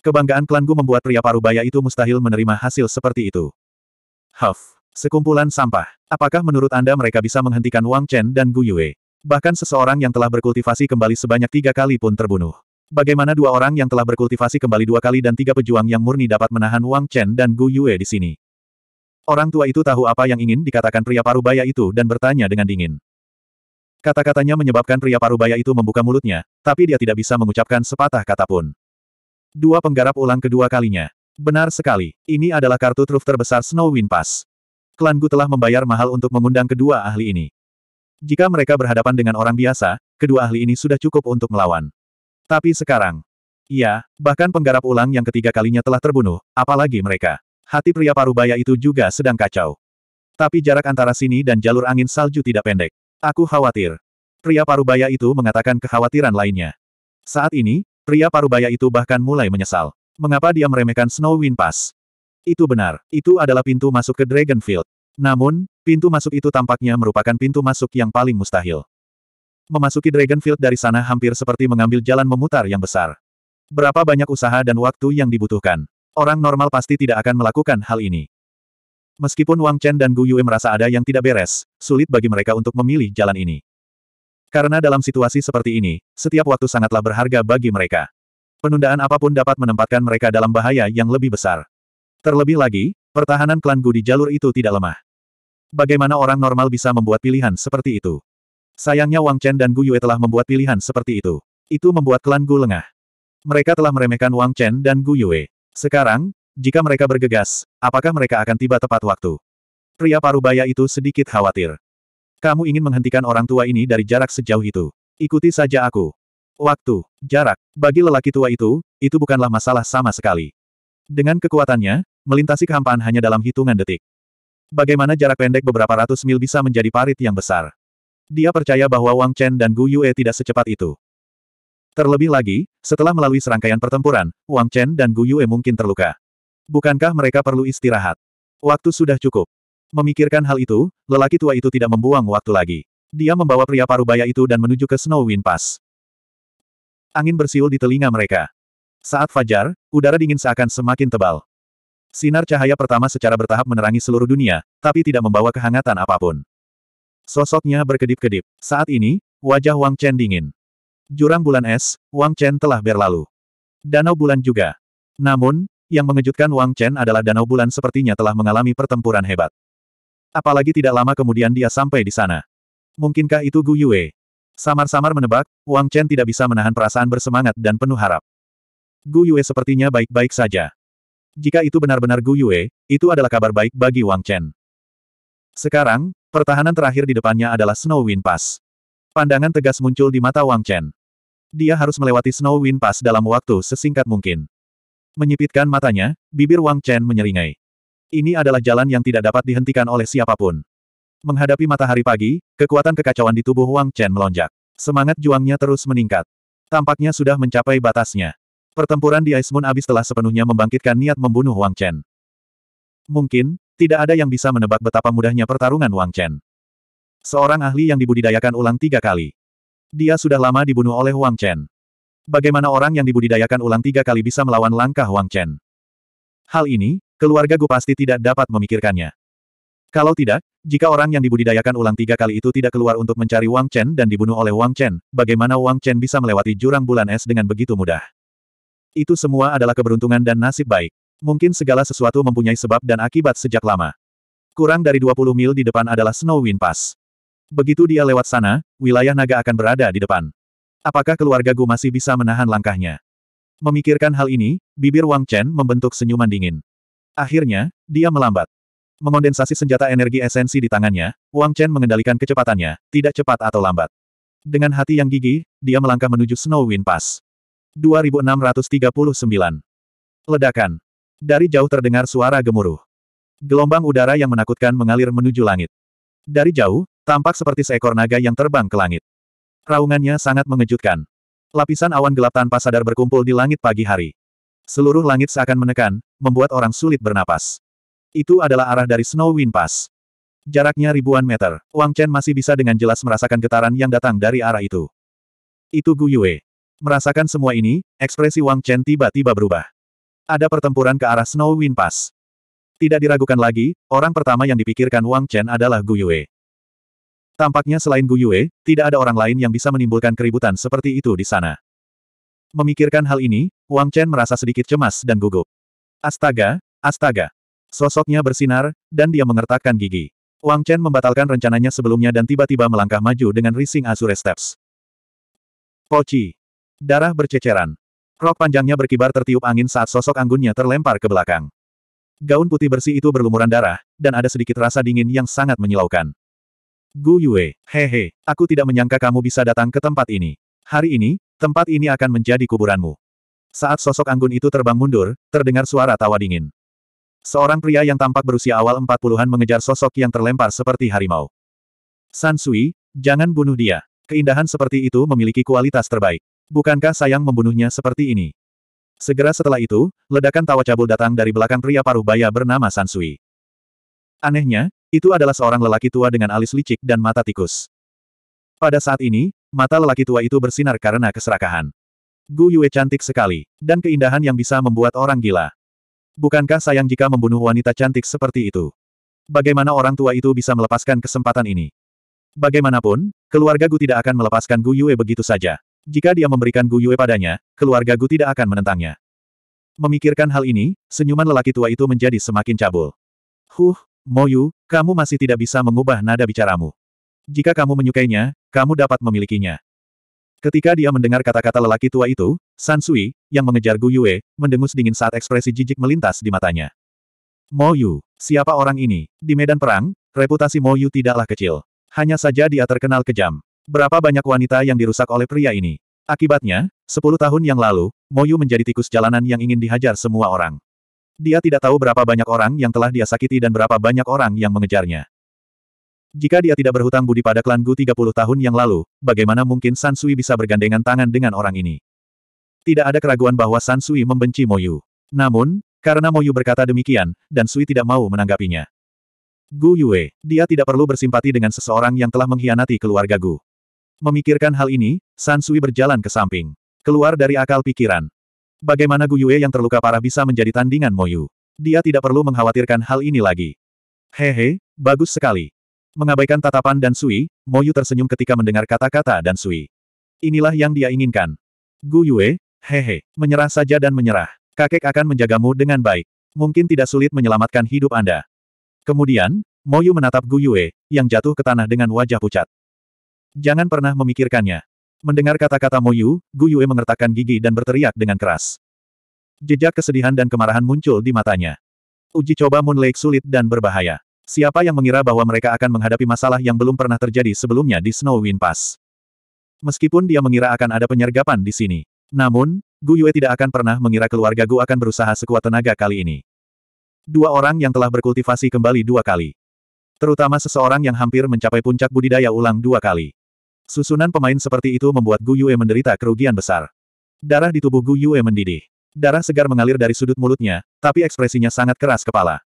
Kebanggaan klan Gu membuat pria parubaya itu mustahil menerima hasil seperti itu. Huff. Sekumpulan sampah. Apakah menurut Anda mereka bisa menghentikan Wang Chen dan Gu Yue? Bahkan seseorang yang telah berkultivasi kembali sebanyak tiga kali pun terbunuh. Bagaimana dua orang yang telah berkultivasi kembali dua kali dan tiga pejuang yang murni dapat menahan Wang Chen dan Gu Yue di sini? Orang tua itu tahu apa yang ingin dikatakan pria parubaya itu dan bertanya dengan dingin. Kata-katanya menyebabkan pria parubaya itu membuka mulutnya, tapi dia tidak bisa mengucapkan sepatah kata pun. Dua penggarap ulang kedua kalinya. Benar sekali, ini adalah kartu truf terbesar Snow Wind Pass. Klan Gu telah membayar mahal untuk mengundang kedua ahli ini. Jika mereka berhadapan dengan orang biasa, kedua ahli ini sudah cukup untuk melawan. Tapi sekarang, iya, bahkan penggarap ulang yang ketiga kalinya telah terbunuh, apalagi mereka. Hati pria parubaya itu juga sedang kacau. Tapi jarak antara sini dan jalur angin salju tidak pendek. Aku khawatir. Pria parubaya itu mengatakan kekhawatiran lainnya. Saat ini, pria parubaya itu bahkan mulai menyesal. Mengapa dia meremehkan Snow Wind Pass? Itu benar, itu adalah pintu masuk ke Dragonfield. Namun, pintu masuk itu tampaknya merupakan pintu masuk yang paling mustahil. Memasuki Dragonfield dari sana hampir seperti mengambil jalan memutar yang besar. Berapa banyak usaha dan waktu yang dibutuhkan. Orang normal pasti tidak akan melakukan hal ini. Meskipun Wang Chen dan Gu Yue merasa ada yang tidak beres, sulit bagi mereka untuk memilih jalan ini. Karena dalam situasi seperti ini, setiap waktu sangatlah berharga bagi mereka. Penundaan apapun dapat menempatkan mereka dalam bahaya yang lebih besar. Terlebih lagi, pertahanan klan Gu di jalur itu tidak lemah. Bagaimana orang normal bisa membuat pilihan seperti itu? Sayangnya Wang Chen dan Gu Yue telah membuat pilihan seperti itu. Itu membuat klan Gu lengah. Mereka telah meremehkan Wang Chen dan Gu Yue. Sekarang, jika mereka bergegas, apakah mereka akan tiba tepat waktu? Pria parubaya itu sedikit khawatir. Kamu ingin menghentikan orang tua ini dari jarak sejauh itu. Ikuti saja aku. Waktu, jarak, bagi lelaki tua itu, itu bukanlah masalah sama sekali. Dengan kekuatannya, melintasi kehampaan hanya dalam hitungan detik. Bagaimana jarak pendek beberapa ratus mil bisa menjadi parit yang besar? Dia percaya bahwa Wang Chen dan Gu Yue tidak secepat itu. Terlebih lagi, setelah melalui serangkaian pertempuran, Wang Chen dan Gu Yue mungkin terluka. Bukankah mereka perlu istirahat? Waktu sudah cukup. Memikirkan hal itu, lelaki tua itu tidak membuang waktu lagi. Dia membawa pria parubaya itu dan menuju ke Snow Wind Pass. Angin bersiul di telinga mereka. Saat fajar, udara dingin seakan semakin tebal. Sinar cahaya pertama secara bertahap menerangi seluruh dunia, tapi tidak membawa kehangatan apapun. Sosoknya berkedip-kedip. Saat ini, wajah Wang Chen dingin. Jurang bulan es, Wang Chen telah berlalu. Danau bulan juga. Namun, yang mengejutkan Wang Chen adalah danau bulan sepertinya telah mengalami pertempuran hebat. Apalagi tidak lama kemudian dia sampai di sana. Mungkinkah itu Gu Yue? Samar-samar menebak, Wang Chen tidak bisa menahan perasaan bersemangat dan penuh harap. Gu Yue sepertinya baik-baik saja. Jika itu benar-benar Gu Yue, itu adalah kabar baik bagi Wang Chen. Sekarang, pertahanan terakhir di depannya adalah Snow Wind Pass. Pandangan tegas muncul di mata Wang Chen. Dia harus melewati Snow Wind Pass dalam waktu sesingkat mungkin. Menyipitkan matanya, bibir Wang Chen menyeringai. Ini adalah jalan yang tidak dapat dihentikan oleh siapapun. Menghadapi matahari pagi, kekuatan kekacauan di tubuh Wang Chen melonjak. Semangat juangnya terus meningkat. Tampaknya sudah mencapai batasnya. Pertempuran di Ice Moon abis telah sepenuhnya membangkitkan niat membunuh Wang Chen. Mungkin, tidak ada yang bisa menebak betapa mudahnya pertarungan Wang Chen. Seorang ahli yang dibudidayakan ulang tiga kali. Dia sudah lama dibunuh oleh Wang Chen. Bagaimana orang yang dibudidayakan ulang tiga kali bisa melawan langkah Wang Chen? Hal ini, keluarga Gu pasti tidak dapat memikirkannya. Kalau tidak, jika orang yang dibudidayakan ulang tiga kali itu tidak keluar untuk mencari Wang Chen dan dibunuh oleh Wang Chen, bagaimana Wang Chen bisa melewati jurang bulan es dengan begitu mudah? Itu semua adalah keberuntungan dan nasib baik. Mungkin segala sesuatu mempunyai sebab dan akibat sejak lama. Kurang dari 20 mil di depan adalah Snow Wind Pass. Begitu dia lewat sana, wilayah naga akan berada di depan. Apakah keluarga Gu masih bisa menahan langkahnya? Memikirkan hal ini, bibir Wang Chen membentuk senyuman dingin. Akhirnya, dia melambat. Mengondensasi senjata energi esensi di tangannya, Wang Chen mengendalikan kecepatannya, tidak cepat atau lambat. Dengan hati yang gigih, dia melangkah menuju Snow Wind Pass. 2639. Ledakan. Dari jauh terdengar suara gemuruh. Gelombang udara yang menakutkan mengalir menuju langit. Dari jauh, tampak seperti seekor naga yang terbang ke langit. Raungannya sangat mengejutkan. Lapisan awan gelap tanpa sadar berkumpul di langit pagi hari. Seluruh langit seakan menekan, membuat orang sulit bernapas. Itu adalah arah dari Snow Wind Pass. Jaraknya ribuan meter, Wang Chen masih bisa dengan jelas merasakan getaran yang datang dari arah itu. Itu Gu Yue. Merasakan semua ini, ekspresi Wang Chen tiba-tiba berubah. Ada pertempuran ke arah Snow Wind Pass. Tidak diragukan lagi, orang pertama yang dipikirkan Wang Chen adalah Gu Yue. Tampaknya selain Gu Yue, tidak ada orang lain yang bisa menimbulkan keributan seperti itu di sana. Memikirkan hal ini, Wang Chen merasa sedikit cemas dan gugup. Astaga, astaga. Sosoknya bersinar, dan dia mengertakkan gigi. Wang Chen membatalkan rencananya sebelumnya dan tiba-tiba melangkah maju dengan rising Azure Steps. Poci. Darah berceceran. Rok panjangnya berkibar tertiup angin saat sosok anggunnya terlempar ke belakang. Gaun putih bersih itu berlumuran darah, dan ada sedikit rasa dingin yang sangat menyilaukan. Gu Yue, hehe, aku tidak menyangka kamu bisa datang ke tempat ini. Hari ini, tempat ini akan menjadi kuburanmu. Saat sosok anggun itu terbang mundur, terdengar suara tawa dingin. Seorang pria yang tampak berusia awal empat puluhan mengejar sosok yang terlempar seperti harimau. San Sui, jangan bunuh dia. Keindahan seperti itu memiliki kualitas terbaik. Bukankah sayang membunuhnya seperti ini? Segera setelah itu, ledakan tawa cabul datang dari belakang pria paruh baya bernama San Sui. Anehnya, itu adalah seorang lelaki tua dengan alis licik dan mata tikus. Pada saat ini, mata lelaki tua itu bersinar karena keserakahan. Gu Yue cantik sekali, dan keindahan yang bisa membuat orang gila. Bukankah sayang jika membunuh wanita cantik seperti itu? Bagaimana orang tua itu bisa melepaskan kesempatan ini? Bagaimanapun, keluarga Gu tidak akan melepaskan Gu Yue begitu saja. Jika dia memberikan Gu Yue padanya, keluarga Gu tidak akan menentangnya. Memikirkan hal ini, senyuman lelaki tua itu menjadi semakin cabul. Huh, Moyu, kamu masih tidak bisa mengubah nada bicaramu. Jika kamu menyukainya, kamu dapat memilikinya. Ketika dia mendengar kata-kata lelaki tua itu, Sansui, yang mengejar Gu Yue, mendengus dingin saat ekspresi jijik melintas di matanya. Mo Yu, siapa orang ini? Di medan perang, reputasi Mo Yu tidaklah kecil. Hanya saja dia terkenal kejam. Berapa banyak wanita yang dirusak oleh pria ini? Akibatnya, sepuluh tahun yang lalu, Mo Yu menjadi tikus jalanan yang ingin dihajar semua orang. Dia tidak tahu berapa banyak orang yang telah dia sakiti dan berapa banyak orang yang mengejarnya. Jika dia tidak berhutang budi pada klan Gu 30 tahun yang lalu, bagaimana mungkin Sansui bisa bergandengan tangan dengan orang ini? Tidak ada keraguan bahwa Sansui membenci Moyu. Namun, karena Moyu berkata demikian, dan Sui tidak mau menanggapinya. Gu Yue, dia tidak perlu bersimpati dengan seseorang yang telah mengkhianati keluarga Gu. Memikirkan hal ini, Sansui berjalan ke samping. Keluar dari akal pikiran. Bagaimana Gu Yue yang terluka parah bisa menjadi tandingan Moyu? Dia tidak perlu mengkhawatirkan hal ini lagi. Hehe, bagus sekali. Mengabaikan tatapan dan Sui, Moyu tersenyum ketika mendengar kata-kata dan Sui. Inilah yang dia inginkan. Gu Yue, hehe, menyerah saja dan menyerah. Kakek akan menjagamu dengan baik. Mungkin tidak sulit menyelamatkan hidup Anda. Kemudian, Moyu menatap Gu Yue, yang jatuh ke tanah dengan wajah pucat. Jangan pernah memikirkannya. Mendengar kata-kata Moyu, Gu Yue mengertakkan gigi dan berteriak dengan keras. Jejak kesedihan dan kemarahan muncul di matanya. Uji coba Moon Lake sulit dan berbahaya. Siapa yang mengira bahwa mereka akan menghadapi masalah yang belum pernah terjadi sebelumnya di Snow Wind Pass? Meskipun dia mengira akan ada penyergapan di sini. Namun, Gu Yue tidak akan pernah mengira keluarga Gu akan berusaha sekuat tenaga kali ini. Dua orang yang telah berkultivasi kembali dua kali. Terutama seseorang yang hampir mencapai puncak budidaya ulang dua kali. Susunan pemain seperti itu membuat Gu Yue menderita kerugian besar. Darah di tubuh Gu Yue mendidih. Darah segar mengalir dari sudut mulutnya, tapi ekspresinya sangat keras kepala.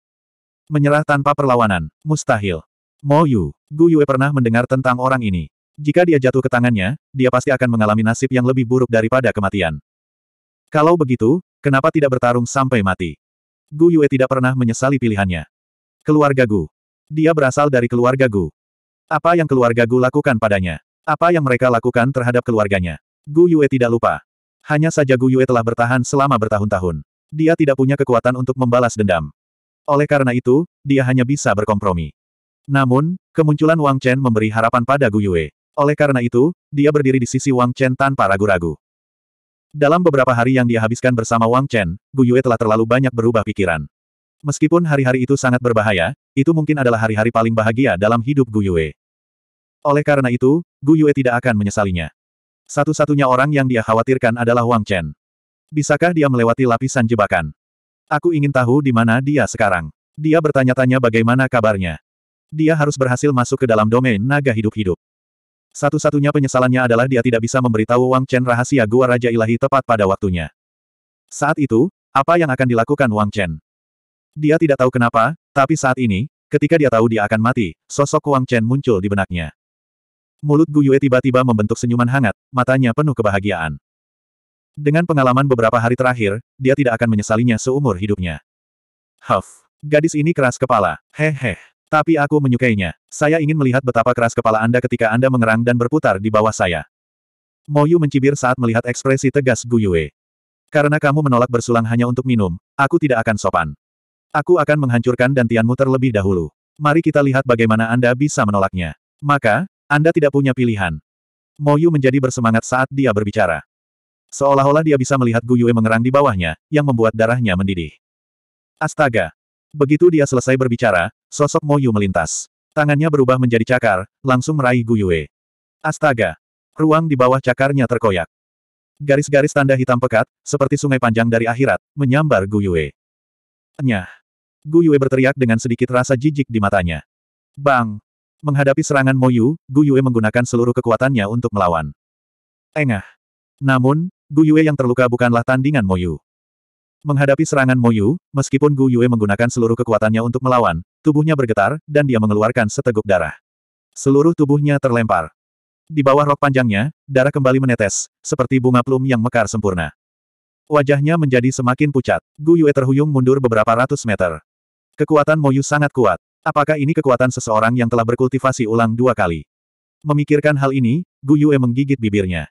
Menyerah tanpa perlawanan, mustahil. Mo Yu, Gu Yue pernah mendengar tentang orang ini. Jika dia jatuh ke tangannya, dia pasti akan mengalami nasib yang lebih buruk daripada kematian. Kalau begitu, kenapa tidak bertarung sampai mati? Gu Yue tidak pernah menyesali pilihannya. Keluarga Gu. Dia berasal dari keluarga Gu. Apa yang keluarga Gu lakukan padanya? Apa yang mereka lakukan terhadap keluarganya? Gu Yue tidak lupa. Hanya saja Gu Yue telah bertahan selama bertahun-tahun. Dia tidak punya kekuatan untuk membalas dendam. Oleh karena itu, dia hanya bisa berkompromi. Namun, kemunculan Wang Chen memberi harapan pada Gu Yue. Oleh karena itu, dia berdiri di sisi Wang Chen tanpa ragu-ragu. Dalam beberapa hari yang dia habiskan bersama Wang Chen, Gu Yue telah terlalu banyak berubah pikiran. Meskipun hari-hari itu sangat berbahaya, itu mungkin adalah hari-hari paling bahagia dalam hidup Gu Yue. Oleh karena itu, Gu Yue tidak akan menyesalinya. Satu-satunya orang yang dia khawatirkan adalah Wang Chen. Bisakah dia melewati lapisan jebakan? Aku ingin tahu di mana dia sekarang. Dia bertanya-tanya bagaimana kabarnya. Dia harus berhasil masuk ke dalam domain naga hidup-hidup. Satu-satunya penyesalannya adalah dia tidak bisa memberitahu Wang Chen rahasia Gua Raja Ilahi tepat pada waktunya. Saat itu, apa yang akan dilakukan Wang Chen? Dia tidak tahu kenapa, tapi saat ini, ketika dia tahu dia akan mati, sosok Wang Chen muncul di benaknya. Mulut Gu Yue tiba-tiba membentuk senyuman hangat, matanya penuh kebahagiaan. Dengan pengalaman beberapa hari terakhir, dia tidak akan menyesalinya seumur hidupnya. Huff, gadis ini keras kepala, hehe. Tapi aku menyukainya. Saya ingin melihat betapa keras kepala Anda ketika Anda mengerang dan berputar di bawah saya. Moyu mencibir saat melihat ekspresi tegas Gu Yue. Karena kamu menolak bersulang hanya untuk minum, aku tidak akan sopan. Aku akan menghancurkan dantianmu terlebih dahulu. Mari kita lihat bagaimana Anda bisa menolaknya. Maka, anda tidak punya pilihan. Moyu menjadi bersemangat saat dia berbicara. Seolah-olah dia bisa melihat Guyue mengerang di bawahnya, yang membuat darahnya mendidih. Astaga! Begitu dia selesai berbicara, sosok Moyu melintas. Tangannya berubah menjadi cakar, langsung meraih Guyue. Astaga! Ruang di bawah cakarnya terkoyak. Garis-garis tanda hitam pekat, seperti sungai panjang dari akhirat, menyambar Guyue. Nyah! Gu Yue berteriak dengan sedikit rasa jijik di matanya. Bang! Menghadapi serangan Moyu, Gu Yue menggunakan seluruh kekuatannya untuk melawan. Engah. Namun, Gu Yue yang terluka bukanlah tandingan Moyu. Menghadapi serangan Moyu, meskipun Gu Yue menggunakan seluruh kekuatannya untuk melawan, tubuhnya bergetar, dan dia mengeluarkan seteguk darah. Seluruh tubuhnya terlempar. Di bawah rok panjangnya, darah kembali menetes, seperti bunga plum yang mekar sempurna. Wajahnya menjadi semakin pucat. Gu Yue terhuyung mundur beberapa ratus meter. Kekuatan Moyu sangat kuat. Apakah ini kekuatan seseorang yang telah berkultivasi ulang dua kali? Memikirkan hal ini, Gu Yue menggigit bibirnya.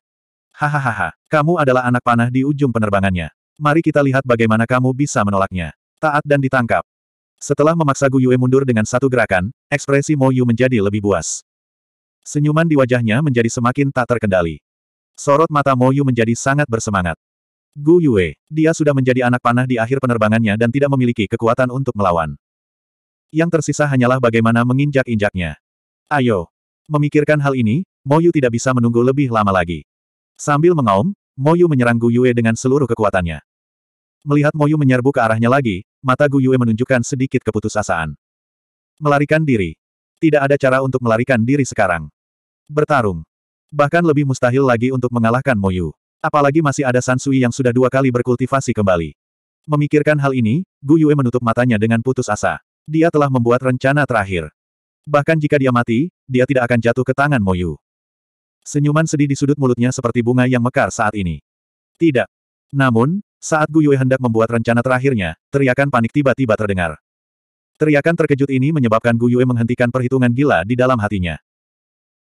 Hahaha, kamu adalah anak panah di ujung penerbangannya. Mari kita lihat bagaimana kamu bisa menolaknya. Taat dan ditangkap. Setelah memaksa Gu Yue mundur dengan satu gerakan, ekspresi Mo Yu menjadi lebih buas. Senyuman di wajahnya menjadi semakin tak terkendali. Sorot mata Mo Yu menjadi sangat bersemangat. Gu Yue, dia sudah menjadi anak panah di akhir penerbangannya dan tidak memiliki kekuatan untuk melawan yang tersisa hanyalah bagaimana menginjak-injaknya. Ayo! Memikirkan hal ini, Moyu tidak bisa menunggu lebih lama lagi. Sambil mengaum, Moyu menyerang Gu Yue dengan seluruh kekuatannya. Melihat Moyu menyerbu ke arahnya lagi, mata Gu Yue menunjukkan sedikit keputusasaan. Melarikan diri. Tidak ada cara untuk melarikan diri sekarang. Bertarung. Bahkan lebih mustahil lagi untuk mengalahkan Moyu. Apalagi masih ada Sansui yang sudah dua kali berkultivasi kembali. Memikirkan hal ini, Gu Yue menutup matanya dengan putus asa dia telah membuat rencana terakhir. Bahkan jika dia mati, dia tidak akan jatuh ke tangan Moyu. Senyuman sedih di sudut mulutnya seperti bunga yang mekar saat ini. Tidak. Namun, saat Gu Yue hendak membuat rencana terakhirnya, teriakan panik tiba-tiba terdengar. Teriakan terkejut ini menyebabkan Gu Yue menghentikan perhitungan gila di dalam hatinya.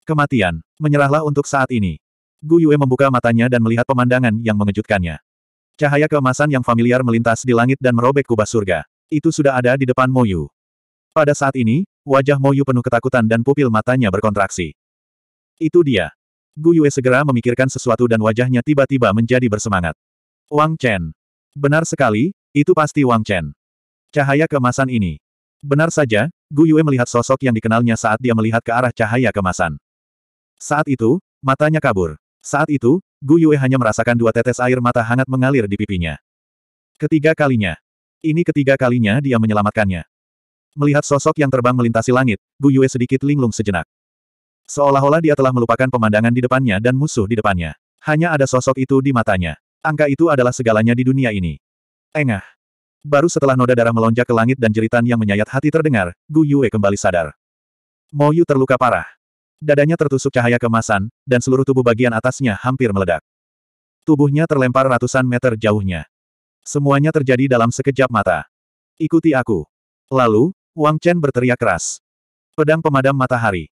Kematian, menyerahlah untuk saat ini. Gu Yue membuka matanya dan melihat pemandangan yang mengejutkannya. Cahaya keemasan yang familiar melintas di langit dan merobek kubah surga. Itu sudah ada di depan Moyu. Pada saat ini, wajah Moyu penuh ketakutan dan pupil matanya berkontraksi. Itu dia. Gu Yue segera memikirkan sesuatu dan wajahnya tiba-tiba menjadi bersemangat. Wang Chen. Benar sekali, itu pasti Wang Chen. Cahaya kemasan ini. Benar saja, Gu Yue melihat sosok yang dikenalnya saat dia melihat ke arah cahaya kemasan. Saat itu, matanya kabur. Saat itu, Gu Yue hanya merasakan dua tetes air mata hangat mengalir di pipinya. Ketiga kalinya. Ini ketiga kalinya dia menyelamatkannya. Melihat sosok yang terbang melintasi langit, Gu Yue sedikit linglung sejenak. Seolah-olah dia telah melupakan pemandangan di depannya dan musuh di depannya. Hanya ada sosok itu di matanya. Angka itu adalah segalanya di dunia ini. Engah. Baru setelah noda darah melonjak ke langit dan jeritan yang menyayat hati terdengar, Gu Yue kembali sadar. Mo Yu terluka parah. Dadanya tertusuk cahaya kemasan, dan seluruh tubuh bagian atasnya hampir meledak. Tubuhnya terlempar ratusan meter jauhnya. Semuanya terjadi dalam sekejap mata. Ikuti aku. Lalu, Wang Chen berteriak keras. Pedang pemadam matahari.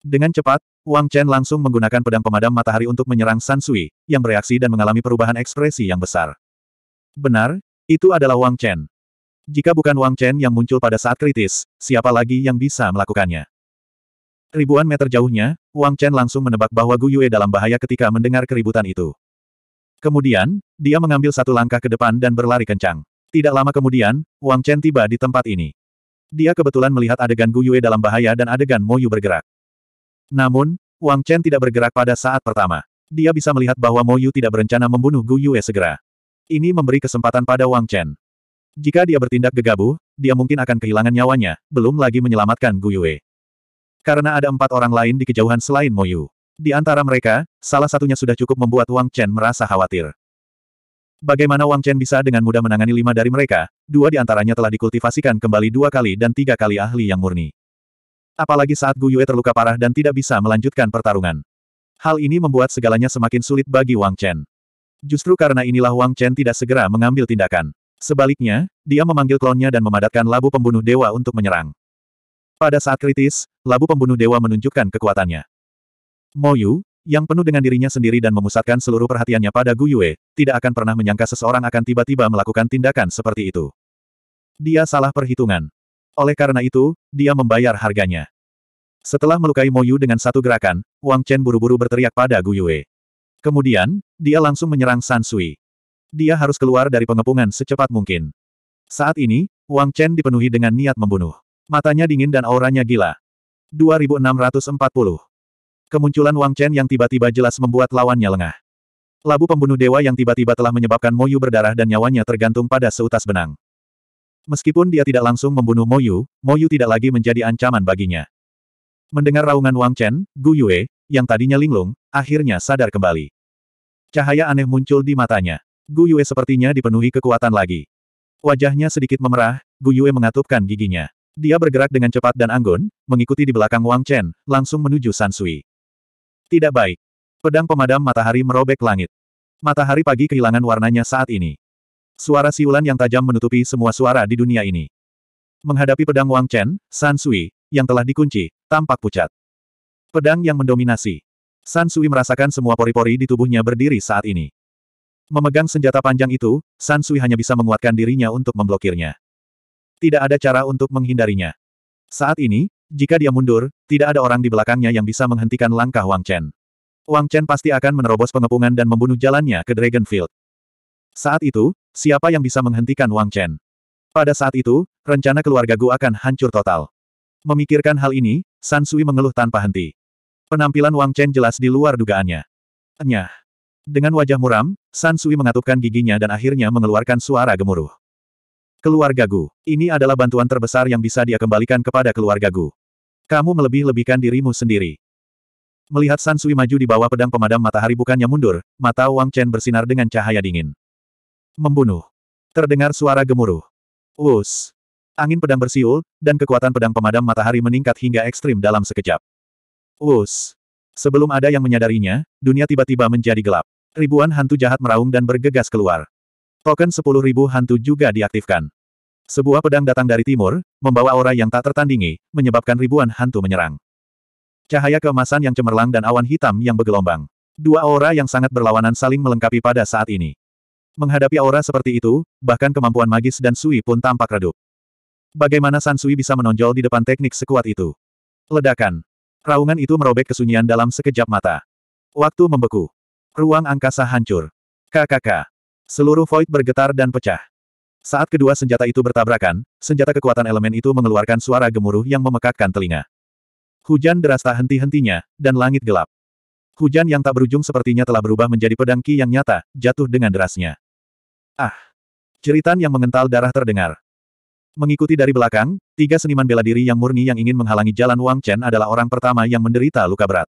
Dengan cepat, Wang Chen langsung menggunakan pedang pemadam matahari untuk menyerang San Sui, yang bereaksi dan mengalami perubahan ekspresi yang besar. Benar, itu adalah Wang Chen. Jika bukan Wang Chen yang muncul pada saat kritis, siapa lagi yang bisa melakukannya? Ribuan meter jauhnya, Wang Chen langsung menebak bahwa Gu Yue dalam bahaya ketika mendengar keributan itu. Kemudian, dia mengambil satu langkah ke depan dan berlari kencang. Tidak lama kemudian, Wang Chen tiba di tempat ini. Dia kebetulan melihat adegan Gu Yue dalam bahaya dan adegan Mo Yu bergerak. Namun, Wang Chen tidak bergerak pada saat pertama. Dia bisa melihat bahwa Mo Yu tidak berencana membunuh Gu Yue segera. Ini memberi kesempatan pada Wang Chen. Jika dia bertindak gegabah, dia mungkin akan kehilangan nyawanya, belum lagi menyelamatkan Gu Yue. Karena ada empat orang lain di kejauhan selain Mo Yu. Di antara mereka, salah satunya sudah cukup membuat Wang Chen merasa khawatir. Bagaimana Wang Chen bisa dengan mudah menangani lima dari mereka, dua di antaranya telah dikultivasikan kembali dua kali dan tiga kali ahli yang murni. Apalagi saat Gu Yue terluka parah dan tidak bisa melanjutkan pertarungan. Hal ini membuat segalanya semakin sulit bagi Wang Chen. Justru karena inilah Wang Chen tidak segera mengambil tindakan. Sebaliknya, dia memanggil klonnya dan memadatkan labu pembunuh dewa untuk menyerang. Pada saat kritis, labu pembunuh dewa menunjukkan kekuatannya. Moyu, yang penuh dengan dirinya sendiri dan memusatkan seluruh perhatiannya pada Gu Yue, tidak akan pernah menyangka seseorang akan tiba-tiba melakukan tindakan seperti itu. Dia salah perhitungan. Oleh karena itu, dia membayar harganya. Setelah melukai Moyu dengan satu gerakan, Wang Chen buru-buru berteriak pada Gu Yue. Kemudian, dia langsung menyerang San Sui. Dia harus keluar dari pengepungan secepat mungkin. Saat ini, Wang Chen dipenuhi dengan niat membunuh. Matanya dingin dan auranya gila. 2640 Kemunculan Wang Chen yang tiba-tiba jelas membuat lawannya lengah. Labu pembunuh dewa yang tiba-tiba telah menyebabkan Moyu berdarah dan nyawanya tergantung pada seutas benang. Meskipun dia tidak langsung membunuh Moyu, Moyu tidak lagi menjadi ancaman baginya. Mendengar raungan Wang Chen, Gu Yue, yang tadinya linglung, akhirnya sadar kembali. Cahaya aneh muncul di matanya. Gu Yue sepertinya dipenuhi kekuatan lagi. Wajahnya sedikit memerah, Gu Yue mengatupkan giginya. Dia bergerak dengan cepat dan anggun, mengikuti di belakang Wang Chen, langsung menuju Sansui. Tidak baik. Pedang pemadam matahari merobek langit. Matahari pagi kehilangan warnanya saat ini. Suara siulan yang tajam menutupi semua suara di dunia ini. Menghadapi pedang Wang Chen, San Sui, yang telah dikunci, tampak pucat. Pedang yang mendominasi. San Sui merasakan semua pori-pori di tubuhnya berdiri saat ini. Memegang senjata panjang itu, San Sui hanya bisa menguatkan dirinya untuk memblokirnya. Tidak ada cara untuk menghindarinya. Saat ini, jika dia mundur, tidak ada orang di belakangnya yang bisa menghentikan langkah Wang Chen. Wang Chen pasti akan menerobos pengepungan dan membunuh jalannya ke Dragonfield. Saat itu, siapa yang bisa menghentikan Wang Chen? Pada saat itu, rencana keluarga Gu akan hancur total. Memikirkan hal ini, San Sui mengeluh tanpa henti. Penampilan Wang Chen jelas di luar dugaannya. Enyah. Dengan wajah muram, San Sui mengatupkan giginya dan akhirnya mengeluarkan suara gemuruh. Keluarga Gu. Ini adalah bantuan terbesar yang bisa dia kembalikan kepada keluarga Gu. Kamu melebih-lebihkan dirimu sendiri. Melihat San Sansui maju di bawah pedang pemadam matahari bukannya mundur, mata Wang Chen bersinar dengan cahaya dingin. Membunuh. Terdengar suara gemuruh. Wus. Angin pedang bersiul, dan kekuatan pedang pemadam matahari meningkat hingga ekstrim dalam sekejap. Wus. Sebelum ada yang menyadarinya, dunia tiba-tiba menjadi gelap. Ribuan hantu jahat meraung dan bergegas keluar. Token 10.000 hantu juga diaktifkan. Sebuah pedang datang dari timur, membawa aura yang tak tertandingi, menyebabkan ribuan hantu menyerang. Cahaya keemasan yang cemerlang dan awan hitam yang bergelombang. Dua aura yang sangat berlawanan saling melengkapi pada saat ini. Menghadapi aura seperti itu, bahkan kemampuan magis dan Sui pun tampak redup. Bagaimana Sansui bisa menonjol di depan teknik sekuat itu? Ledakan. Raungan itu merobek kesunyian dalam sekejap mata. Waktu membeku. Ruang angkasa hancur. Kakak. Seluruh void bergetar dan pecah. Saat kedua senjata itu bertabrakan, senjata kekuatan elemen itu mengeluarkan suara gemuruh yang memekakkan telinga. Hujan deras tak henti-hentinya, dan langit gelap. Hujan yang tak berujung sepertinya telah berubah menjadi pedang ki yang nyata, jatuh dengan derasnya. Ah! Ceritan yang mengental darah terdengar. Mengikuti dari belakang, tiga seniman bela diri yang murni yang ingin menghalangi jalan Wang Chen adalah orang pertama yang menderita luka berat.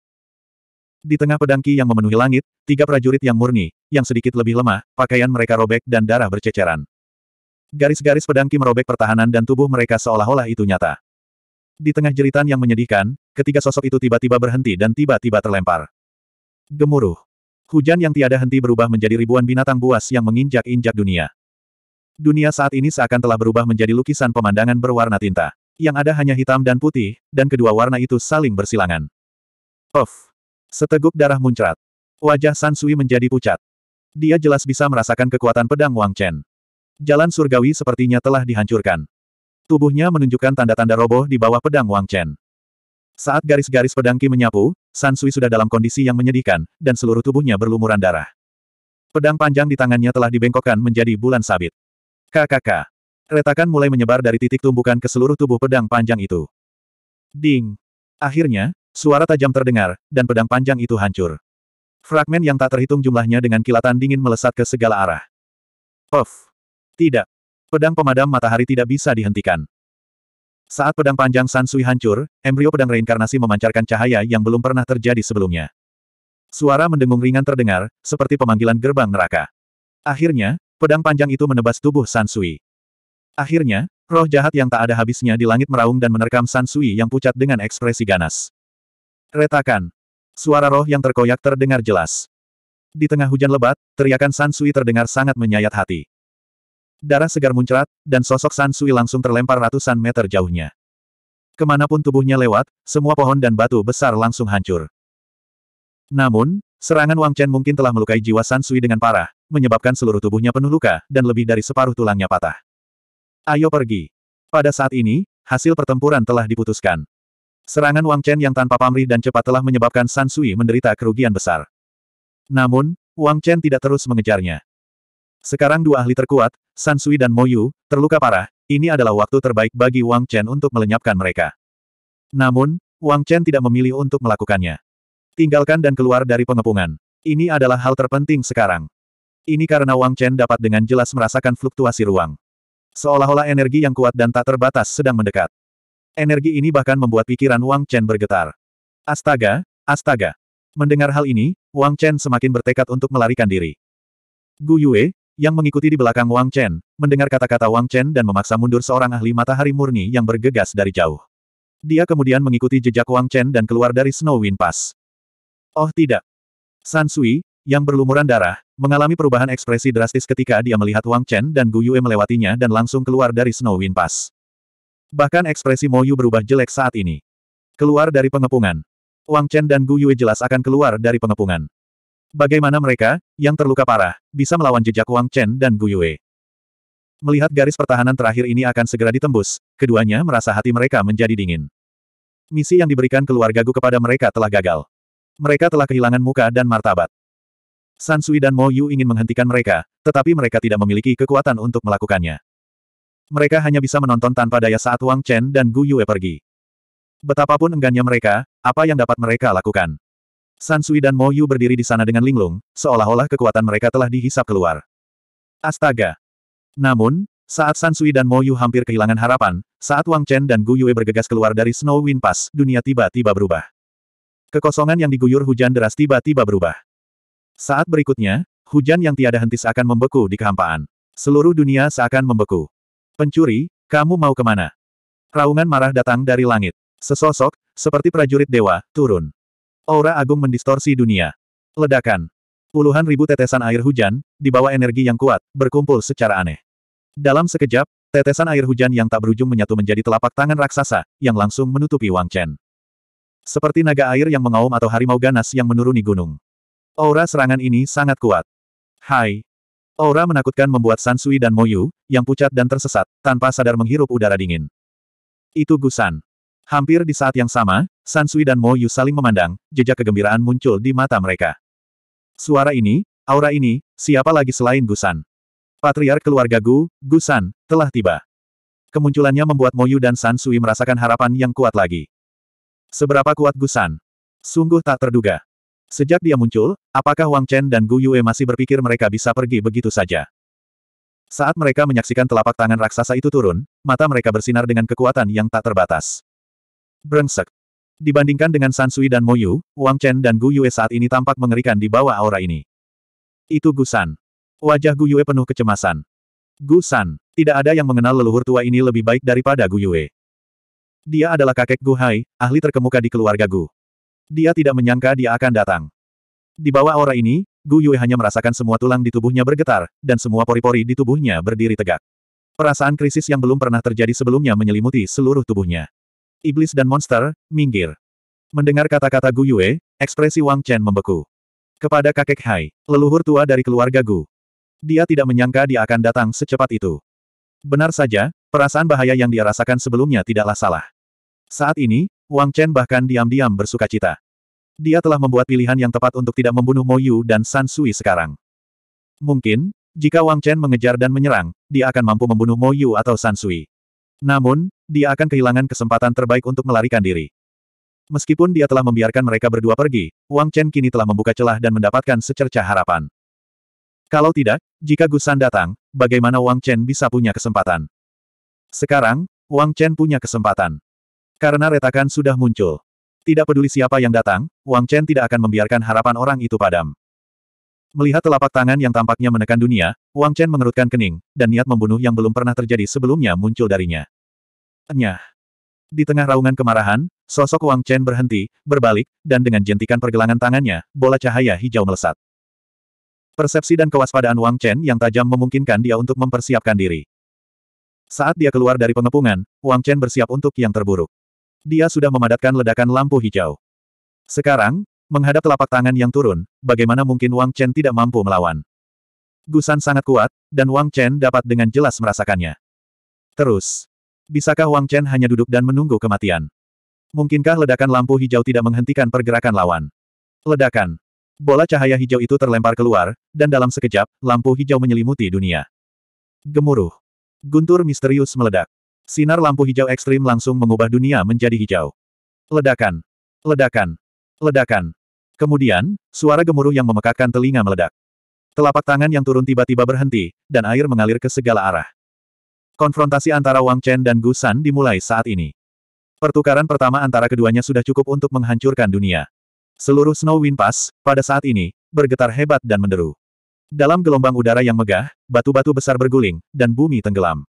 Di tengah pedang Ki yang memenuhi langit, tiga prajurit yang murni, yang sedikit lebih lemah, pakaian mereka robek dan darah berceceran. Garis-garis pedangki merobek pertahanan dan tubuh mereka seolah-olah itu nyata. Di tengah jeritan yang menyedihkan, ketiga sosok itu tiba-tiba berhenti dan tiba-tiba terlempar. Gemuruh. Hujan yang tiada henti berubah menjadi ribuan binatang buas yang menginjak-injak dunia. Dunia saat ini seakan telah berubah menjadi lukisan pemandangan berwarna tinta. Yang ada hanya hitam dan putih, dan kedua warna itu saling bersilangan. Puff. Seteguk darah muncrat. Wajah Sansui menjadi pucat. Dia jelas bisa merasakan kekuatan pedang Wang Chen. Jalan surgawi sepertinya telah dihancurkan. Tubuhnya menunjukkan tanda-tanda roboh di bawah pedang Wang Chen. Saat garis-garis pedangki menyapu, Sansui sudah dalam kondisi yang menyedihkan, dan seluruh tubuhnya berlumuran darah. Pedang panjang di tangannya telah dibengkokkan menjadi bulan sabit. KKK. Retakan mulai menyebar dari titik tumbukan ke seluruh tubuh pedang panjang itu. Ding. Akhirnya, suara tajam terdengar, dan pedang panjang itu hancur. Fragmen yang tak terhitung jumlahnya dengan kilatan dingin melesat ke segala arah. Puff. Tidak. Pedang pemadam matahari tidak bisa dihentikan. Saat pedang panjang Sansui hancur, embrio pedang reinkarnasi memancarkan cahaya yang belum pernah terjadi sebelumnya. Suara mendengung ringan terdengar, seperti pemanggilan gerbang neraka. Akhirnya, pedang panjang itu menebas tubuh Sansui. Akhirnya, roh jahat yang tak ada habisnya di langit meraung dan menerkam Sansui yang pucat dengan ekspresi ganas. Retakan. Suara roh yang terkoyak terdengar jelas. Di tengah hujan lebat, teriakan Sansui terdengar sangat menyayat hati. Darah segar muncrat, dan sosok San Sui langsung terlempar ratusan meter jauhnya. Kemanapun tubuhnya lewat, semua pohon dan batu besar langsung hancur. Namun, serangan Wang Chen mungkin telah melukai jiwa San Sui dengan parah, menyebabkan seluruh tubuhnya penuh luka, dan lebih dari separuh tulangnya patah. Ayo pergi. Pada saat ini, hasil pertempuran telah diputuskan. Serangan Wang Chen yang tanpa pamrih dan cepat telah menyebabkan San Sui menderita kerugian besar. Namun, Wang Chen tidak terus mengejarnya. Sekarang dua ahli terkuat, Sansui dan Moyu, terluka parah, ini adalah waktu terbaik bagi Wang Chen untuk melenyapkan mereka. Namun, Wang Chen tidak memilih untuk melakukannya. Tinggalkan dan keluar dari pengepungan. Ini adalah hal terpenting sekarang. Ini karena Wang Chen dapat dengan jelas merasakan fluktuasi ruang. Seolah-olah energi yang kuat dan tak terbatas sedang mendekat. Energi ini bahkan membuat pikiran Wang Chen bergetar. Astaga, astaga. Mendengar hal ini, Wang Chen semakin bertekad untuk melarikan diri. Gu Yue, yang mengikuti di belakang Wang Chen, mendengar kata-kata Wang Chen dan memaksa mundur seorang ahli matahari murni yang bergegas dari jauh. Dia kemudian mengikuti jejak Wang Chen dan keluar dari Snow Wind Pass. Oh tidak. San Sui, yang berlumuran darah, mengalami perubahan ekspresi drastis ketika dia melihat Wang Chen dan Gu Yue melewatinya dan langsung keluar dari Snow Wind Pass. Bahkan ekspresi Mo Yu berubah jelek saat ini. Keluar dari pengepungan. Wang Chen dan Gu Yue jelas akan keluar dari pengepungan. Bagaimana mereka, yang terluka parah, bisa melawan jejak Wang Chen dan Gu Yue? Melihat garis pertahanan terakhir ini akan segera ditembus, keduanya merasa hati mereka menjadi dingin. Misi yang diberikan keluarga Gu kepada mereka telah gagal. Mereka telah kehilangan muka dan martabat. San Sui dan Mo Yu ingin menghentikan mereka, tetapi mereka tidak memiliki kekuatan untuk melakukannya. Mereka hanya bisa menonton tanpa daya saat Wang Chen dan Gu Yue pergi. Betapapun enggannya mereka, apa yang dapat mereka lakukan? Sansui dan Mo Yu berdiri di sana dengan linglung, seolah-olah kekuatan mereka telah dihisap keluar. Astaga! Namun, saat Sansui dan Mo Yu hampir kehilangan harapan, saat Wang Chen dan Gu Yue bergegas keluar dari Snow Wind Pass, dunia tiba-tiba berubah. Kekosongan yang diguyur hujan deras tiba-tiba berubah. Saat berikutnya, hujan yang tiada henti seakan membeku di kehampaan. Seluruh dunia seakan membeku. Pencuri, kamu mau kemana? Raungan marah datang dari langit. Sesosok, seperti prajurit dewa, turun. Aura agung mendistorsi dunia. Ledakan. Puluhan ribu tetesan air hujan, di bawah energi yang kuat, berkumpul secara aneh. Dalam sekejap, tetesan air hujan yang tak berujung menyatu menjadi telapak tangan raksasa, yang langsung menutupi Wang Chen. Seperti naga air yang mengaum atau harimau ganas yang menuruni gunung. Aura serangan ini sangat kuat. Hai. Aura menakutkan membuat Sansui dan Moyu, yang pucat dan tersesat, tanpa sadar menghirup udara dingin. Itu Gusan. Hampir di saat yang sama, Sansui dan Mo Yu saling memandang, jejak kegembiraan muncul di mata mereka. Suara ini, aura ini, siapa lagi selain Gusan? Patriark keluarga Gu, Gusan, telah tiba. Kemunculannya membuat Mo Yu dan Sansui merasakan harapan yang kuat lagi. Seberapa kuat Gusan? Sungguh tak terduga. Sejak dia muncul, apakah Wang Chen dan Gu Yue masih berpikir mereka bisa pergi begitu saja? Saat mereka menyaksikan telapak tangan raksasa itu turun, mata mereka bersinar dengan kekuatan yang tak terbatas. Brengsek. Dibandingkan dengan Sansui dan Moyu, Wang Chen dan Gu Yue saat ini tampak mengerikan di bawah aura ini. Itu Gusan. Wajah Gu Yue penuh kecemasan. Gusan, tidak ada yang mengenal leluhur tua ini lebih baik daripada Gu Yue. Dia adalah kakek Gu Hai, ahli terkemuka di keluarga Gu. Dia tidak menyangka dia akan datang. Di bawah aura ini, Gu Yue hanya merasakan semua tulang di tubuhnya bergetar, dan semua pori-pori di tubuhnya berdiri tegak. Perasaan krisis yang belum pernah terjadi sebelumnya menyelimuti seluruh tubuhnya iblis dan monster, minggir. Mendengar kata-kata Gu Yue, ekspresi Wang Chen membeku. Kepada kakek Hai, leluhur tua dari keluarga Gu. Dia tidak menyangka dia akan datang secepat itu. Benar saja, perasaan bahaya yang dia rasakan sebelumnya tidaklah salah. Saat ini, Wang Chen bahkan diam-diam bersuka cita. Dia telah membuat pilihan yang tepat untuk tidak membunuh Mo Yu dan San Sui sekarang. Mungkin, jika Wang Chen mengejar dan menyerang, dia akan mampu membunuh Mo Yu atau San Sui. Namun, dia akan kehilangan kesempatan terbaik untuk melarikan diri. Meskipun dia telah membiarkan mereka berdua pergi, Wang Chen kini telah membuka celah dan mendapatkan secerca harapan. Kalau tidak, jika Gusan datang, bagaimana Wang Chen bisa punya kesempatan? Sekarang, Wang Chen punya kesempatan. Karena retakan sudah muncul. Tidak peduli siapa yang datang, Wang Chen tidak akan membiarkan harapan orang itu padam. Melihat telapak tangan yang tampaknya menekan dunia, Wang Chen mengerutkan kening, dan niat membunuh yang belum pernah terjadi sebelumnya muncul darinya. Nyah. Di tengah raungan kemarahan, sosok Wang Chen berhenti, berbalik, dan dengan jentikan pergelangan tangannya, bola cahaya hijau melesat. Persepsi dan kewaspadaan Wang Chen yang tajam memungkinkan dia untuk mempersiapkan diri. Saat dia keluar dari pengepungan, Wang Chen bersiap untuk yang terburuk. Dia sudah memadatkan ledakan lampu hijau. Sekarang, Menghadap telapak tangan yang turun, bagaimana mungkin Wang Chen tidak mampu melawan? Gusan sangat kuat, dan Wang Chen dapat dengan jelas merasakannya. Terus, bisakah Wang Chen hanya duduk dan menunggu kematian? Mungkinkah ledakan lampu hijau tidak menghentikan pergerakan lawan? Ledakan. Bola cahaya hijau itu terlempar keluar, dan dalam sekejap, lampu hijau menyelimuti dunia. Gemuruh. Guntur misterius meledak. Sinar lampu hijau ekstrim langsung mengubah dunia menjadi hijau. Ledakan. Ledakan. Ledakan. Kemudian, suara gemuruh yang memekakkan telinga meledak. Telapak tangan yang turun tiba-tiba berhenti, dan air mengalir ke segala arah. Konfrontasi antara Wang Chen dan Gu San dimulai saat ini. Pertukaran pertama antara keduanya sudah cukup untuk menghancurkan dunia. Seluruh Snow Wind Pass, pada saat ini, bergetar hebat dan menderu. Dalam gelombang udara yang megah, batu-batu besar berguling, dan bumi tenggelam.